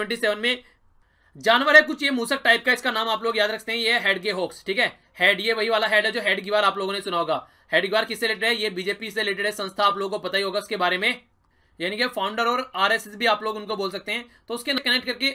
में जानवर है कुछ ये मूसक टाइप का इसका नाम आप लोग याद रखते हैं ये हेड गे होक्स ठीक है हेड ये वही वाला हेड है जो हेड गिवार आप लोगों ने सुना होगा हेड गिवार किससे रिलेटेड है ये बीजेपी से रिलेटेड है संस्था आप लोगों को पता ही होगा उसके बारे में यानी कि फाउंडर और आरएसएस भी आप लोग उनको बोल सकते हैं तो उसके कनेक्ट करके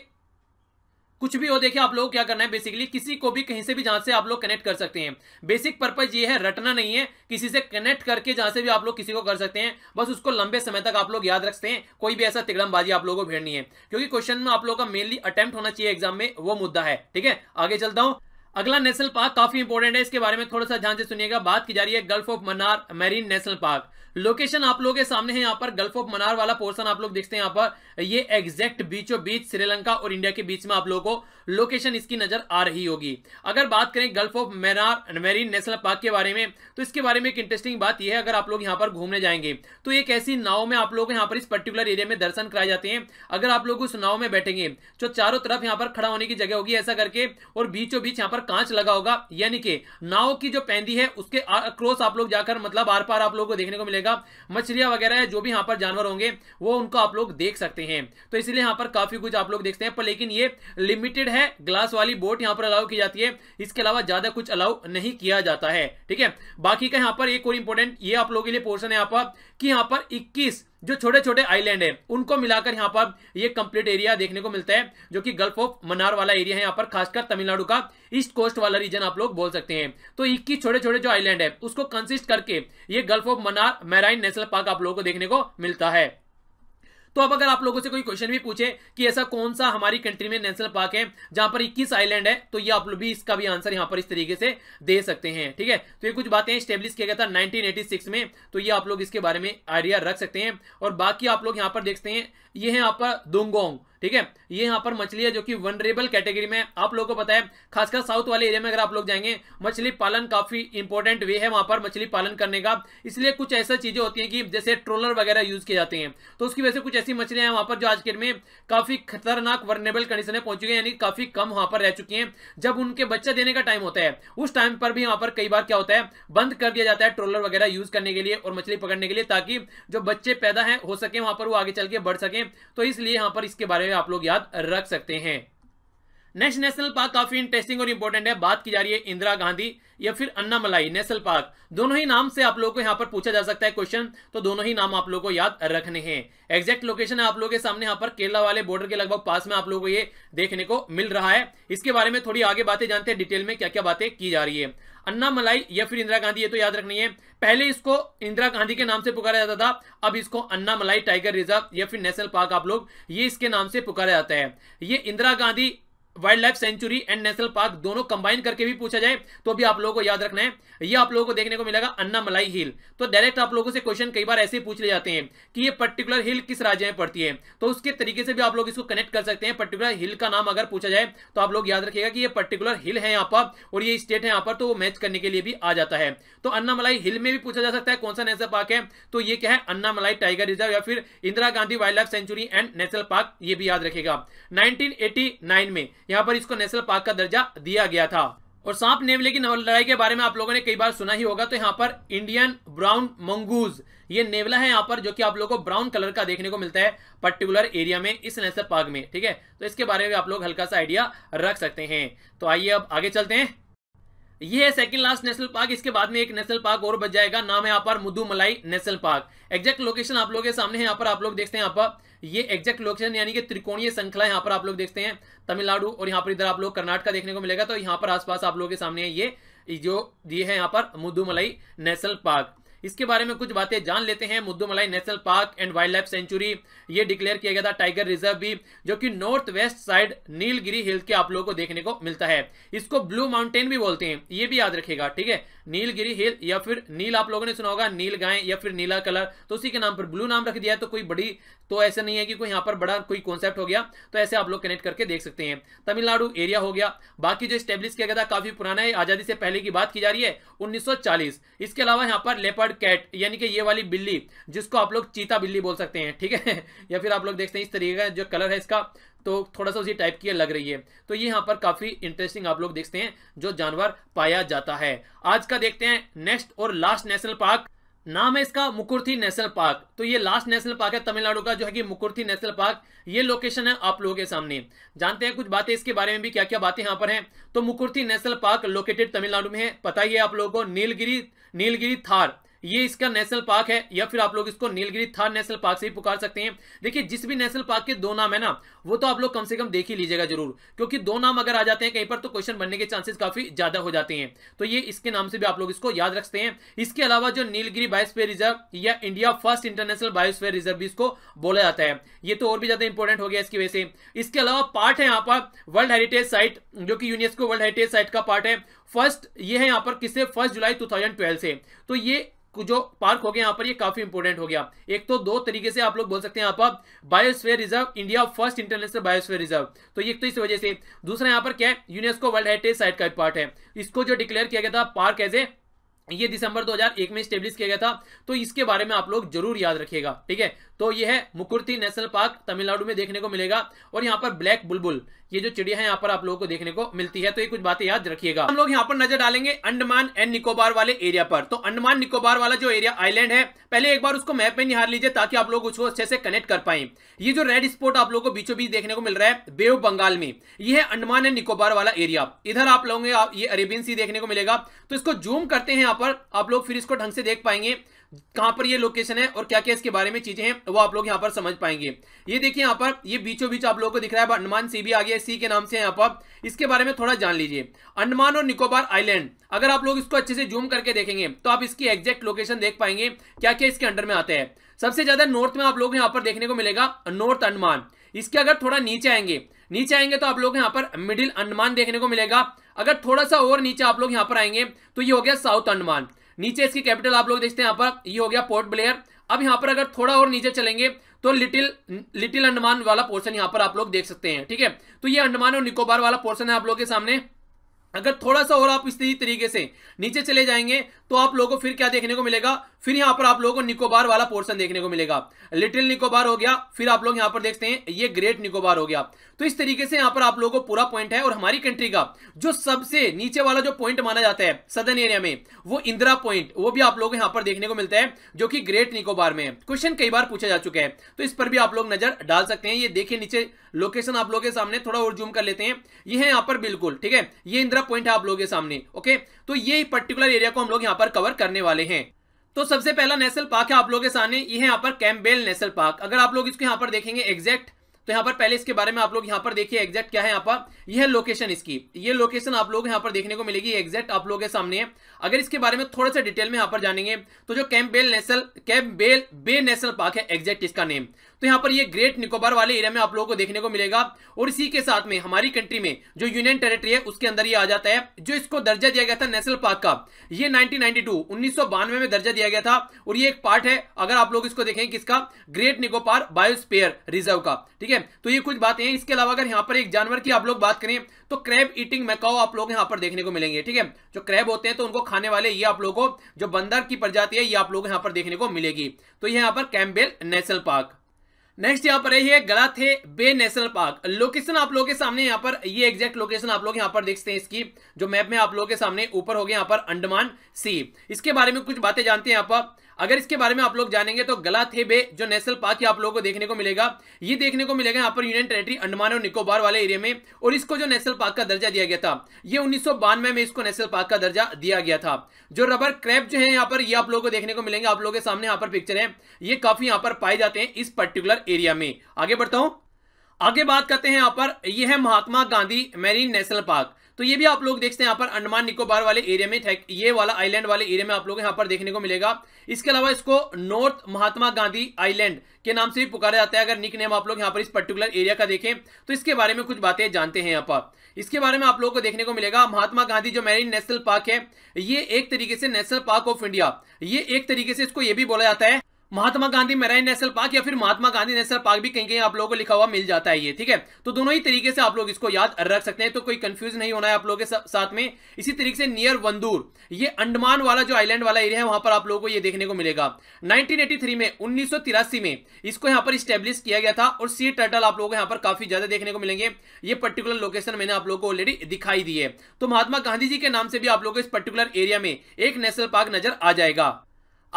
कुछ भी हो देखिए आप लोग क्या करना है बेसिकली किसी को भी कहीं से भी जहां से आप लोग कनेक्ट कर सकते हैं बेसिक पर्पज ये है रटना नहीं है किसी से कनेक्ट करके जहां से भी आप लोग किसी को कर सकते हैं बस उसको लंबे समय तक आप लोग याद रखते हैं कोई भी ऐसा तिगड़मबाजी आप लोगों को भेड़नी है क्योंकि क्वेश्चन में आप लोग का मेनली अटेम्प्ट होना चाहिए एग्जाम में वो मुद्दा है ठीक है आगे चलता हूं अगला नेशनल पार्क काफी इंपोर्टेंट है इसके बारे में थोड़ा सा ध्यान से सुनिएगा बात की जा रही है gulf of Mannar marine national park location आप लोगों के सामने है यहाँ पर गल्फ ऑफ मनार वाला पोर्सन आप लोग देखते हैं यहाँ पर ये एग्जैक्ट बीचों बीच श्रीलंका और इंडिया के बीच में आप लोगों को लोकेशन इसकी नजर आ रही होगी अगर बात करें gulf of Mannar marine national park के बारे में तो इसके बारे में एक इंटरेस्टिंग बात यह है अगर आप लोग यहाँ पर घूमने जाएंगे तो एक ऐसी नाव में आप लोग यहाँ पर इस पर्टिकुलर एरिया में दर्शन कराए जाते हैं अगर आप लोग उस नाव में बैठेंगे तो चारों तरफ यहाँ पर खड़ा होने की जगह होगी ऐसा करके और बीचों बीच यहाँ पर कांच लगा होगा यानी कि नाव की जो पैंदी है उसके क्रॉस आप लोग जाकर मतलब आर पार आप लोग को देखने को मिलेगा मिलेगा मछलियां वगैरह जो भी यहाँ पर जानवर होंगे वो उनको आप लोग देख सकते हैं तो इसलिए यहाँ पर काफ़ी कुछ आप लोग देखते हैं पर लेकिन ये लिमिटेड है ग्लास वाली बोट यहाँ पर अलाउ की जाती है इसके अलावा ज़्यादा कुछ अलाउ नहीं किया जाता है ठीक है बाकी का यहाँ पर एक और इंपोर्टेंट ये आप लोगों के लिए पोर्सन है यहाँ पर कि यहाँ पर इक्कीस जो छोटे छोटे आइलैंड है उनको मिलाकर यहाँ पर ये कंप्लीट एरिया देखने को मिलता है जो कि गल्फ ऑफ मनार वाला एरिया है यहाँ पर खासकर तमिलनाडु का ईस्ट कोस्ट वाला रीजन आप लोग बोल सकते हैं तो इक्कीस छोटे छोटे जो आइलैंड है उसको कंसिस्ट करके ये gulf of Mannar marine national park आप लोगों को देखने को मिलता है तो अब अगर आप लोगों से कोई क्वेश्चन भी पूछे कि ऐसा कौन सा हमारी कंट्री में नेशनल पार्क है जहां पर इक्कीस आइलैंड है तो ये आप लोग भी इसका भी आंसर यहाँ पर इस तरीके से दे सकते हैं ठीक है तो ये कुछ बातें स्टेब्लिश किया गया था 1986 में तो ये आप लोग इसके बारे में आइडिया रख सकते हैं और बाकी आप लोग यहाँ पर देखते हैं ये है यहाँ पर दुंगोंग ठीक है ये यहाँ पर मछली है जो कि वनरेबल कैटेगरी में आप लोगों को पता है खासकर साउथ वाले एरिया में अगर आप लोग जाएंगे मछली पालन काफी इंपॉर्टेंट वे है वहां पर मछली पालन करने का इसलिए कुछ ऐसा चीजें होती हैं कि जैसे ट्रोलर वगैरह यूज किए जाते हैं तो उसकी वजह से कुछ ऐसी मछलियां हैं वहां पर जो आज के में काफी खतरनाक वर्नेबल कंडीशन में पहुंची गई यानी काफी कम वहां पर रह चुकी है जब उनके बच्चा देने का टाइम होता है उस टाइम पर भी वहां पर कई बार क्या होता है बंद कर दिया जाता है ट्रोलर वगैरह यूज करने के लिए और मछली पकड़ने के लिए ताकि जो बच्चे पैदा है हो सके वहां पर वो आगे चल के बढ़ सके हैं तो इसलिए यहां पर इसके बारे में आप लोग याद रख सकते हैं नेक्स्ट नेशनल पार्क काफी इंटरेस्टिंग और इंपॉर्टेंट है बात की जा रही है इंदिरा गांधी या फिर अन्ना मलाई नेशनल पार्क दोनों ही नाम से आप लोगों को यहाँ पर पूछा जा सकता है क्वेश्चन तो दोनों ही नाम आप लोगों को याद रखने हैं एग्जैक्ट लोकेशन है आप लोगों के सामने यहाँ पर केरला वाले बॉर्डर के लगभग पास में आप लोगों को ये देखने को मिल रहा है इसके बारे में थोड़ी आगे बातें जानते हैं डिटेल में क्या क्या बातें की जा रही है अन्ना मलाई या फिर इंदिरा गांधी ये तो याद रखनी है पहले इसको इंदिरा गांधी के नाम से पुकारा जाता था अब इसको अन्ना मलाई टाइगर रिजर्व या फिर नेशनल पार्क आप लोग ये इसके नाम से पुकारा जाता है ये Indira Gandhi wild life sanctuary and national park दोनों कंबाइन करके भी पूछा जाए तो भी आप लोगों को याद रखना है ये आप लोगों को देखने को मिलेगा अन्ना मलाई हिल तो डायरेक्ट आप लोगों से क्वेश्चन कई बार ऐसे ही पूछ ले जाते हैं कि ये पर्टिकुलर हिल किस राज्य में पड़ती है तो उसके तरीके से भी आप लोग इसको कनेक्ट कर सकते हैं पर्टिकुलर हिल का नाम अगर पूछा जाए तो आप लोग याद रखिएगा कि ये पर्टिकुलर हिल है यहाँ पर और ये स्टेट है यहाँ पर तो वो मैच करने के लिए भी आ जाता है तो अन्नामलाई हिल में भी पूछा जा सकता है कौन सा नेशनल पार्क है तो ये क्या है अन्नामलाई टाइगर रिजर्व या फिर Indira Gandhi wild life sanctuary and national park ये भी याद रखेगा नाइनटीन में यहाँ पर इसको नेशनल पार्क का दर्जा दिया गया था और सांप नेवले की लड़ाई के बारे में आप लोगों ने कई बार सुना ही होगा तो यहाँ पर इंडियन ब्राउन मंगूज ये नेवला है यहाँ पर जो कि आप लोगों को ब्राउन कलर का देखने को मिलता है पर्टिकुलर एरिया में इस नेशनल पार्क में ठीक है तो इसके बारे में आप लोग हल्का सा आइडिया रख सकते हैं तो आइए अब आगे चलते हैं ये है सेकंड लास्ट नेशनल पार्क इसके बाद में एक नेशनल पार्क और बच जाएगा नाम है यहाँ पर Mudumalai national park exact location आप लोगों के सामने है यहाँ पर आप लोग देखते हैं यहाँ पर ये एग्जैक्ट लोकेशन यानी कि त्रिकोणीय श्रृंखला यहाँ पर आप लोग देखते हैं तमिलनाडु और यहाँ पर इधर आप लोग कर्नाटका देखने को मिलेगा तो यहाँ पर आसपास आप लोगों के सामने ये जो ये है यहाँ पर मुदुमलाई नेशनल पार्क इसके बारे में कुछ बातें जान लेते हैं Mudumalai national park and wild life sanctuary ये डिक्लेयर किया गया था टाइगर रिजर्व भी जो कि north west side Nilgiri hills के आप लोगों को देखने को मिलता है इसको ब्लू माउंटेन भी बोलते हैं ये भी याद रखेगा ठीक है नीलगिरी हिल या फिर नील आप लोगों ने सुना होगा नील गाय या फिर नीला कलर तो उसी के नाम पर ब्लू नाम रख दिया है तो कोई बड़ी तो ऐसा नहीं है कि कोई यहाँ पर बड़ा कोई कॉन्सेप्ट हो गया तो ऐसे आप लोग कनेक्ट करके देख सकते हैं तमिलनाडु एरिया हो गया बाकी जो स्टेब्लिश किया गया था काफी पुराना है आजादी से पहले की बात की जा रही है 1940 इसके अलावा यहाँ पर लेपर्ड कैट यानी कि ये वाली बिल्ली जिसको आप लोग चीता बिल्ली बोल सकते हैं ठीक है या फिर आप लोग देखते हैं इस तरीके का जो कलर है इसका तो थोड़ा सा उसी टाइप की लग रही है तो ये यहाँ पर काफ़ी इंटरेस्टिंग आप लोग देखते हैं जो जानवर पाया जाता है आज का देखते हैं नेक्स्ट और लास्ट नेशनल पार्क नाम है इसका मुकुर्थी नेशनल पार्क तो ये लास्ट नेशनल पार्क है तमिलनाडु का जो है कि मुकुर्थी नेशनल पार्क ये लोकेशन है आप लोगों के सामने जानते हैं कुछ बातें इसके बारे में भी क्या क्या बातें यहाँ पर हैं तो Mukurthi national park located Tamil Nadu में है पता ही है आप लोगों को नीलगिरी नीलगिरी थार ये इसका नेशनल पार्क है या फिर आप लोग इसको नीलगिरी थार नेशनल पार्क से भी पुकार सकते हैं देखिए जिस भी नेशनल पार्क के दो नाम है ना वो तो आप लोग कम से कम देख ही लीजिएगा जरूर क्योंकि दो नाम अगर आ जाते हैं कहीं पर तो क्वेश्चन बनने के चांसेस काफी ज्यादा हो जाते हैं तो ये इसके नाम से भी आप लोग इसको याद रखते हैं इसके अलावा जो नीलगिरी बायोस्फेयर रिजर्व या India first international biosphere reserve भी इसको बोला जाता है ये तो और भी ज्यादा इंपॉर्टेंट हो गया इसकी वजह से इसके अलावा पार्ट है यहाँ पर वर्ल्ड हेरिटेज साइट जो कि यूनेस्को वर्ल्ड हेरिटेज साइट का पार्ट है फर्स्ट ये है यहाँ पर किससे फर्स्ट जुलाई 2012 से तो ये जो पार्क हो गया यहाँ पर ये काफी इंपोर्टेंट हो गया एक तो दो तरीके से आप लोग बोल सकते हैं यहाँ पर biosphere reserve India first international biosphere reserve तो एक तो इस वजह से दूसरा यहाँ पर क्या है यूनेस्को वर्ल्ड हेरिटेज साइट का पार्ट है इसको जो डिक्लेयर किया गया था पार्क एज ए ये दिसंबर 2001 में स्टेब्लिश किया गया था तो इसके बारे में आप लोग जरूर याद रखिएगा ठीक है तो ये है मुकुर्ती नेशनल पार्क तमिलनाडु में देखने को मिलेगा और यहाँ पर ब्लैक बुलबुल ये जो चिड़िया है यहाँ पर आप लोगों को देखने को मिलती है तो ये कुछ बातें याद रखिएगा हम लोग यहाँ पर नजर डालेंगे अंडमान एंड निकोबार वाले एरिया पर तो अंडमान निकोबार वाला जो एरिया आईलैंड है पहले एक बार उसको मैप में निहार लीजिए ताकि आप लोग उसको अच्छे से कनेक्ट कर पाए ये जो रेड स्पॉट आप लोग को बीचों बीच देखने को मिल रहा है बेव बंगाल में ये है अंडमान एंड निकोबार वाला एरिया इधर आप लोगों ये अरेबियन सी देखने को मिलेगा तो इसको जूम करते हैं आप पर आप लोग फिर इसको ढंग से देख पाएंगे कहां पर ये लोकेशन है और क्या क्या इसके बारे में चीजें हैं वो आप लोग यहां पर समझ पाएंगे ये देखिए यहां पर ये बीचों बीच आप लोगों को दिख रहा है अंडमान सी भी आ गया सी के नाम से यहां पर इसके बारे में थोड़ा जान लीजिए अंडमान और निकोबार आइलैंड अगर आप लोग इसको अच्छे से जूम करके देखेंगे तो आप इसकी एग्जैक्ट लोकेशन देख पाएंगे क्या क्या इसके अंडर में आते हैं सबसे ज्यादा नॉर्थ में आप लोग यहाँ पर देखने को मिलेगा नॉर्थ अंडमान इसके अगर थोड़ा नीचे आएंगे नीचे आएंगे तो आप लोग यहाँ पर मिडिल अंडमान देखने को मिलेगा अगर थोड़ा सा और नीचे आप लोग यहाँ पर आएंगे तो ये हो गया साउथ अंडमान नीचे इसकी कैपिटल आप लोग देखते हैं यहाँ पर ये हो गया पोर्ट ब्लेयर अब यहाँ पर अगर थोड़ा और नीचे चलेंगे तो लिटिल लिटिल अंडमान वाला पोर्शन यहाँ पर आप लोग देख सकते हैं ठीक है तो ये अंडमान और निकोबार वाला पोर्शन है आप लोग के सामने अगर थोड़ा सा और आप इसी तरीके से नीचे चले जाएंगे तो आप लोगों को फिर क्या देखने को मिलेगा फिर यहाँ पर आप लोगों को निकोबार वाला पोर्शन देखने को मिलेगा लिटिल निकोबार हो गया फिर आप लोग यहां पर देखते हैं ये ग्रेट निकोबार हो गया तो इस तरीके से यहाँ पर आप लोगों को पूरा पॉइंट है और हमारी कंट्री का जो सबसे नीचे वाला जो पॉइंट माना जाता है सदन एरिया में वो इंदिरा पॉइंट वो भी आप लोग यहाँ पर देखने को मिलता है जो कि ग्रेट निकोबार में क्वेश्चन कई बार पूछा जा चुका है तो इस पर भी आप लोग नजर डाल सकते हैं ये देखिए नीचे लोकेशन आप लोगों के सामने थोड़ा और जूम कर लेते हैं ये है यहाँ पर बिल्कुल ठीक है ये इंदिरा पॉइंट है आप लोगों के सामने ओके तो ये पर्टिकुलर एरिया को हम लोग यहाँ पर कवर करने वाले हैं तो सबसे पहला नेशनल पार्क है आप लोगों के सामने ये है यहाँ पर कैम्बेल नेशनल पार्क अगर आप लोग इसको यहाँ पर देखेंगे एग्जैक्ट तो यहाँ पर पहले इसके बारे में आप लोग यहाँ पर देखिए एग्जैक्ट क्या है यहाँ पर यह है लोकेशन इसकी ये लोकेशन आप लोग यहाँ पर देखने को मिलेगी एग्जैक्ट आप लोगों के सामने अगर इसके बारे में थोड़ा सा डिटेल में यहाँ पर जानेंगे तो जो Campbell national Campbell bay national park है एग्जैक्ट इसका नेम तो यहाँ पर ये ग्रेट निकोबार वाले एरिया में आप लोगों को देखने को मिलेगा और इसी के साथ में हमारी कंट्री में जो यूनियन टेरिटरी है उसके अंदर ये आ जाता है जो इसको दर्जा दिया गया था नेशनल पार्क का ये 1992 1992 में दर्जा दिया गया था और ये एक पार्ट है अगर आप लोग इसको देखें किसका ग्रेट निकोबार बायोस्पेयर रिजर्व का ठीक है तो ये कुछ बातें इसके अलावा अगर यहाँ पर एक जानवर की आप लोग बात करें तो क्रैब ईटिंग मैकाओ आप लोग यहाँ पर देखने को मिलेंगे ठीक है जो क्रैब होते हैं तो उनको खाने वाले ये आप लोगों को जो बंदर की प्रजाति है ये आप लोग यहाँ पर देखने को मिलेगी तो ये यहाँ पर कैम्बेल नेशनल पार्क नेक्स्ट यहाँ पर है Galathea bay national park location आप लोगों के सामने यहाँ पर ये एग्जैक्ट लोकेशन आप लोग यहाँ पर देखते हैं इसकी जो मैप में आप लोगों के सामने ऊपर हो गया यहाँ पर अंडमान सी इसके बारे में कुछ बातें जानते हैं यहाँ पर अगर इसके बारे में आप लोग जानेंगे तो गलाथेबे जो नेशनल पार्क आप लोगों को देखने को मिलेगा ये देखने को मिलेगा यहाँ पर यूनियन टेरेटरी अंडमान और निकोबार वाले एरिया में और इसको जो नेशनल पार्क का दर्जा दिया गया था ये उन्नीस में इसको नेशनल पार्क का दर्जा दिया गया था जो रबर क्रैप जो है यहाँ पर ये आप लोगों को देखने को मिलेंगे आप लोगों के सामने यहाँ पर पिक्चर है ये काफी यहाँ पर पाए जाते हैं इस पर्टिकुलर एरिया में आगे बढ़ता हूं आगे बात करते हैं यहाँ पर यह है Mahatma Gandhi marine national park तो ये भी आप लोग देखते हैं यहाँ पर अंडमान निकोबार वाले एरिया में ये वाला आइलैंड वाले एरिया में आप लोग यहाँ पर देखने को मिलेगा इसके अलावा इसको नॉर्थ महात्मा गांधी आइलैंड के नाम से भी पुकारा जाता है अगर निक नेम आप लोग यहाँ पर इस पर्टिकुलर एरिया का देखें तो इसके बारे में कुछ बातें जानते हैं यहाँ पर इसके बारे में आप लोगों को देखने को मिलेगा महात्मा गांधी जो मैरीन नेशनल पार्क है ये एक तरीके से नेशनल पार्क ऑफ इंडिया ये एक तरीके से इसको ये भी बोला जाता है Mahatma Gandhi marine national park या फिर महात्मा गांधी नेशनल पार्क भी कहीं कहीं आप लोगों को लिखा हुआ मिल जाता है ये ठीक है तो दोनों ही तरीके से आप लोग इसको याद रख सकते हैं तो कोई कंफ्यूज नहीं होना है आप लोगों के साथ में इसी तरीके से नियर वंदूर ये अंडमान वाला जो आइलैंड वाला एरिया है वहां पर आप लोगों को ये देखने को मिलेगा नाइनटीन में उन्नीस में इसको यहाँ पर स्टेब्लिश किया गया था और सी टर्टल आप लोगों को यहाँ पर काफी ज्यादा देखने को मिलेंगे ये पर्टिकुलर लोकेशन मैंने आप लोग को ऑलरेडी दिखाई दी है तो महात्मा गांधी जी के नाम से भी आप लोग को इस पर्टिकुलर एरिया में एक नेशनल पार्क नजर आ जाएगा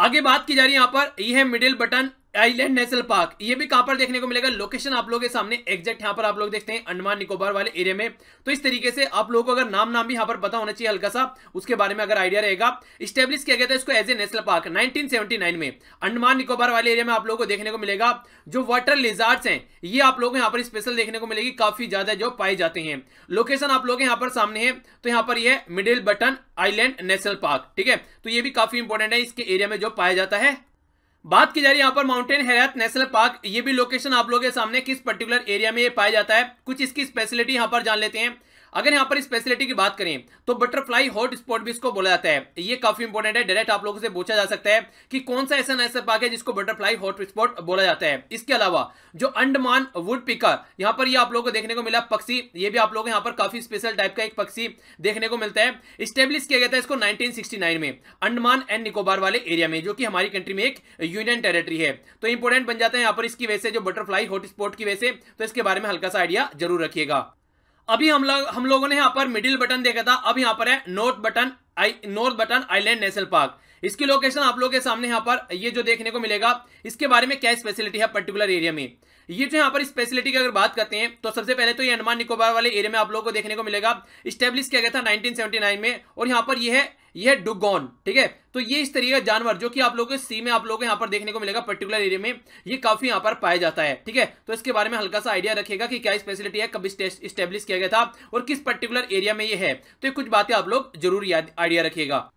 आगे बात की जा रही है यहाँ पर ये है middle button island national park ये भी कहां पर देखने को मिलेगा लोकेशन आप लोगों के सामने एग्जैक्ट यहां पर आप लोग देखते हैं अंडमान निकोबार वाले एरिया में तो इस तरीके से आप लोगों को अगर नाम नाम भी यहां पर पता होना चाहिए हल्का सा उसके बारे में अगर आइडिया रहेगा स्टेब्लिश किया गया था इसको as a national park nineteen में अंडमान निकोबार वाले एरिया में आप लोगों को देखने को मिलेगा जो वाटर लिजार्ड्स है ये आप लोगों को यहाँ पर स्पेशल देखने को मिलेगी काफी ज्यादा जो पाए जाते हैं लोकेशन आप लोग यहाँ पर सामने है तो यहाँ पर यह middle button island national park ठीक है तो ये भी काफी इंपॉर्टेंट है इसके एरिया में जो पाया जाता है बात की जा रही है यहाँ पर माउंटेन हैरत नेशनल पार्क ये भी लोकेशन आप लोगों के सामने किस पर्टिकुलर एरिया में ये पाया जाता है कुछ इसकी स्पेशलिटी यहाँ पर जान लेते हैं अगर यहाँ पर इस फैसिलिटी की बात करें तो बटरफ्लाई हॉट स्पॉट भी इसको बोला जाता है ये काफी इंपॉर्टेंट है डायरेक्ट आप लोगों से पूछा जा सकता है कि कौन सा ऐसा नेशनल पार्क है जिसको बटरफ्लाई हॉट स्पॉट बोला जाता है इसके अलावा जो अंडमान वुड पिकर यहाँ पर ये आप लोगों को देखने को मिला पक्षी ये भी आप लोग यहाँ पर काफी स्पेशल टाइप का एक पक्षी देखने को मिलता है स्टेब्लिश किया गया था इसको नाइनटीन में अंडमान एंड निकोबार वाले एरिया में जो की हमारी कंट्री में एक यूनियन टेरेटरी है तो इंपोर्टेंट बन जाता है यहाँ पर इसकी वजह से जो बटरफ्लाई हॉट स्पॉट की वजह से तो इसके बारे में हल्का सा आइडिया जरूर रखिएगा अभी हम लोग हम लोगों ने यहाँ पर मिडिल बटन देखा था अब यहाँ पर है north button I north button island national park इसकी लोकेशन आप लोगों के सामने यहाँ पर ये जो देखने को मिलेगा इसके बारे में क्या स्पेशलिटी है पर्टिकुलर एरिया में ये जो यहाँ पर स्पेशलिटी की अगर बात करते हैं तो सबसे पहले तो ये अंडमान निकोबार वाले एरिया में आप लोगों को देखने को मिलेगा स्टेब्लिश किया गया था 1979 में और यहाँ पर ये है ये है डुगोन ठीक है तो ये इस तरीके का जानवर जो कि आप लोगों के सी में आप लोग यहाँ पर देखने को मिलेगा पर्टिकुलर एरिया में ये काफी यहाँ पर पाया जाता है ठीक है तो इसके बारे में हल्का सा आइडिया रखेगा कि क्या स्पेशलिटी है कब स्टेब्लिश किया गया था और किस पर्टिकुलर एरिया में ये है तो ये कुछ बातें आप लोग जरूर आइडिया रखिएगा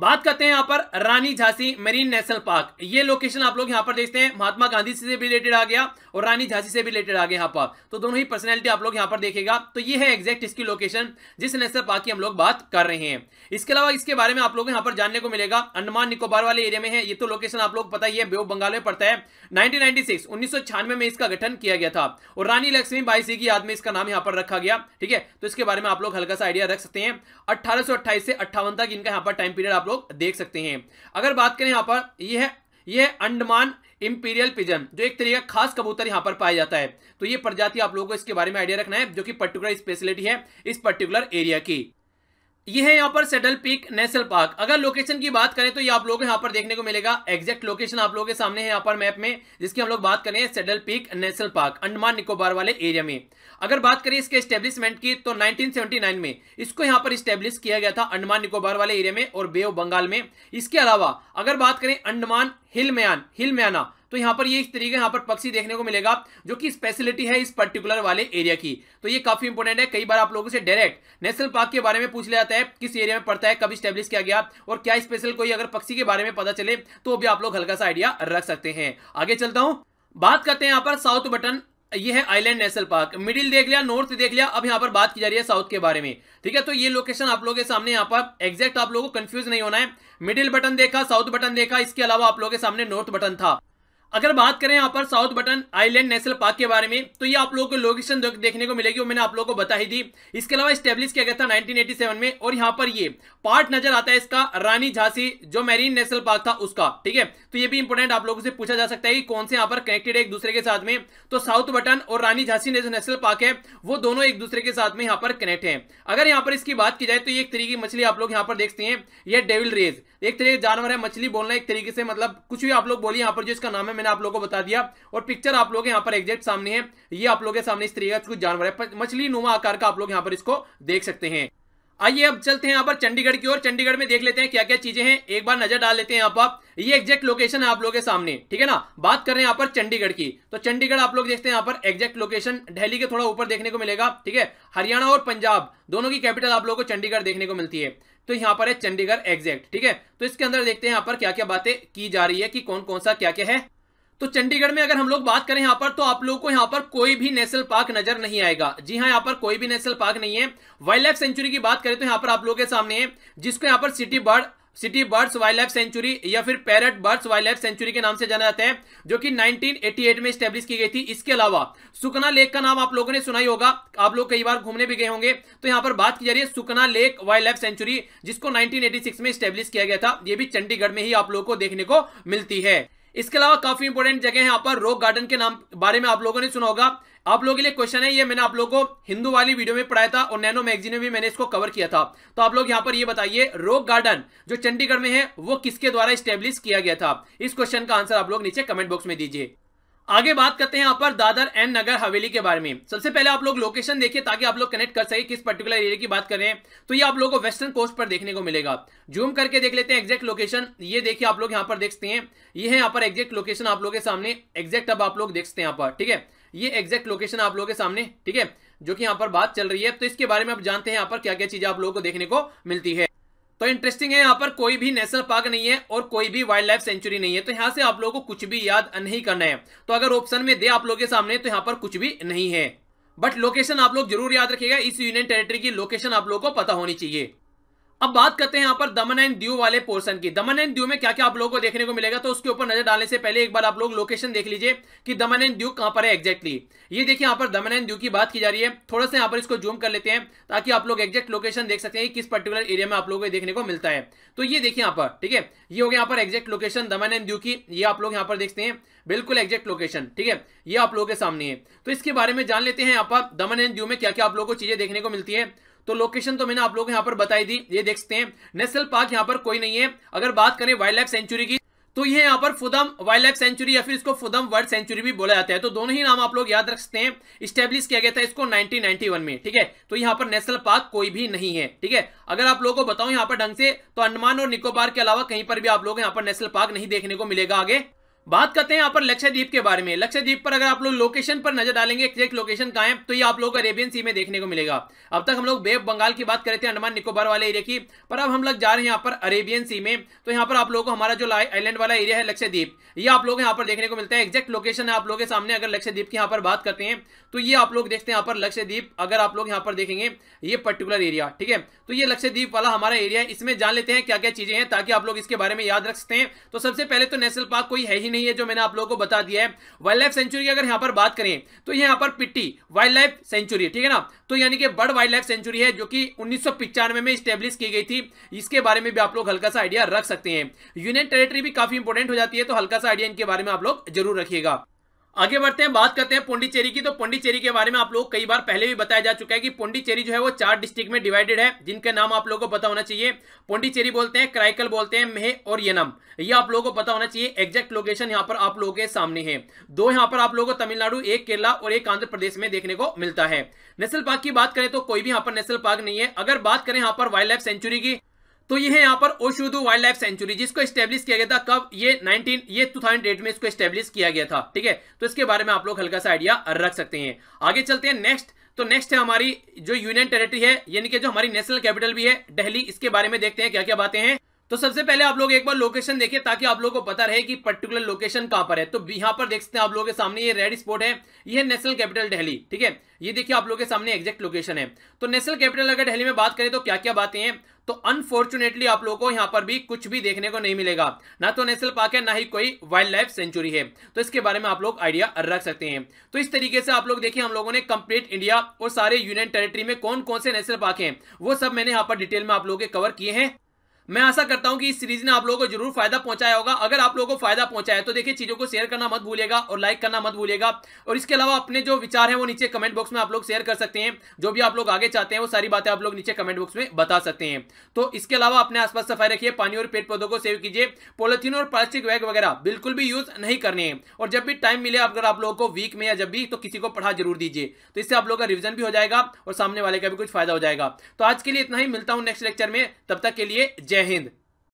बात करते हैं यहाँ पर Rani Jhansi marine national park ये लोकेशन आप लोग यहाँ पर देखते हैं महात्मा गांधी से भी रिलेटेड आ गया और रानी झांसी से भी रिलेटेड आ गया यहाँ पर तो दोनों ही पर्सनैलिटी आप लोग यहाँ पर देखेगा तो ये है एग्जैक्ट इसकी लोकेशन जिस नेशनल पार्क की हम लोग बात कर रहे हैं इसके अलावा इसके बारे में आप लोग यहाँ पर जानने को मिलेगा अंडमान निकोबार वाले एरिया में है ये तो लोकेशन आप लोग पता ही है बेव बंगाल में पड़ता है नाइनटीन नाइनटी में इसका गठन किया गया था और रानी लक्ष्मी बाई सिंह की याद में इसका नाम यहाँ पर रखा गया ठीक है तो इसके बारे में आप लोग हल्का सा आइडिया रख सकते हैं अट्ठारह से अट्ठावन तक इनका यहाँ पर टाइम पीरियड आप लोग देख सकते हैं अगर बात करें यहाँ पर ये यह ये अंडमान इंपीरियल पिजन जो एक तरीके का खास कबूतर यहाँ पर पाया जाता है तो ये प्रजाति आप लोगों को इसके बारे में आइडिया रखना है जो कि पर्टिकुलर स्पेशलिटी है इस पर्टिकुलर एरिया की ये है यहाँ पर सेडल पीक नेशनल पार्क अगर लोकेशन की बात करें तो ये आप लोगों को यहाँ पर देखने को मिलेगा एग्जैक्ट लोकेशन आप लोगों के सामने है यहाँ पर मैप में जिसकी हम लोग बात करें saddle peak national park Andaman Nicobar वाले एरिया में अगर बात करें इसके स्टेब्लिशमेंट की तो 1979 में इसको यहाँ पर स्टेब्लिश किया गया था अंडमान निकोबार वाले एरिया में और बे ऑफ बंगाल में इसके अलावा अगर बात करें अंडमान हिल म्यान हिल म्याना तो यहाँ पर ये इस तरीके यहाँ पर पक्षी देखने को मिलेगा जो कि स्पेशलिटी है इस पर्टिकुलर वाले एरिया की तो ये काफी इंपोर्टेंट है कई बार आप लोगों से डायरेक्ट नेशनल पार्क के बारे में पूछ लिया जाता है किस एरिया में पड़ता है कब स्टेब्लिश किया गया और क्या स्पेशल कोई अगर पक्षी के बारे में पता चले तो भी आप लोग हल्का सा आइडिया रख सकते हैं आगे चलता हूँ बात करते हैं यहाँ पर साउथ बटन ये है आइलैंड नेशनल पार्क मिडिल देख लिया नॉर्थ देख लिया अब यहाँ पर बात की जा रही है साउथ के बारे में ठीक है तो ये लोकेशन आप लोगों के सामने यहाँ पर एग्जैक्ट आप लोगों को कंफ्यूज नहीं होना है मिडिल बटन देखा साउथ बटन देखा इसके अलावा आप लोगों के सामने नॉर्थ बटन था अगर बात करें यहाँ पर south button island national park के बारे में तो ये आप लोगों को लोकेशन देखने को मिलेगी वो मैंने आप लोगों को बता ही दी इसके अलावा स्टेब्लिश किया गया था 1987 में और यहाँ पर ये पार्ट नजर आता है इसका रानी झांसी जो मैरीन नेशनल पार्क था उसका ठीक है तो ये भी इंपोर्टेंट आप लोगों से पूछा जा सकता है कि कौन से यहाँ पर कनेक्टेड है एक दूसरे के साथ में तो साउथ बटन और रानी झांसी नेशनल पार्क है वो दोनों एक दूसरे के साथ में यहाँ पर कनेक्ट है अगर यहाँ पर इसकी बात की जाए तो ये एक तरीके की मछली आप लोग यहाँ पर देखते हैं यह डेविल रेज एक तरीके तो जानवर है मछली बोलना एक तरीके से मतलब कुछ भी आप लोग बोलिए यहाँ पर जो इसका नाम है मैंने आप लोगों को बता दिया और पिक्चर आप लोग यहाँ पर एग्जैक्ट सामने है ये आप लोग के सामने इस तरीके का कुछ जानवर है मछली नुमा आकार का आप लोग यहाँ पर इसको देख सकते हैं आइए अब चलते हैं यहाँ पर चंडीगढ़ की ओर चंडीगढ़ में देख लेते हैं क्या क्या चीजें हैं एक बार नजर डाल लेते हैं यहाँ पर ये एग्जैक्ट लोकेशन है आप लोगों के सामने ठीक है ना बात कर रहे हैं यहाँ पर चंडीगढ़ की तो चंडीगढ़ आप लोग देखते हैं यहाँ पर एग्जैक्ट लोकेशन दिल्ली के थोड़ा ऊपर देखने को मिलेगा ठीक है हरियाणा और पंजाब दोनों की कैपिटल आप लोगों को चंडीगढ़ देखने को मिलती है तो यहाँ पर है चंडीगढ़ एग्जैक्ट ठीक है तो इसके अंदर देखते हैं यहाँ पर क्या क्या बातें की जा रही है कि कौन कौन सा क्या क्या है तो चंडीगढ़ में अगर हम लोग बात करें यहाँ पर तो आप लोगों को यहाँ पर कोई भी नेशनल पार्क नजर नहीं आएगा जी हाँ यहाँ पर कोई भी नेशनल पार्क नहीं है वाइल्ड लाइफ सेंचुरी की बात करें तो यहाँ पर आप लोगों के सामने है जिसको यहाँ पर city bird city birds wild life sanctuary या फिर parrot birds wild life sanctuary के नाम से जाना जाता है जो कि 1988 में स्टेब्लिश की गई थी इसके अलावा सुकना लेक का नाम आप लोगों ने सुना ही होगा आप लोग कई बार घूमने भी गए होंगे तो यहाँ पर बात की जा रही है Sukhna lake wild life sanctuary जिसको 1986 में स्टेब्लिश किया गया था ये भी चंडीगढ़ में ही आप लोगों को देखने को मिलती है इसके अलावा काफी इंपोर्टेंट जगह है यहाँ पर रॉक गार्डन के नाम बारे में आप लोगों ने सुना होगा आप लोगों के लिए क्वेश्चन है ये मैंने आप लोगों को हिंदू वाली वीडियो में पढ़ाया था और नैनो मैगजीन में भी मैंने इसको कवर किया था तो आप लोग यहाँ पर ये बताइए रॉक गार्डन जो चंडीगढ़ में है वो किसके द्वारा स्टेब्लिश किया गया था इस क्वेश्चन का आंसर आप लोग नीचे कमेंट बॉक्स में दीजिए आगे बात करते हैं यहाँ पर दादर एंड नगर हवेली के बारे में सबसे पहले आप लोग लोकेशन देखिए ताकि आप लोग कनेक्ट कर सके किस पर्टिकुलर एरिया की बात कर रहे हैं तो ये आप लोग को वेस्टर्न कोस्ट पर देखने को मिलेगा जूम करके देख लेते हैं एग्जैक्ट लोकेशन ये देखिए आप लोग यहाँ पर देखते हैं ये है यहाँ पर एग्जैक्ट लोकेशन आप लोग के सामने एग्जैक्ट अब आप लोग देखते हैं यहाँ पर ठीक है ये एग्जैक्ट लोकेशन आप लोगों के सामने ठीक है जो कि यहाँ पर बात चल रही है तो इसके बारे में आप जानते हैं यहाँ पर क्या क्या चीजें आप लोगों को देखने को मिलती है तो इंटरेस्टिंग है यहाँ पर कोई भी नेशनल पार्क नहीं है और कोई भी वाइल्ड लाइफ सेंचुरी नहीं है तो यहाँ से आप लोगों को कुछ भी याद नहीं करना है तो अगर ऑप्शन में दे आप लोगों के सामने तो यहाँ पर कुछ भी नहीं है बट लोकेशन आप लोग जरूर याद रखिएगा इस यूनियन टेरिटरी की लोकेशन आप लोगों को पता होनी चाहिए अब बात करते हैं यहाँ पर दमन एंड दीव वाले पोर्शन की दमन एंड दीव में क्या क्या आप लोगों को देखने को मिलेगा तो उसके ऊपर नजर डालने से पहले एक बार आप लोग लोकेशन देख लीजिए कि दमन एंड दीव कहाँ पर है एक्जैक्टली ये देखिए यहाँ पर दमन एंड दीव की बात की जा रही है थोड़ा सा यहाँ पर इसको जूम कर लेते हैं ताकि आप लोग एक्जैक्ट लोकेशन देख सकते हैं किस पर्टिकुलर एरिया में आप लोगों को देखने को मिलता है तो ये देखिए यहाँ पर ठीक है ये हो गया यहाँ पर exact location Daman and Diu की ये आप लोग यहाँ पर देखते हैं बिल्कुल एक्जैक्ट लोकेशन ठीक है ये आप लोगों के सामने है तो इसके बारे में जान लेते हैं यहाँ पर दमन एंड दीव में क्या क्या आप लोगों को चीजें देखने को मिलती है तो लोकेशन तो मैंने आप लोग यहाँ पर बताई दी ये देख सकते हैं नेशनल पार्क यहाँ पर कोई नहीं है अगर बात करें वाइल्ड लाइफ सेंचुरी की तो ये यहाँ पर फुदम वाइल्ड लाइफ सेंचुरी या फिर इसको फुदम वर्ल्ड सेंचुरी भी बोला जाता है तो दोनों ही नाम आप लोग याद रख सकते हैं स्टेब्लिश किया गया था इसको 1991 में ठीक है तो यहाँ पर नेशनल पार्क कोई भी नहीं है ठीक है अगर आप लोगों को बताऊं यहाँ पर ढंग से तो अंडमान और निकोबार के अलावा कहीं पर भी आप लोग यहाँ पर नेशनल पार्क नहीं देखने को मिलेगा आगे बात करते हैं यहाँ पर लक्षद्वीप के बारे में लक्षद्वीप पर अगर आप लोग लोकेशन पर नजर डालेंगे एक्जैक्ट लोकेशन कहा है तो ये आप लोग अरेबियन सी में देखने को मिलेगा अब तक हम लोग बेब बंगाल की बात कर रहे थे अंडमान निकोबार वाले एरिया की पर अब हम लोग जा रहे हैं यहाँ पर अरेबियन सी में तो यहाँ पर आप लोगों को हमारा जो आईलैंड वाला एरिया है लक्षद्वीप ये आप लोग यहाँ पर देखने को मिलता है एक्जैक्ट लोकेशन है आप लोगों के सामने अगर लक्षद्वीप की यहाँ पर बात करते हैं तो ये आप लोग देखते हैं यहाँ पर लक्षद्वीप अगर आप लोग यहाँ पर देखेंगे ये पर्टिकुलर एरिया ठीक है तो ये लक्षद्वीप वाला हमारा एरिया है इसमें जान लेते हैं क्या क्या चीज़ें हैं ताकि आप लोग इसके बारे में याद रख सकते हैं तो सबसे पहले तो नेशनल पार्क कोई है ही नहीं है जो मैंने आप लोगों को बता दिया है वाइल्ड लाइफ सेंचुरी की अगर यहाँ पर बात करें तो यहाँ पर पिट्टी वाइल्ड लाइफ सेंचुरी ठीक है ना तो यानी कि बर्ड वाइल्ड लाइफ सेंचुरी है जो कि उन्नीस में स्टेब्लिश की गई थी इसके बारे में भी आप लोग हल्का सा आइडिया रख सकते हैं यूनियन टेरेटरी भी काफी इंपोर्टेंट हो जाती है तो हल्का सा आइडिया इनके बारे में आप लोग जरूर रखिएगा आगे बढ़ते हैं बात करते हैं पोंडीचेरी की तो पोंडीचेरी के बारे में आप लोग कई बार पहले भी बताया जा चुका है कि पोंडीचेरी जो है वो चार डिस्ट्रिक्ट में डिवाइडेड है जिनके नाम आप लोगों को पता होना चाहिए पोंडीचेरी बोलते हैं क्राइकल बोलते हैं मेह और यनम ये आप लोगों को पता होना चाहिए एग्जैक्ट लोकेशन यहाँ पर आप लोगों के सामने है दो यहाँ पर आप लोगों को तमिलनाडु एक केरला और एक आंध्र प्रदेश में देखने को मिलता है नेशनल पार्क की बात करें तो कोई भी यहाँ पर नेशनल पार्क नहीं है अगर बात करें यहाँ पर वाइल्ड लाइफ सेंचुरी की तो ये है यहाँ पर ओशुदू वाइल्ड लाइफ सेंचुरी जिसको स्टेब्लिश किया गया था कब ये 19 ये 2008 में इसको स्टेब्लिश किया गया था ठीक है तो इसके बारे में आप लोग हल्का सा आइडिया रख सकते हैं आगे चलते हैं नेक्स्ट तो नेक्स्ट है हमारी जो यूनियन टेरिटरी है यानी कि जो हमारी नेशनल कैपिटल भी है दिल्ली इसके बारे में देखते हैं क्या क्या बातें हैं तो सबसे पहले आप लोग एक बार लोकेशन देखिए ताकि आप लोगों को पता रहे कि पर्टिकुलर लोकेशन कहां पर है तो यहां पर देख सकते हैं आप लोगों के सामने ये रेड स्पॉट है ये नेशनल कैपिटल दिल्ली ठीक है ये देखिए आप लोगों के सामने एग्जैक्ट लोकेशन है तो नेशनल कैपिटल अगर दिल्ली में बात करें तो क्या क्या बातें हैं तो अनफॉर्चुनेटली आप लोगों को यहाँ पर भी कुछ भी देखने को नहीं मिलेगा ना तो नेशनल पार्क है ना ही कोई वाइल्ड लाइफ सेंचुरी है तो इसके बारे में आप लोग आइडिया रख सकते हैं तो इस तरीके से आप लोग देखिए हम लोगों ने कंप्लीट इंडिया और सारे यूनियन टेरिटरी में कौन कौन से नेशनल पार्क है वो सब मैंने यहाँ पर डिटेल में आप लोगों के कवर किए हैं मैं आशा करता हूं कि इस सीरीज ने आप लोगों को जरूर फायदा पहुंचाया होगा अगर आप लोगों को फायदा पहुंचाया तो देखिए चीजों को शेयर करना मत भूलिएगा और लाइक करना मत भूलिएगा और इसके अलावा अपने जो विचार है वो नीचे कमेंट बॉक्स में आप लोग शेयर कर सकते हैं जो भी आप लोग आगे चाहते हैं वो सारी बातें आप लोग नीचे कमेंट बॉक्स में बता सकते हैं तो इसके अलावा अपने आसपास सफाई रखिए पानी और पेड़ पौधों को सेव कीजिए पोलिथीन और प्लास्टिक बैग वगैरह बिल्कुल भी यूज नहीं करने हैं और जब भी टाइम मिले अगर आप लोगों को वीक में या जब भी तो किसी को पढ़ा जरूर दीजिए तो इससे आप लोगों का रिविजन भी हो जाएगा और सामने वाले का भी कुछ फायदा हो जाएगा तो आज के लिए इतना ही मिलता हूँ नेक्स्ट लेक्चर में तब तक के लिए जय é renda.